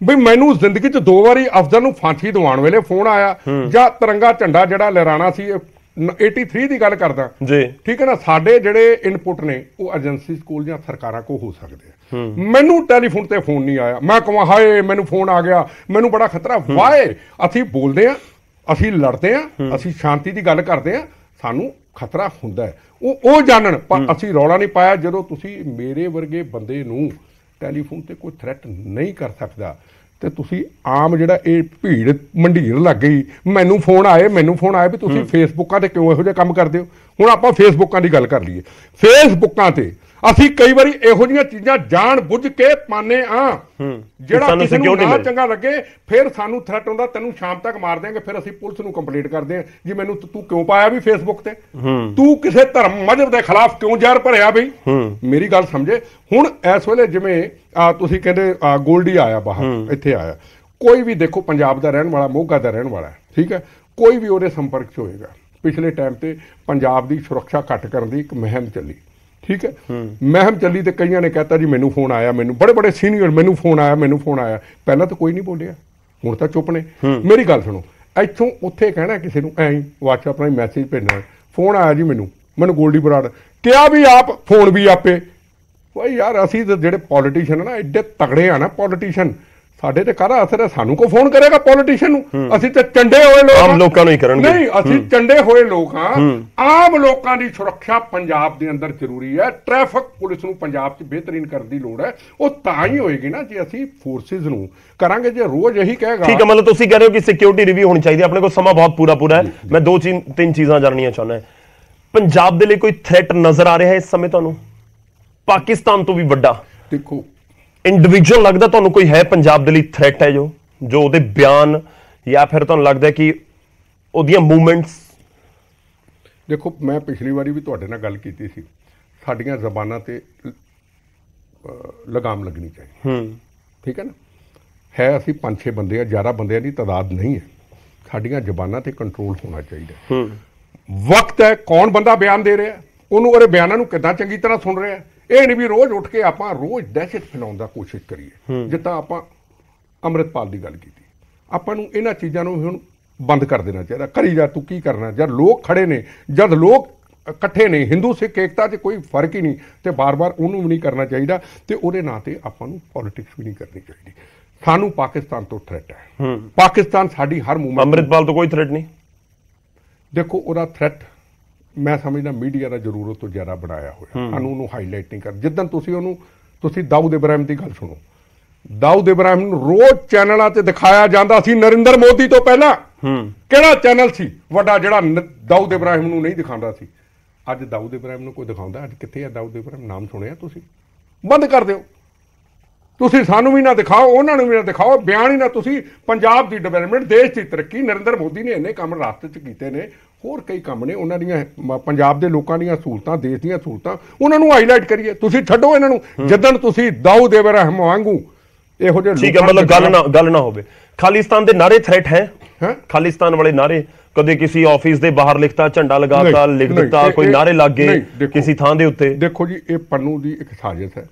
ਵੀ ਮੈਨੂੰ ਜ਼ਿੰਦਗੀ 'ਚ ਦੋ ਵਾਰੀ ਅਫਜ਼ਲ ਨੂੰ ਫਾਂਸੀ ਦਿਵਾਉਣ ਵੇਲੇ ਫੋਨ ਆਇਆ ਜਾਂ ਤਿਰੰਗਾ ਝੰਡਾ ਜਿਹੜਾ ਲਹਿਰਾਣਾ ਸੀ 83 ਦੀ ਗੱਲ ਕਰਦਾ ਜੀ ਠੀਕ ਹੈ ਨਾ ਸਾਡੇ ਜਿਹੜੇ ਇਨਪੁਟ ਨੇ ਉਹ ਏਜੰਸੀ ਕੋਲ ਜਾਂ ਸਰਕਾਰਾਂ ਕੋਲ ਹੋ ਸਕਦੇ ਆ ਮੈਨੂੰ ਟੈਲੀਫੋਨ ਤੇ ਫੋਨ ਨਹੀਂ ਆਇਆ ਮੈਂ ਕਹਾਂ ਹਾਏ ਮੈਨੂੰ ਫੋਨ ਆ ਗਿਆ ਮੈਨੂੰ ਬੜਾ ਖਤਰਾ ਵਾਏ ਅਸੀਂ ਬੋਲਦੇ ਆ ਅਸੀਂ ਲੜਦੇ ਆ ਅਸੀਂ ਸ਼ਾਂਤੀ ਦੀ ਗੱਲ ਕਰਦੇ ਆ ਸਾਨੂੰ ਖਤਰਾ ਹੁੰਦਾ ਹੈ ਉਹ ਉਹ ਜਾਣਨ ਪਰ ਅਸੀਂ ਰੌਲਾ ਨਹੀਂ ਪਾਇਆ ਜਦੋਂ ਤੁਸੀਂ ਮੇਰੇ ਵਰਗੇ ਬੰਦੇ ਨੂੰ ਟੈਲੀਫੋਨ ਤੇ ਕੋਈ ਥ੍ਰੈਟ ਨਹੀਂ ਕਰ ਸਕਦਾ ਤੇ ਤੁਸੀਂ ਆਮ ਜਿਹੜਾ ਇਹ ਭੀੜ ਮੰਡੀਰ ਲੱਗ ਗਈ ਮੈਨੂੰ ਫੋਨ ਆਏ ਮੈਨੂੰ ਫੋਨ ਆਏ ਵੀ ਤੁਸੀਂ ਫੇਸਬੁੱਕਾਂ ਤੇ ਕਿਉਂ ਇਹੋ ਜਿਹਾ ਕੰਮ ਕਰਦੇ ਹੋ ਹੁਣ ਆਪਾਂ ਫੇਸਬੁੱਕਾਂ ਦੀ ਗੱਲ ਕਰ ਲਈਏ ਫੇਸਬੁੱਕਾਂ ਤੇ ਅਸੀਂ ਕਈ ਵਾਰੀ ਇਹੋ ਜੀਆਂ ਚੀਜ਼ਾਂ ਜਾਣ ਬੁੱਝ ਕੇ ਪਾਣੇ ਆ ਜਿਹੜਾ ਕਿਸੇ ਨੂੰ ਨਾ ਚੰਗਾ ਲੱਗੇ ਫਿਰ ਸਾਨੂੰ ਥ੍ਰੈਟ ਹੁੰਦਾ ਤੈਨੂੰ ਸ਼ਾਮ ਤੱਕ ਮਾਰ ਦੇਾਂਗੇ ਫਿਰ ਅਸੀਂ ਪੁਲਿਸ ਨੂੰ ਕੰਪਲੀਟ ਕਰਦੇ ਆ ਜੀ ਮੈਨੂੰ ਤੂੰ ਕਿਉਂ ਪਾਇਆ ਵੀ ਫੇਸਬੁੱਕ ਤੇ ਤੂੰ ਕਿਸੇ ਧਰਮ ਮਜ਼ਹਬ ਦੇ ਖਿਲਾਫ ਕਿਉਂ ਜ਼ਹਿਰ ਭਰਿਆ ਬਈ ਮੇਰੀ ਗੱਲ ਸਮਝੇ ਹੁਣ ਇਸ ਵੇਲੇ ਜਿਵੇਂ ਤੁਸੀਂ ਕਹਿੰਦੇ ਗੋਲਡੀ ਆਇਆ ਬਾਹਰ ਇੱਥੇ ਆਇਆ ਕੋਈ ਵੀ ਦੇਖੋ ਪੰਜਾਬ ਦਾ ਰਹਿਣ ਵਾਲਾ ਮੋਗਾ ਦਾ ਰਹਿਣ ਵਾਲਾ ਠੀਕ ਹੈ ਕੋਈ ਵੀ ਉਹਦੇ ਸੰਪਰਕ 'ਚ ਹੋਏਗਾ ਪਿਛਲੇ ਟਾਈਮ ਤੇ ਪੰਜਾਬ ਦੀ ਸੁਰੱਖਿਆ ਘੱਟ ਕਰਨ ਦੀ ਇੱਕ ਮਹਿੰਮ ਚੱਲੀ ਠੀਕ ਹੈ ਮੈਂ ਹਮ ਚੱਲੀ ਤੇ ਕਈਆਂ ਨੇ ਕਹਤਾ ਜੀ ਮੈਨੂੰ ਫੋਨ ਆਇਆ ਮੈਨੂੰ ਬੜੇ ਬੜੇ ਸੀਨੀਅਰ ਮੈਨੂੰ ਫੋਨ ਆਇਆ ਮੈਨੂੰ ਫੋਨ ਆਇਆ ਪਹਿਲਾਂ ਤਾਂ ਕੋਈ ਨਹੀਂ ਬੋਲਿਆ ਹੁਣ ਤਾਂ ਚੁੱਪ ਨੇ ਮੇਰੀ ਗੱਲ ਸੁਣੋ ਇੱਥੋਂ ਉੱਥੇ ਕਹਿਣਾ ਕਿਸੇ ਨੂੰ ਐਂ WhatsApp ਰਾਹੀਂ ਮੈਸੇਜ ਭੇਜਣਾ ਫੋਨ ਆਇਆ ਜੀ ਮੈਨੂੰ ਮੈਨੂੰ ਗੋਲਡੀ ਬਰਾੜ ਕਿਹਾ ਵੀ ਆਪ ਫੋਨ ਵੀ ਆਪੇ ਵਾ ਯਾਰ ਅਸੀਂ ਤਾਂ ਜਿਹੜੇ ਪੋਲੀਟੀਸ਼ੀਅਨ ਨਾ ਐਡੇ ਤਗੜੇ ਆ ਨਾ ਪੋਲੀਟੀਸ਼ੀਅਨ ਸਾਡੇ ਤੇ ਕਾਹਦਾ ਅਸਰ ਹੈ ਸਾਨੂੰ ਕੋ ਫੋਨ ਕਰੇਗਾ ਪੋਲੀਟੀਸ਼ੀਅਨ ਨੂੰ ਅਸੀਂ ਤੇ ਚੰਡੇ ਹੋਏ ਲੋਕ ਆਮ ਲੋਕਾਂ ਨੂੰ ਹੀ ਕਰਨਗੇ ਨਹੀਂ ਅਸੀਂ ਚੰਡੇ ਹੋਏ ਲੋਕ ਹਾਂ ਆਮ ਲੋਕਾਂ ਦੀ ਸੁਰੱਖਿਆ ਪੰਜਾਬ ਦੇ ਅੰਦਰ ਜ਼ਰੂਰੀ ਹੈ ਟ੍ਰੈਫਿਕ ਪੁਲਿਸ ਨੂੰ ਪੰਜਾਬ 'ਚ ਬਿਹਤਰੀਨ ਕਰਨ ਦੀ ਲੋੜ ਹੈ ਉਹ ਤਾਂ ਹੀ ਹੋਏਗੀ ਨਾ ਜੇ ਅਸੀਂ ਫੋਰਸਿਸ ਨੂੰ ਕਰਾਂਗੇ ਜੇ ਰੋਜ਼ ਇਹੀ ਕਹੇਗਾ ਠੀਕ ਹੈ ਮਤਲਬ ਤੁਸੀਂ ਕਹਿ ਰਹੇ ਹੋ ਕਿ ਸਿਕਿਉਰਿਟੀ ਰਿਵਿਊ ਹੋਣੀ ਚਾਹੀਦੀ ਆਪਣੇ ਕੋਲ ਸਮਾਂ ਬਹੁਤ ਪੂਰਾ ਪੂਰਾ ਹੈ ਮੈਂ ਦੋ ਤਿੰਨ ਚੀਜ਼ਾਂ ਜਾਣਨੀਆਂ ਚਾਹੁੰਦਾ ਪੰਜਾਬ ਦੇ ਲਈ ਕੋਈ ਥ੍ਰੈਟ ਨਜ਼ਰ ਆ ਰਿਹਾ ਹੈ ਇਸ ਸਮੇਂ ਤੁਹਾਨੂੰ ਪਾਕਿਸਤਾਨ ਤੋਂ ਵੀ ਵੱਡਾ ਦੇਖੋ ਇੰਡੀਵਿਜੂਅਲ ਲੱਗਦਾ ਤੁਹਾਨੂੰ ਕੋਈ ਹੈ ਪੰਜਾਬ ਦੇ ਲਈ ਥ੍ਰੈਟ ਹੈ ਜੋ ਜੋ ਉਹਦੇ ਬਿਆਨ ਜਾਂ ਫਿਰ ਤੁਹਾਨੂੰ ਲੱਗਦਾ ਕਿ ਉਹਦੀਆਂ ਮੂਵਮੈਂਟਸ ਦੇਖੋ ਮੈਂ ਪਿਛਲੀ ਵਾਰੀ ਵੀ ਤੁਹਾਡੇ ਨਾਲ ਗੱਲ ਕੀਤੀ ਸੀ ਸਾਡੀਆਂ ਜ਼ਬਾਨਾਂ ਤੇ ਲਗਾਮ ਲੱਗਣੀ ਚਾਹੀਦੀ ਹੂੰ ਠੀਕ ਹੈ ਨਾ ਹੈ ਅਸੀਂ ਪੰਜ ਛੇ ਬੰਦੇ ਆ ਜ਼ਿਆਦਾ ਬੰਦਿਆਂ ਦੀ ਤਾਦਾਦ ਨਹੀਂ ਹੈ ਸਾਡੀਆਂ ਜ਼ਬਾਨਾਂ ਤੇ ਕੰਟਰੋਲ ਹੋਣਾ ਚਾਹੀਦਾ ਹੂੰ ਵਕਤ ਹੈ ਕੌਣ ਬੰਦਾ ਬਿਆਨ ਦੇ ਰਿਹਾ ਉਹਨੂੰ ਉਹਦੇ ਬਿਆਨਾਂ ਨੂੰ ਕਿੱਦਾਂ ਚੰਗੀ ਤਰ੍ਹਾਂ ਸੁਣ ਰਿਹਾ ਇਹ ਨਹੀਂ ਵੀ ਰੋਜ਼ ਉੱਠ ਕੇ ਆਪਾਂ ਰੋਜ਼ ਦਹਿਸ਼ਤ ਫੈਲਾਉਣ ਦਾ ਕੋਸ਼ਿਸ਼ ਕਰੀਏ ਜਿੱਦਾਂ ਆਪਾਂ ਅੰਮ੍ਰਿਤਪਾਲ ਦੀ ਗੱਲ ਕੀਤੀ ਆਪਾਂ ਨੂੰ ਇਹਨਾਂ ਚੀਜ਼ਾਂ ਨੂੰ ਹੁਣ ਬੰਦ ਕਰ ਦੇਣਾ ਚਾਹੀਦਾ ਕਰੀ ਜਾ ਤੂੰ ਕੀ ਕਰਨਾ ਜਦ ਲੋਕ ਖੜੇ ਨੇ ਜਦ ਲੋਕ ਇਕੱਠੇ ਨੇ ਹਿੰਦੂ ਸਿੱਖ ਏਕਤਾ 'ਚ ਕੋਈ ਫਰਕ ਹੀ ਨਹੀਂ ਤੇ ਬਾਰ-ਬਾਰ ਉਹਨੂੰ ਵੀ ਨਹੀਂ ਕਰਨਾ ਚਾਹੀਦਾ ਤੇ ਉਹਦੇ ਨਾਂ ਤੇ ਆਪਾਂ ਨੂੰ ਪੋਲਿਟਿਕਸ ਵੀ ਨਹੀਂ ਕਰਨੀ ਚਾਹੀਦੀ ਸਾਨੂੰ ਪਾਕਿਸਤਾਨ ਤੋਂ ਥ੍ਰੈਟ ਹੈ ਪਾਕਿਸਤਾਨ ਸਾਡੀ ਹਰ ਮੂਵਮੈਂਟ ਅੰਮ੍ਰਿਤਪਾਲ ਤੋਂ ਕੋਈ ਥ੍ਰੈਟ ਨਹੀਂ ਦੇਖੋ ਉਹਦਾ ਥ੍ਰੈਟ ਮੈਂ ਸਮਝਦਾ ਮੀਡੀਆ ਦਾ ਜ਼ਰੂਰਤ ਤੋਂ ਜ਼ਿਆਦਾ ਬਣਾਇਆ ਹੋਇਆ ਸਾਨੂੰ ਉਹਨੂੰ ਹਾਈਲਾਈਟ ਨਹੀਂ ਕਰ ਜਿੱਦਾਂ ਤੁਸੀਂ ਉਹਨੂੰ ਤੁਸੀਂ ਦਾਊਦ ਇਬਰਾਹਿਮ ਦੀ ਗੱਲ ਸੁਣੋ ਦਾਊਦ ਇਬਰਾਹਿਮ ਨੂੰ ਰੋਜ਼ ਚੈਨਲਾਂ ਤੇ ਦਿਖਾਇਆ ਜਾਂਦਾ ਸੀ ਨਰਿੰਦਰ ਮੋਦੀ ਤੋਂ ਪਹਿਲਾਂ ਹੂੰ ਕਿਹੜਾ ਚੈਨਲ ਸੀ ਵੱਡਾ ਜਿਹੜਾ ਦਾਊਦ ਇਬਰਾਹਿਮ ਨੂੰ ਨਹੀਂ ਦਿਖਾਉਂਦਾ ਸੀ ਅੱਜ ਦਾਊਦ ਇਬਰਾਹਿਮ ਨੂੰ ਕੋਈ ਦਿਖਾਉਂਦਾ ਅੱਜ ਕਿੱਥੇ ਆ ਦਾਊਦ ਇਬਰਾਹਿਮ ਨਾਮ ਸੁਣਿਆ ਤੁਸੀਂ ਬੰਦ ਕਰ ਦਿਓ ਤੁਸੀਂ ਸਾਨੂੰ ਵੀ ਨਾ ਦਿਖਾਓ ਉਹਨਾਂ ਨੂੰ ਵੀ ਨਾ ਦਿਖਾਓ ਬਿਆਨ ਹੀ ਨਾ ਤੁਸੀਂ ਪੰਜਾਬ ਦੀ ਡਿਵੈਲਪਮੈਂਟ ਦੇਸ਼ ਦੀ ਤਰੱਕੀ ਨਰਿੰਦਰ ਮੋਦੀ ਨੇ ਇੰਨੇ ਕੰਮ ਰਾਸਤੇ 'ਚ ਕੀਤੇ ਨੇ ਹੋਰ ਕਈ ਕੰਮ ਨੇ ਉਹਨਾਂ ਦੀਆਂ ਪੰਜਾਬ ਦੇ ਲੋਕਾਂ ਦੀਆਂ ਸਹੂਲਤਾਂ ਦੇਸ਼ ਦੀਆਂ ਸਹੂਲਤਾਂ ਉਹਨਾਂ ਨੂੰ ਹਾਈਲਾਈਟ ਕਰੀਏ ਤੁਸੀਂ ਛੱਡੋ ਇਹਨਾਂ ਨੂੰ ਜਦੋਂ ਤੁਸੀਂ ਦਾਉ ਦੇ ਰਹਿਮ ਵਾਂਗੂ ਇਹੋ ਜਿਹੇ ਠੀਕ ਹੈ ਮਤਲਬ ਗੱਲ ਨਾ ਗੱਲ ਨਾ ਹੋਵੇ ਖਾਲਿਸਤਾਨ ਦੇ ਨਾਰੇ ਥ੍ਰੈਟ ਹੈ ਹੈ ਖਾਲਿਸਤਾਨ ਵਾਲੇ ਨਾਰੇ ਕਦੇ ਕਿਸੇ ਆਫਿਸ ਦੇ ਬਾਹਰ ਲਿਖਤਾ ਝੰਡਾ ਲਗਾਤਾ ਲਿਖ ਦਿੱਤਾ ਕੋਈ ਨਾਰੇ ਲੱਗ ਗਏ ਕਿਸੇ ਥਾਂ ਦੇ ਉੱਤੇ ਦੇਖੋ ਜੀ ਇਹ ਪੰਨੂ ਦੀ ਇੱਕ ਸਾਜ਼ਿਸ਼ ਹੈ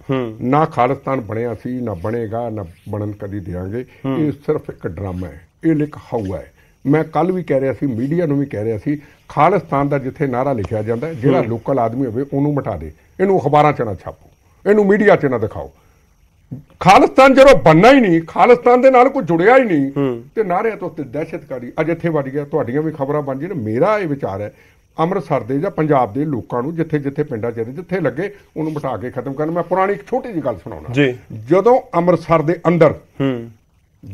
ਨਾ ਖਾਲਿਸਤਾਨ ਬਣਿਆ ਸੀ ਨਾ ਬਣੇਗਾ ਨਾ ਬਣਨ ਕਦੀ ਦੇਾਂਗੇ ਇਹ ਸਿਰਫ ਇੱਕ ਡਰਾਮਾ ਹੈ ਇਹ ਲਿਖ ਹਊਆ ਹੈ ਮੈਂ ਕੱਲ ਵੀ ਕਹਿ ਰਿਹਾ ਸੀ ਮੀਡੀਆ ਨੂੰ ਵੀ ਕਹਿ ਰਿਹਾ ਸੀ ਖਾਲਿਸਤਾਨ ਦਾ ਜਿੱਥੇ ਨਾਰਾ ਲਿਖਿਆ ਜਾਂਦਾ ਜਿਹੜਾ ਲੋਕਲ ਆਦਮੀ ਹੋਵੇ ਉਹਨੂੰ ਮਟਾ ਦੇ ਇਹਨੂੰ ਅਖਬਾਰਾਂ 'ਚ ਨਾ ਛਾਪੋ ਇਹਨੂੰ ਮੀਡੀਆ 'ਚ ਨਾ ਦਿਖਾਓ ਖਾਲਿਸਤਾਨ ਜਦੋਂ ਬੰਨਾ ਹੀ ਨਹੀਂ ਖਾਲਿਸਤਾਨ ਦੇ ਨਾਲ ਕੋਈ ਜੁੜਿਆ ਹੀ ਨਹੀਂ ਤੇ ਨਾਰਿਆਂ ਤੋਂ ਤੇ ਦਹਿਸ਼ਤਕਾਰੀ ਅੱਜ ਇੱਥੇ ਵੱਜ ਗਿਆ ਤੁਹਾਡੀਆਂ ਵੀ ਖਬਰਾਂ ਬਣ ਜੀਣ ਮੇਰਾ ਇਹ ਵਿਚਾਰ ਹੈ ਅੰਮ੍ਰਿਤਸਰ ਦੇ ਜਾਂ ਪੰਜਾਬ ਦੇ ਲੋਕਾਂ ਨੂੰ ਜਿੱਥੇ ਜਿੱਥੇ ਪਿੰਡਾਂ 'ਚ ਜਿੱਥੇ ਲੱਗੇ ਉਹਨੂੰ ਮਟਾ ਕੇ ਖਤਮ ਕਰਨ ਮੈਂ ਪੁਰਾਣੀ ਇੱਕ ਛੋਟੀ ਜੀ ਗੱਲ ਸੁਣਾਉਣਾ ਜੀ ਜਦੋਂ ਅੰਮ੍ਰਿਤਸਰ ਦੇ ਅੰਦਰ ਹੂੰ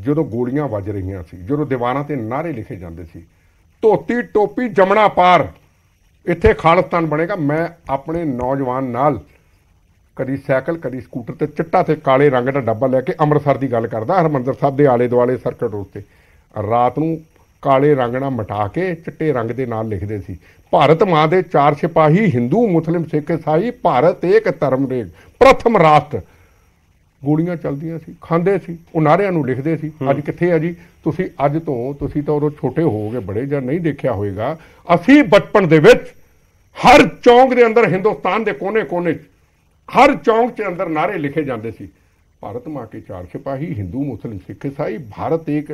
ਜਦੋਂ ਗੋਲੀਆਂ ਵੱਜ ਰਹੀਆਂ ਸੀ ਜਦੋਂ ਦੀਵਾਰਾਂ ਤੇ ਨਾਰੇ ਲਿਖੇ ਜਾਂਦੇ ਸੀ ਧੋਤੀ ਟੋਪੀ ਜਮਣਾ ਪਾਰ ਇੱਥੇ ਖਾਲਸਤਾਨ ਬਣੇਗਾ ਮੈਂ ਆਪਣੇ ਨੌਜਵਾਨ ਨਾਲ ਕਦੀ ਸਾਈਕਲ ਕਦੀ ਸਕੂਟਰ ਤੇ ਚਿੱਟਾ ਤੇ ਕਾਲੇ ਰੰਗ ਦਾ ਡੱਬਾ ਲੈ ਕੇ ਅੰਮ੍ਰਿਤਸਰ ਦੀ ਗੱਲ ਕਰਦਾ ਹਰਮੰਦਰ ਸਾਹਿਬ ਦੇ ਆਲੇ ਦੁਆਲੇ ਸਰਕਟ ਰੋਡ ਤੇ ਰਾਤ ਨੂੰ ਕਾਲੇ ਰੰਗ ਨਾਲ ਮਟਾ ਕੇ ਚਿੱਟੇ ਰੰਗ ਦੇ ਨਾਲ ਲਿਖਦੇ ਸੀ ਭਾਰਤ ਮਾਂ ਦੇ ਚਾਰ ਸਿਪਾਹੀ ਹਿੰਦੂ ਮੁਸਲਿਮ ਸਿੱਖ ਇਸਾਈ ਭਾਰਤ ਇੱਕ ਧਰਮ ਦੇ ਪ੍ਰਥਮ ਰਾਸ਼ਟਰ ਗੋਲੀਆਂ ਚੱਲਦੀਆਂ ਸੀ ਖਾਂਦੇ ਸੀ ਉਹ ਨਾਰਿਆਂ ਨੂੰ ਲਿਖਦੇ ਸੀ ਅੱਜ ਕਿੱਥੇ ਆ ਜੀ ਤੁਸੀਂ ਅੱਜ ਤੋਂ ਤੁਸੀਂ ਤਾਂ ਉਦੋਂ ਛੋਟੇ ਹੋਗੇ ਬੜੇ ਜਾਂ ਨਹੀਂ ਦੇਖਿਆ ਹੋਵੇਗਾ ਅਸੀਂ ਬਚਪਨ ਦੇ ਵਿੱਚ ਹਰ ਚੌਂਕ ਦੇ ਅੰਦਰ ਹਿੰਦੁਸਤਾਨ ਦੇ ਕੋਨੇ-ਕੋਨੇ ਹਰ ਚੌਂਕ 'ਚ ਅੰਦਰ ਨਾਰੇ ਲਿਖੇ ਜਾਂਦੇ ਸੀ ਭਾਰਤ ਮਾਂ ਕੇ ਚਾਰ ਸਿਪਾਹੀ ਹਿੰਦੂ ਮੁਸਲਮ ਸਿੱਖ ਇਸਾਈ ਭਾਰਤ ਇੱਕ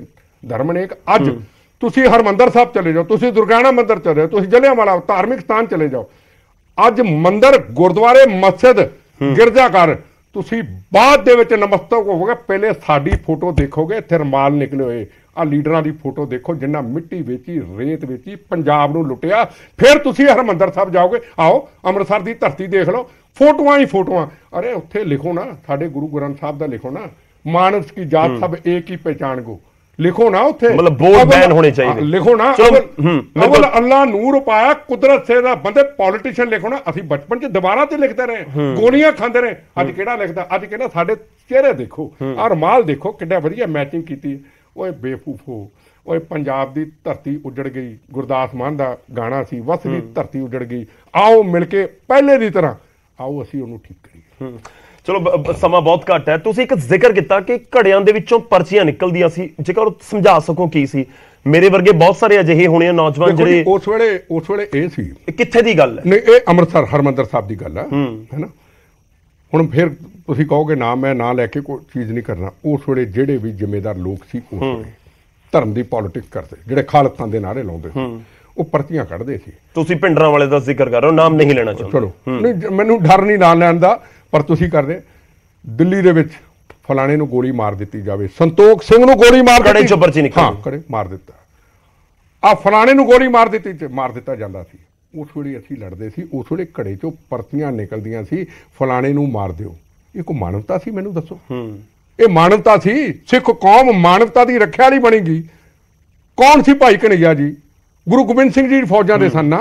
ਧਰਮ ਨੇ ਇੱਕ ਅੱਜ ਤੁਸੀਂ ਹਰਮੰਦਰ ਸਾਹਿਬ ਚਲੇ ਜਾਓ ਤੁਸੀਂ ਦੁਰਗਾਣਾ ਮੰਦਰ ਚਲੇ ਜਾਓ ਤੁਸੀਂ ਜਲਿਆਂਵਾਲਾ ਧਾਰਮਿਕ ਸਥਾਨ ਚਲੇ ਜਾਓ ਅੱਜ ਮੰਦਰ ਗੁਰਦੁਆਰੇ ਮਸਜਿਦ ਗਿਰਜਾ ਘਰ ਤੁਸੀਂ ਬਾਅਦ ਦੇ ਵਿੱਚ ਨਮਸਤਕ ਹੋਵੋਗੇ ਪਹਿਲੇ ਸਾਡੀ ਫੋਟੋ ਦੇਖੋਗੇ ਇੱਥੇ ਰਮਾਲ ਨਿਕਲੇ ਹੋਏ ਆ ਲੀਡਰਾਂ ਦੀ ਫੋਟੋ ਦੇਖੋ ਜਿੰਨਾ ਮਿੱਟੀ ਵੇਚੀ ਰੇਤ ਵੇਚੀ ਪੰਜਾਬ ਨੂੰ ਲੁੱਟਿਆ ਫਿਰ ਤੁਸੀਂ ਹਰਮੰਦਰ ਸਾਹਿਬ ਜਾਓਗੇ ਆਓ ਅੰਮ੍ਰਿਤਸਰ ਦੀ ਧਰਤੀ ਦੇਖ ਲਓ ਫੋਟੋਆਂ ਹੀ ਫੋਟੋਆਂ ਅਰੇ ਉੱਥੇ ਲਿਖੋ ਨਾ ਸਾਡੇ ਗੁਰੂ ਗ੍ਰੰਥ ਸਾਹਿਬ ਦਾ ਲਿਖੋ ਨਾ ਮਾਨਵ ਕੀ ਜਾਤ ਸਭ ਇੱਕ ਹੀ ਪਛਾਣ ਗੋ ਲਿਖੋ ਨਾ ਉੱਥੇ ਮਤਲਬ ਬੋਰਡ ਬੈਨ ਹੋਣੇ ਚਾਹੀਦੇ ਲਿਖੋ ਨਾ ਮਤਲਬ ਅੱਲਾ ਨੂਰ ਪਾਇਆ ਕੁਦਰਤ ਸੇ ਦਾ ਬੰਦੇ ਪੋਲਿਟਿਸ਼ੀਅਨ ਲਿਖੋ ਨਾ ਅਸੀਂ ਬਚਪਨ ਚ ਦੁਬਾਰਾ ਤੇ ਲਿਖਦੇ ਰਹੇ ਗੋਲੀਆਂ ਖਾਂਦੇ ਰਹੇ ਅੱਜ ਕਿਹੜਾ ਲਿਖਦਾ ਅੱਜ ਕਿਹੜਾ ਸਾਡੇ ਚਿਹਰੇ ਦੇਖੋ ਆ ਰਮਾਲ ਦੇਖੋ ਕਿੰਨਾ ਵਧੀਆ ਮੈਚਿੰਗ ਕੀਤੀ ਓਏ ਬੇਫੂਫੋ ਓਏ ਪੰਜਾਬ ਦੀ ਧਰਤੀ ਉੱਜੜ ਗਈ ਗੁਰਦਾਸ ਮਾਨ ਦਾ ਗਾਣਾ ਸੀ ਵਸ ਧਰਤੀ ਉੱਜੜ ਗਈ ਆਓ ਮਿਲ ਕੇ ਪਹਿਲੇ ਦੀ ਤਰ੍ਹਾਂ ਆਓ ਅਸੀਂ ਉਹਨੂੰ ਠੀਕ ਕਰੀਏ ਚਲੋ ਸਮਾਂ ਬਹੁਤ ਘੱਟ ਹੈ ਤੁਸੀਂ ਇੱਕ ਜ਼ਿਕਰ ਕੀਤਾ ਕਿ ਘੜਿਆਂ ਦੇ ਵਿੱਚੋਂ ਪਰਚੀਆਂ ਨਿਕਲਦੀਆਂ ਸੀ ਜੇਕਰ ਸਮਝਾ ਸਕੋ ਕੀ ਸੀ ਮੇਰੇ ਵਰਗੇ ਬਹੁਤ ਸਾਰੇ ਅਜਿਹੇ ਹੋਣੇ ਆ ਨੌਜਵਾਨ ਜਿਹੜੇ ਉਸ ਵੇਲੇ ਉਸ ਵੇਲੇ ਇਹ ਸੀ ਕਿੱਥੇ ਦੀ ਗੱਲ ਹੈ ਨਹੀਂ ਇਹ ਅੰਮ੍ਰਿਤਸਰ ਹਰਮੰਦਰ ਸਾਹਿਬ ਦੀ ਗੱਲ ਹੈ ਹੈਨਾ ਹੁਣ ਫਿਰ ਤੁਸੀਂ ਕਹੋਗੇ ਨਾ ਮੈਂ ਨਾਂ ਲੈ ਕੇ ਕੋਈ ਚੀਜ਼ ਨਹੀਂ ਕਰਨਾ ਉਸ ਵੇਲੇ ਜਿਹੜੇ ਵੀ ਜ਼ਿੰਮੇਦਾਰ ਲੋਕ ਸੀ ਉਸ ਵੇਲੇ ਧਰਮ ਦੀ ਪੋਲਿਟਿਕਸ ਕਰਦੇ ਜਿਹੜੇ ਖਾਲਸਾ ਦੇ ਨਾਰੇ ਲਾਉਂਦੇ ਸੀ ਉਹ ਪਰਚੀਆਂ ਕੱਢਦੇ ਸੀ ਤੁਸੀਂ ਪਿੰਡਰਾਂ ਵਾਲੇ ਦਾ ਜ਼ਿਕਰ ਕਰ ਰਹੇ ਹੋ ਨਾਮ ਨਹੀਂ ਲੈਣਾ ਚਾਹੁੰਦੇ ਚਲੋ ਨਹੀਂ ਮੈਨੂੰ ਡਰ ਨਹੀਂ ਨਾਮ ਲੈਣ ਦਾ ਪਰ ਤੁਸੀਂ ਕਰਦੇ ਦਿੱਲੀ ਦੇ ਵਿੱਚ ਫਲਾਣੇ ਨੂੰ ਗੋਲੀ ਮਾਰ ਦਿੱਤੀ ਜਾਵੇ ਸੰਤੋਖ ਸਿੰਘ ਨੂੰ ਗੋਲੀ ਮਾਰ ਦਿੱਤੀ ਕੜੇ ਚੋਂ ਪਰਚੀ ਨਿਕਲੀ ਹਾਂ ਕੜੇ ਮਾਰ ਦਿੱਤਾ ਆ ਫਲਾਣੇ ਨੂੰ ਗੋਲੀ ਮਾਰ ਦਿੱਤੀ ਤੇ ਮਾਰ ਦਿੱਤਾ ਜਾਂਦਾ ਸੀ ਉਸ ਵੇਲੇ ਅਸੀਂ ਲੜਦੇ ਸੀ ਉਸ ਵੇਲੇ ਕੜੇ ਚੋਂ ਪਰਤੀਆਂ ਨਿਕਲਦੀਆਂ ਸੀ ਫਲਾਣੇ ਨੂੰ ਮਾਰ ਦਿਓ ਇਹ ਕੋ ਮਾਨਵਤਾ ਸੀ ਮੈਨੂੰ ਦੱਸੋ ਹੂੰ ਇਹ ਮਾਨਵਤਾ ਸੀ ਸਿੱਖ ਕੌਮ ਮਾਨਵਤਾ ਦੀ ਰੱਖਿਆ ਲਈ ਬਣੇਗੀ ਕੌਣ ਸੀ ਭਾਈ ਕਨਈਆ ਜੀ ਗੁਰੂ ਗੋਬਿੰਦ ਸਿੰਘ ਜੀ ਫੌਜਾਂ ਦੇ ਸਨ ਨਾ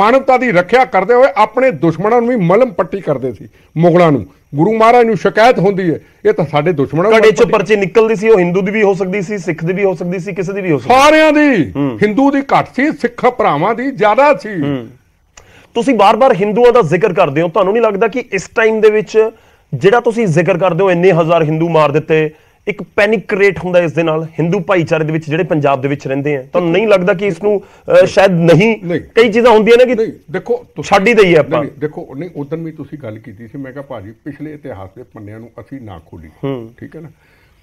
ਮਾਨਵਤਾ ਦੀ ਰੱਖਿਆ ਕਰਦੇ ਹੋਏ ਆਪਣੇ ਦੁਸ਼ਮਣਾਂ ਨੂੰ ਵੀ ਮਲਮ ਪੱਟੀ ਕਰਦੇ ਸੀ ਮੁਗਲਾਂ ਨੂੰ ਗੁਰੂ ਮਹਾਰਾਜ ਨੂੰ ਸ਼ਿਕਾਇਤ ਹੁੰਦੀ ਹੈ ਇਹ ਤਾਂ ਸਾਡੇ ਦੁਸ਼ਮਣਾਂ ਕੜੇ ਚ ਪਰਚੀ ਨਿਕਲਦੀ ਸੀ ਉਹ ਹਿੰਦੂ ਦੀ ਵੀ ਹੋ ਸਕਦੀ ਸੀ ਸਿੱਖ ਦੀ ਵੀ ਹੋ ਸਕਦੀ ਸੀ ਕਿਸੇ ਦੀ ਵੀ ਹੋ ਸਕਦੀ ਸਾਰਿਆਂ ਦੀ ਹਿੰਦੂ ਦੀ ਘੱਟ ਸੀ ਸਿੱਖ ਭਰਾਵਾਂ ਦੀ ਜ਼ਿਆਦਾ ਸੀ ਤੁਸੀਂ ਬਾਰ-ਬਾਰ ਹਿੰਦੂਆਂ ਦਾ ਜ਼ਿਕਰ ਕਰਦੇ ਹੋ ਤੁਹਾਨੂੰ ਨਹੀਂ ਲੱਗਦਾ ਕਿ ਇਸ ਟਾਈਮ ਦੇ ਵਿੱਚ ਜਿਹੜਾ ਤੁਸੀਂ ਜ਼ਿਕਰ ਕਰਦੇ ਹੋ ਇੰਨੇ ਹਜ਼ਾਰ ਹਿੰਦੂ ਮਾਰ ਦਿੱਤੇ ਇੱਕ ਪੈਨਿਕ ਕ੍ਰੀਏਟ ਹੁੰਦਾ ਇਸ ਦੇ ਨਾਲ Hindu ਭਾਈਚਾਰੇ ਦੇ ਵਿੱਚ ਜਿਹੜੇ ਪੰਜਾਬ ਦੇ ਵਿੱਚ ਰਹਿੰਦੇ ਆ ਤੁਹਾਨੂੰ ਨਹੀਂ ਲੱਗਦਾ ਕਿ ਇਸ ਨੂੰ ਸ਼ਾਇਦ ਨਹੀਂ ਕਈ ਚੀਜ਼ਾਂ ਹੁੰਦੀਆਂ ਨੇ ਕਿ ਦੇਖੋ ਛੱਡ ਹੀ ਦਈਏ ਆਪਾਂ ਦੇਖੋ ਨਹੀਂ ਉਦੋਂ ਵੀ ਤੁਸੀਂ ਗੱਲ ਕੀਤੀ ਸੀ ਮੈਂ ਕਿਹਾ ਭਾਜੀ ਪਿਛਲੇ ਇਤਿਹਾਸ ਦੇ ਪੰਨਿਆਂ ਨੂੰ ਅਸੀਂ ਨਾ ਖੋਲੀ ਠੀਕ ਹੈ ਨਾ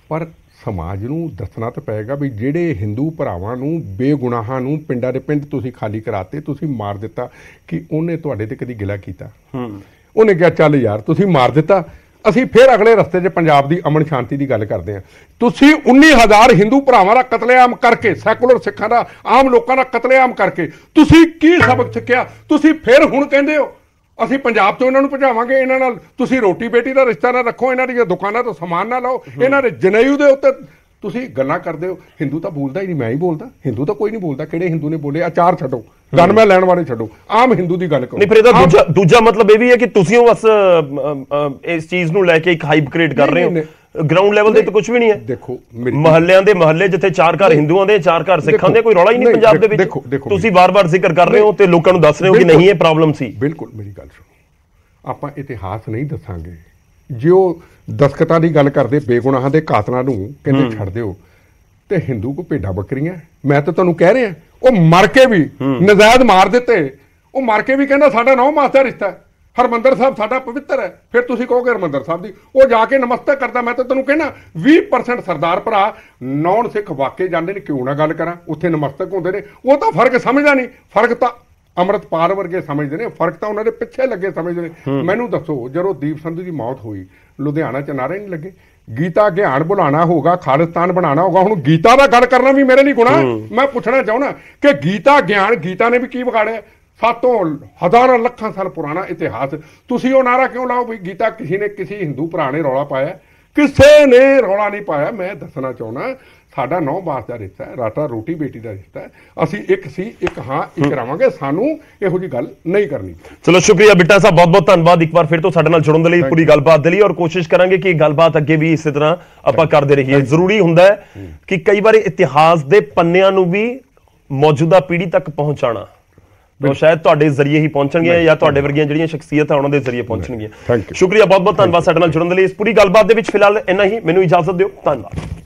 ਪਰ ਸਮਾਜ ਨੂੰ ਦੱਸਣਾ ਤਾਂ ਪਏਗਾ ਵੀ ਜਿਹੜੇ Hindu ਭਰਾਵਾਂ ਨੂੰ ਬੇਗੁਨਾਹਾਂ ਨੂੰ ਪਿੰਡਾਂ ਦੇ ਪਿੰਡ ਤੁਸੀਂ ਖਾਲੀ ਕਰਾਤੇ ਤੁਸੀਂ ਮਾਰ ਦਿੱਤਾ ਕਿ ਉਹਨੇ ਤੁਹਾਡੇ ਤੇ ਕਦੀ ਗਿਲਾ ਕੀਤਾ ਹੂੰ ਉਹਨੇ ਕਿਹਾ ਚੱਲ ਯਾਰ ਤੁਸੀਂ ਮਾਰ ਦਿੱਤਾ ਅਸੀਂ ਫਿਰ ਅਗਲੇ ਰਸਤੇ 'ਚ ਪੰਜਾਬ ਦੀ ਅਮਨ ਸ਼ਾਂਤੀ ਦੀ ਗੱਲ ਕਰਦੇ ਹਾਂ ਤੁਸੀਂ 19000 ਹਿੰਦੂ ਭਰਾਵਾਂ ਦਾ ਕਤਲੇਆਮ ਕਰਕੇ ਸੈਕੂਲਰ ਸਿੱਖਾਂ ਦਾ ਆਮ ਲੋਕਾਂ ਦਾ ਕਤਲੇਆਮ ਕਰਕੇ ਤੁਸੀਂ ਕੀ ਸਬਕ ਸਿੱਖਿਆ ਤੁਸੀਂ ਫਿਰ ਹੁਣ ਕਹਿੰਦੇ ਹੋ ਅਸੀਂ ਪੰਜਾਬ ਤੋਂ ਇਹਨਾਂ ਨੂੰ ਭਜਾਵਾਂਗੇ ਇਹਨਾਂ ਨਾਲ ਤੁਸੀਂ ਰੋਟੀ ਬੇਟੀ ਦਾ ਰਿਸ਼ਤਾ ਨਾ ਰੱਖੋ ਇਹਨਾਂ ਦੀਆਂ ਦੁਕਾਨਾਂ ਤੋਂ ਸਮਾਨ ਨਾ ਲਓ ਇਹਨਾਂ ਦੇ ਜਨੇਯੂ ਦੇ ਉੱਤੇ ਤੁਸੀਂ ਗੱਲਾਂ ਕਰਦੇ ਹੋ ਹਿੰਦੂ ਤਾਂ ਬੋਲਦਾ ਹੀ ਨਹੀਂ ਮੈਂ ਹੀ ਬੋਲਦਾ ਹਿੰਦੂ ਤਾਂ ਕੋਈ ਨਹੀਂ ਬੋਲਦਾ ਕਿਹੜੇ ਹਿੰਦੂ ਨੇ ਬੋਲੇ ਆਚਾਰ ਛੱਡੋ ਗਨ ਮੈਂ ਲੈਣ ਵਾਲੇ ਛੱਡੋ ਆਮ ਹਿੰਦੂ ਦੀ ਗੱਲ ਕਰੋ ਨਹੀਂ ਫਿਰ ਇਹਦਾ ਦੂਜਾ ਦੂਜਾ ਮਤਲਬ ਇਹ ਵੀ ਹੈ ਕਿ ਤੁਸੀਂ ਬਸ ਇਸ ਚੀਜ਼ ਨੂੰ ਲੈ ਕੇ ਇੱਕ ਹਾਈਪ ਕ੍ਰੀਏਟ ਕਰ ਰਹੇ ਹੋ ਗਰਾਊਂਡ ਲੈਵਲ ਤੇ ਤਾਂ ਕੁਝ ਵੀ ਨਹੀਂ ਹੈ ਦੇਖੋ ਮਹੱਲਿਆਂ ਦੇ ਮਹੱਲੇ ਜਿੱਥੇ ਚਾਰ ਘਰ ਹਿੰਦੂਆਂ ਦੇ ਚਾਰ ਘਰ ਸਿੱਖਾਂ ਦੇ ਕੋਈ ਰੌਲਾ ਹੀ ਨਹੀਂ ਪੰਜਾਬ ਦੇ ਵਿੱਚ ਤੁਸੀਂ ਵਾਰ-ਵਾਰ ਜ਼ਿਕਰ ਕਰ ਰਹੇ ਹੋ ਤੇ ਲੋਕਾਂ ਨੂੰ ਦੱਸ ਰਹੇ ਹੋ ਕਿ ਨਹੀਂ ਇਹ ਪ੍ਰੋਬਲਮ ਸੀ ਬਿਲਕੁਲ ਮੇਰੀ ਗੱਲ ਸੁਣੋ ਆਪਾਂ ਇਤਿਹਾਸ ਨਹੀਂ ਦੱਸਾਂਗੇ ਜਿਉਂ ਦਸਕਤਾਂ ਦੀ ਗੱਲ ਕਰਦੇ ਬੇਗੁਨਾਹਾਂ ਦੇ ਕਾਤਲਾਂ ਨੂੰ ਕਹਿੰਦੇ ਛੱਡ ਦਿਓ ਤੇ ਹਿੰਦੂ ਕੋ ਭੇਡਾ ਬੱਕਰੀਆਂ ਮੈਂ ਤਾਂ ਤੁਹਾਨੂੰ ਕਹਿ ਰਿਹਾ ਉਹ ਮਰ ਕੇ ਵੀ ਨਜ਼ਾਇਦ ਮਾਰ ਦਿੱਤੇ ਉਹ ਮਰ ਕੇ ਵੀ ਕਹਿੰਦਾ ਸਾਡਾ ਨੌ ਮਾਸਾ ਰਿਸ਼ਤਾ ਹੈ ਹਰਮੰਦਰ ਸਾਹਿਬ ਸਾਡਾ ਪਵਿੱਤਰ ਹੈ ਫਿਰ ਤੁਸੀਂ ਕਹੋਗੇ ਹਰਮੰਦਰ ਸਾਹਿਬ ਦੀ ਉਹ ਜਾ ਕੇ ਨਮਸਤਕ ਕਰਦਾ ਮੈਂ ਤਾਂ ਤੁਹਾਨੂੰ ਕਹਿਣਾ 20% ਸਰਦਾਰ ਭਰਾ ਨੌਨ ਸਿੱਖ ਵਾਕੇ ਜਾਂਦੇ ਨੇ ਕਿਉਂ ਨਾ ਗੱਲ ਕਰਾਂ ਉੱਥੇ ਨਮਸਤਕ ਹੁੰਦੇ ਨੇ ਉਹ ਤਾਂ ਫਰਕ ਸਮਝਦਾ ਨਹੀਂ ਫਰਕ ਤਾਂ ਅਮਰਤਪਾਲ ਵਰਗੇ ਸਮਝਦੇ ਨੇ ਫਰਕ ਤਾਂ ਉਹਨਾਂ ਦੇ ਪਿੱਛੇ ਲੱਗੇ ਸਮਝਦੇ ਨੇ ਮੈਨੂੰ ਦੱਸੋ ਜਦੋਂ ਦੀਪ ਸੰਧੂ ਦੀ ਮੌਤ ਹੋਈ ਲੁਧਿਆਣਾ ਚ ਨਾਰੇ ਨਹੀਂ ਲੱਗੇ ਗੀਤਾ ਕੇ ਹਣ ਬੁਲਾਣਾ ਹੋਗਾ ਖਾਲਿਸਤਾਨ ਬਣਾਣਾ ਹੋਗਾ ਹੁਣ ਗੀਤਾ ਦਾ ਗੱਲ ਕਰਨਾ ਵੀ ਮੇਰੇ ਲਈ ਗੁਣਾ ਮੈਂ ਪੁੱਛਣਾ ਚਾਹੁੰਦਾ ਕਿ ਗੀਤਾ ਗਿਆਨ ਗੀਤਾ ਨੇ ਵੀ ਕੀ ਵਿਗਾੜਿਆ ਸਾਤੋਂ ਹਜ਼ਾਰਾਂ ਲੱਖਾਂ ਸਾਲ ਪੁਰਾਣਾ ਇਤਿਹਾਸ ਤੁਸੀਂ ਉਹ ਨਾਰਾ ਕਿਉਂ ਲਾਓ ਵੀ ਗੀਤਾ ਕਿਸੇ ਨੇ ਕਿਸੇ ਹਿੰਦੂ ਪੁਰਾਣੇ ਰੌਲਾ ਪਾਇਆ ਕਿਸੇ ਨੇ ਰੌਲਾ ਨਹੀਂ ਪਾਇਆ ਮੈਂ ਦੱਸਣਾ ਚਾਹੁੰਦਾ ਸਾਡਾ ਨੌ ਮਾਰਚ ਦਾ ਰਿਸ਼ਤਾ ਹੈ ਰਾਤਾ ਰੋਟੀ ਬੇਟੀ ਦਾ ਰਿਸ਼ਤਾ ਹੈ ਅਸੀਂ ਇੱਕ ਸੀ ਇੱਕ ਹਾਂ ਇੱਕ ਰਾਵਾਂਗੇ ਸਾਨੂੰ ਇਹੋ ਜੀ ਗੱਲ ਨਹੀਂ ਕਰਨੀ ਚਲੋ ਸ਼ੁਕਰੀਆ ਬਿੱਟਾ ਸਾਹਿਬ ਬਹੁਤ ਬਹੁਤ ਧੰਨਵਾਦ ਇੱਕ ਵਾਰ ਫਿਰ ਤੋਂ ਸਾਡੇ ਨਾਲ ਜੁੜਨ ਦੇ ਲਈ ਪੂਰੀ ਗੱਲਬਾਤ ਦੇ ਲਈ ਔਰ ਕੋਸ਼ਿਸ਼ ਕਰਾਂਗੇ ਕਿ ਇਹ ਗੱਲਬਾਤ ਅੱਗੇ ਵੀ ਇਸੇ ਤਰ੍ਹਾਂ ਆਪਾਂ ਕਰਦੇ ਰਹੀਏ ਜ਼ਰੂਰੀ ਹੁੰਦਾ ਹੈ ਕਿ ਕਈ ਵਾਰ ਇਤਿਹਾਸ ਦੇ ਪੰਨਿਆਂ ਨੂੰ ਵੀ ਮੌਜੂਦਾ ਪੀੜ੍ਹੀ ਤੱਕ ਪਹੁੰਚਾਣਾ ਉਹ ਸ਼ਾਇਦ ਤੁਹਾਡੇ ਜ਼ਰੀਏ ਹੀ ਪਹੁੰਚਣਗੀਆਂ ਜਾਂ ਤੁਹਾਡੇ ਵਰਗੀਆਂ ਜਿਹੜੀਆਂ ਸ਼ਖਸੀਅਤਾਂ ਉਹਨਾਂ ਦੇ ਜ਼ਰੀਏ ਪਹੁੰਚਣਗੀਆਂ ਸ਼ੁਕਰੀਆ ਬਹੁਤ ਬਹੁਤ ਧੰਨਵਾਦ ਸਾਡੇ ਨਾਲ ਜੁੜਨ ਦੇ ਲਈ ਇਸ ਪੂਰੀ ਗੱਲਬਾਤ ਦੇ ਵਿੱਚ ਫਿਲਹਾਲ ਇੰਨਾ ਹੀ ਮੈਨੂੰ ਇਜਾਜ਼ਤ ਦਿਓ ਧੰਨਵਾਦ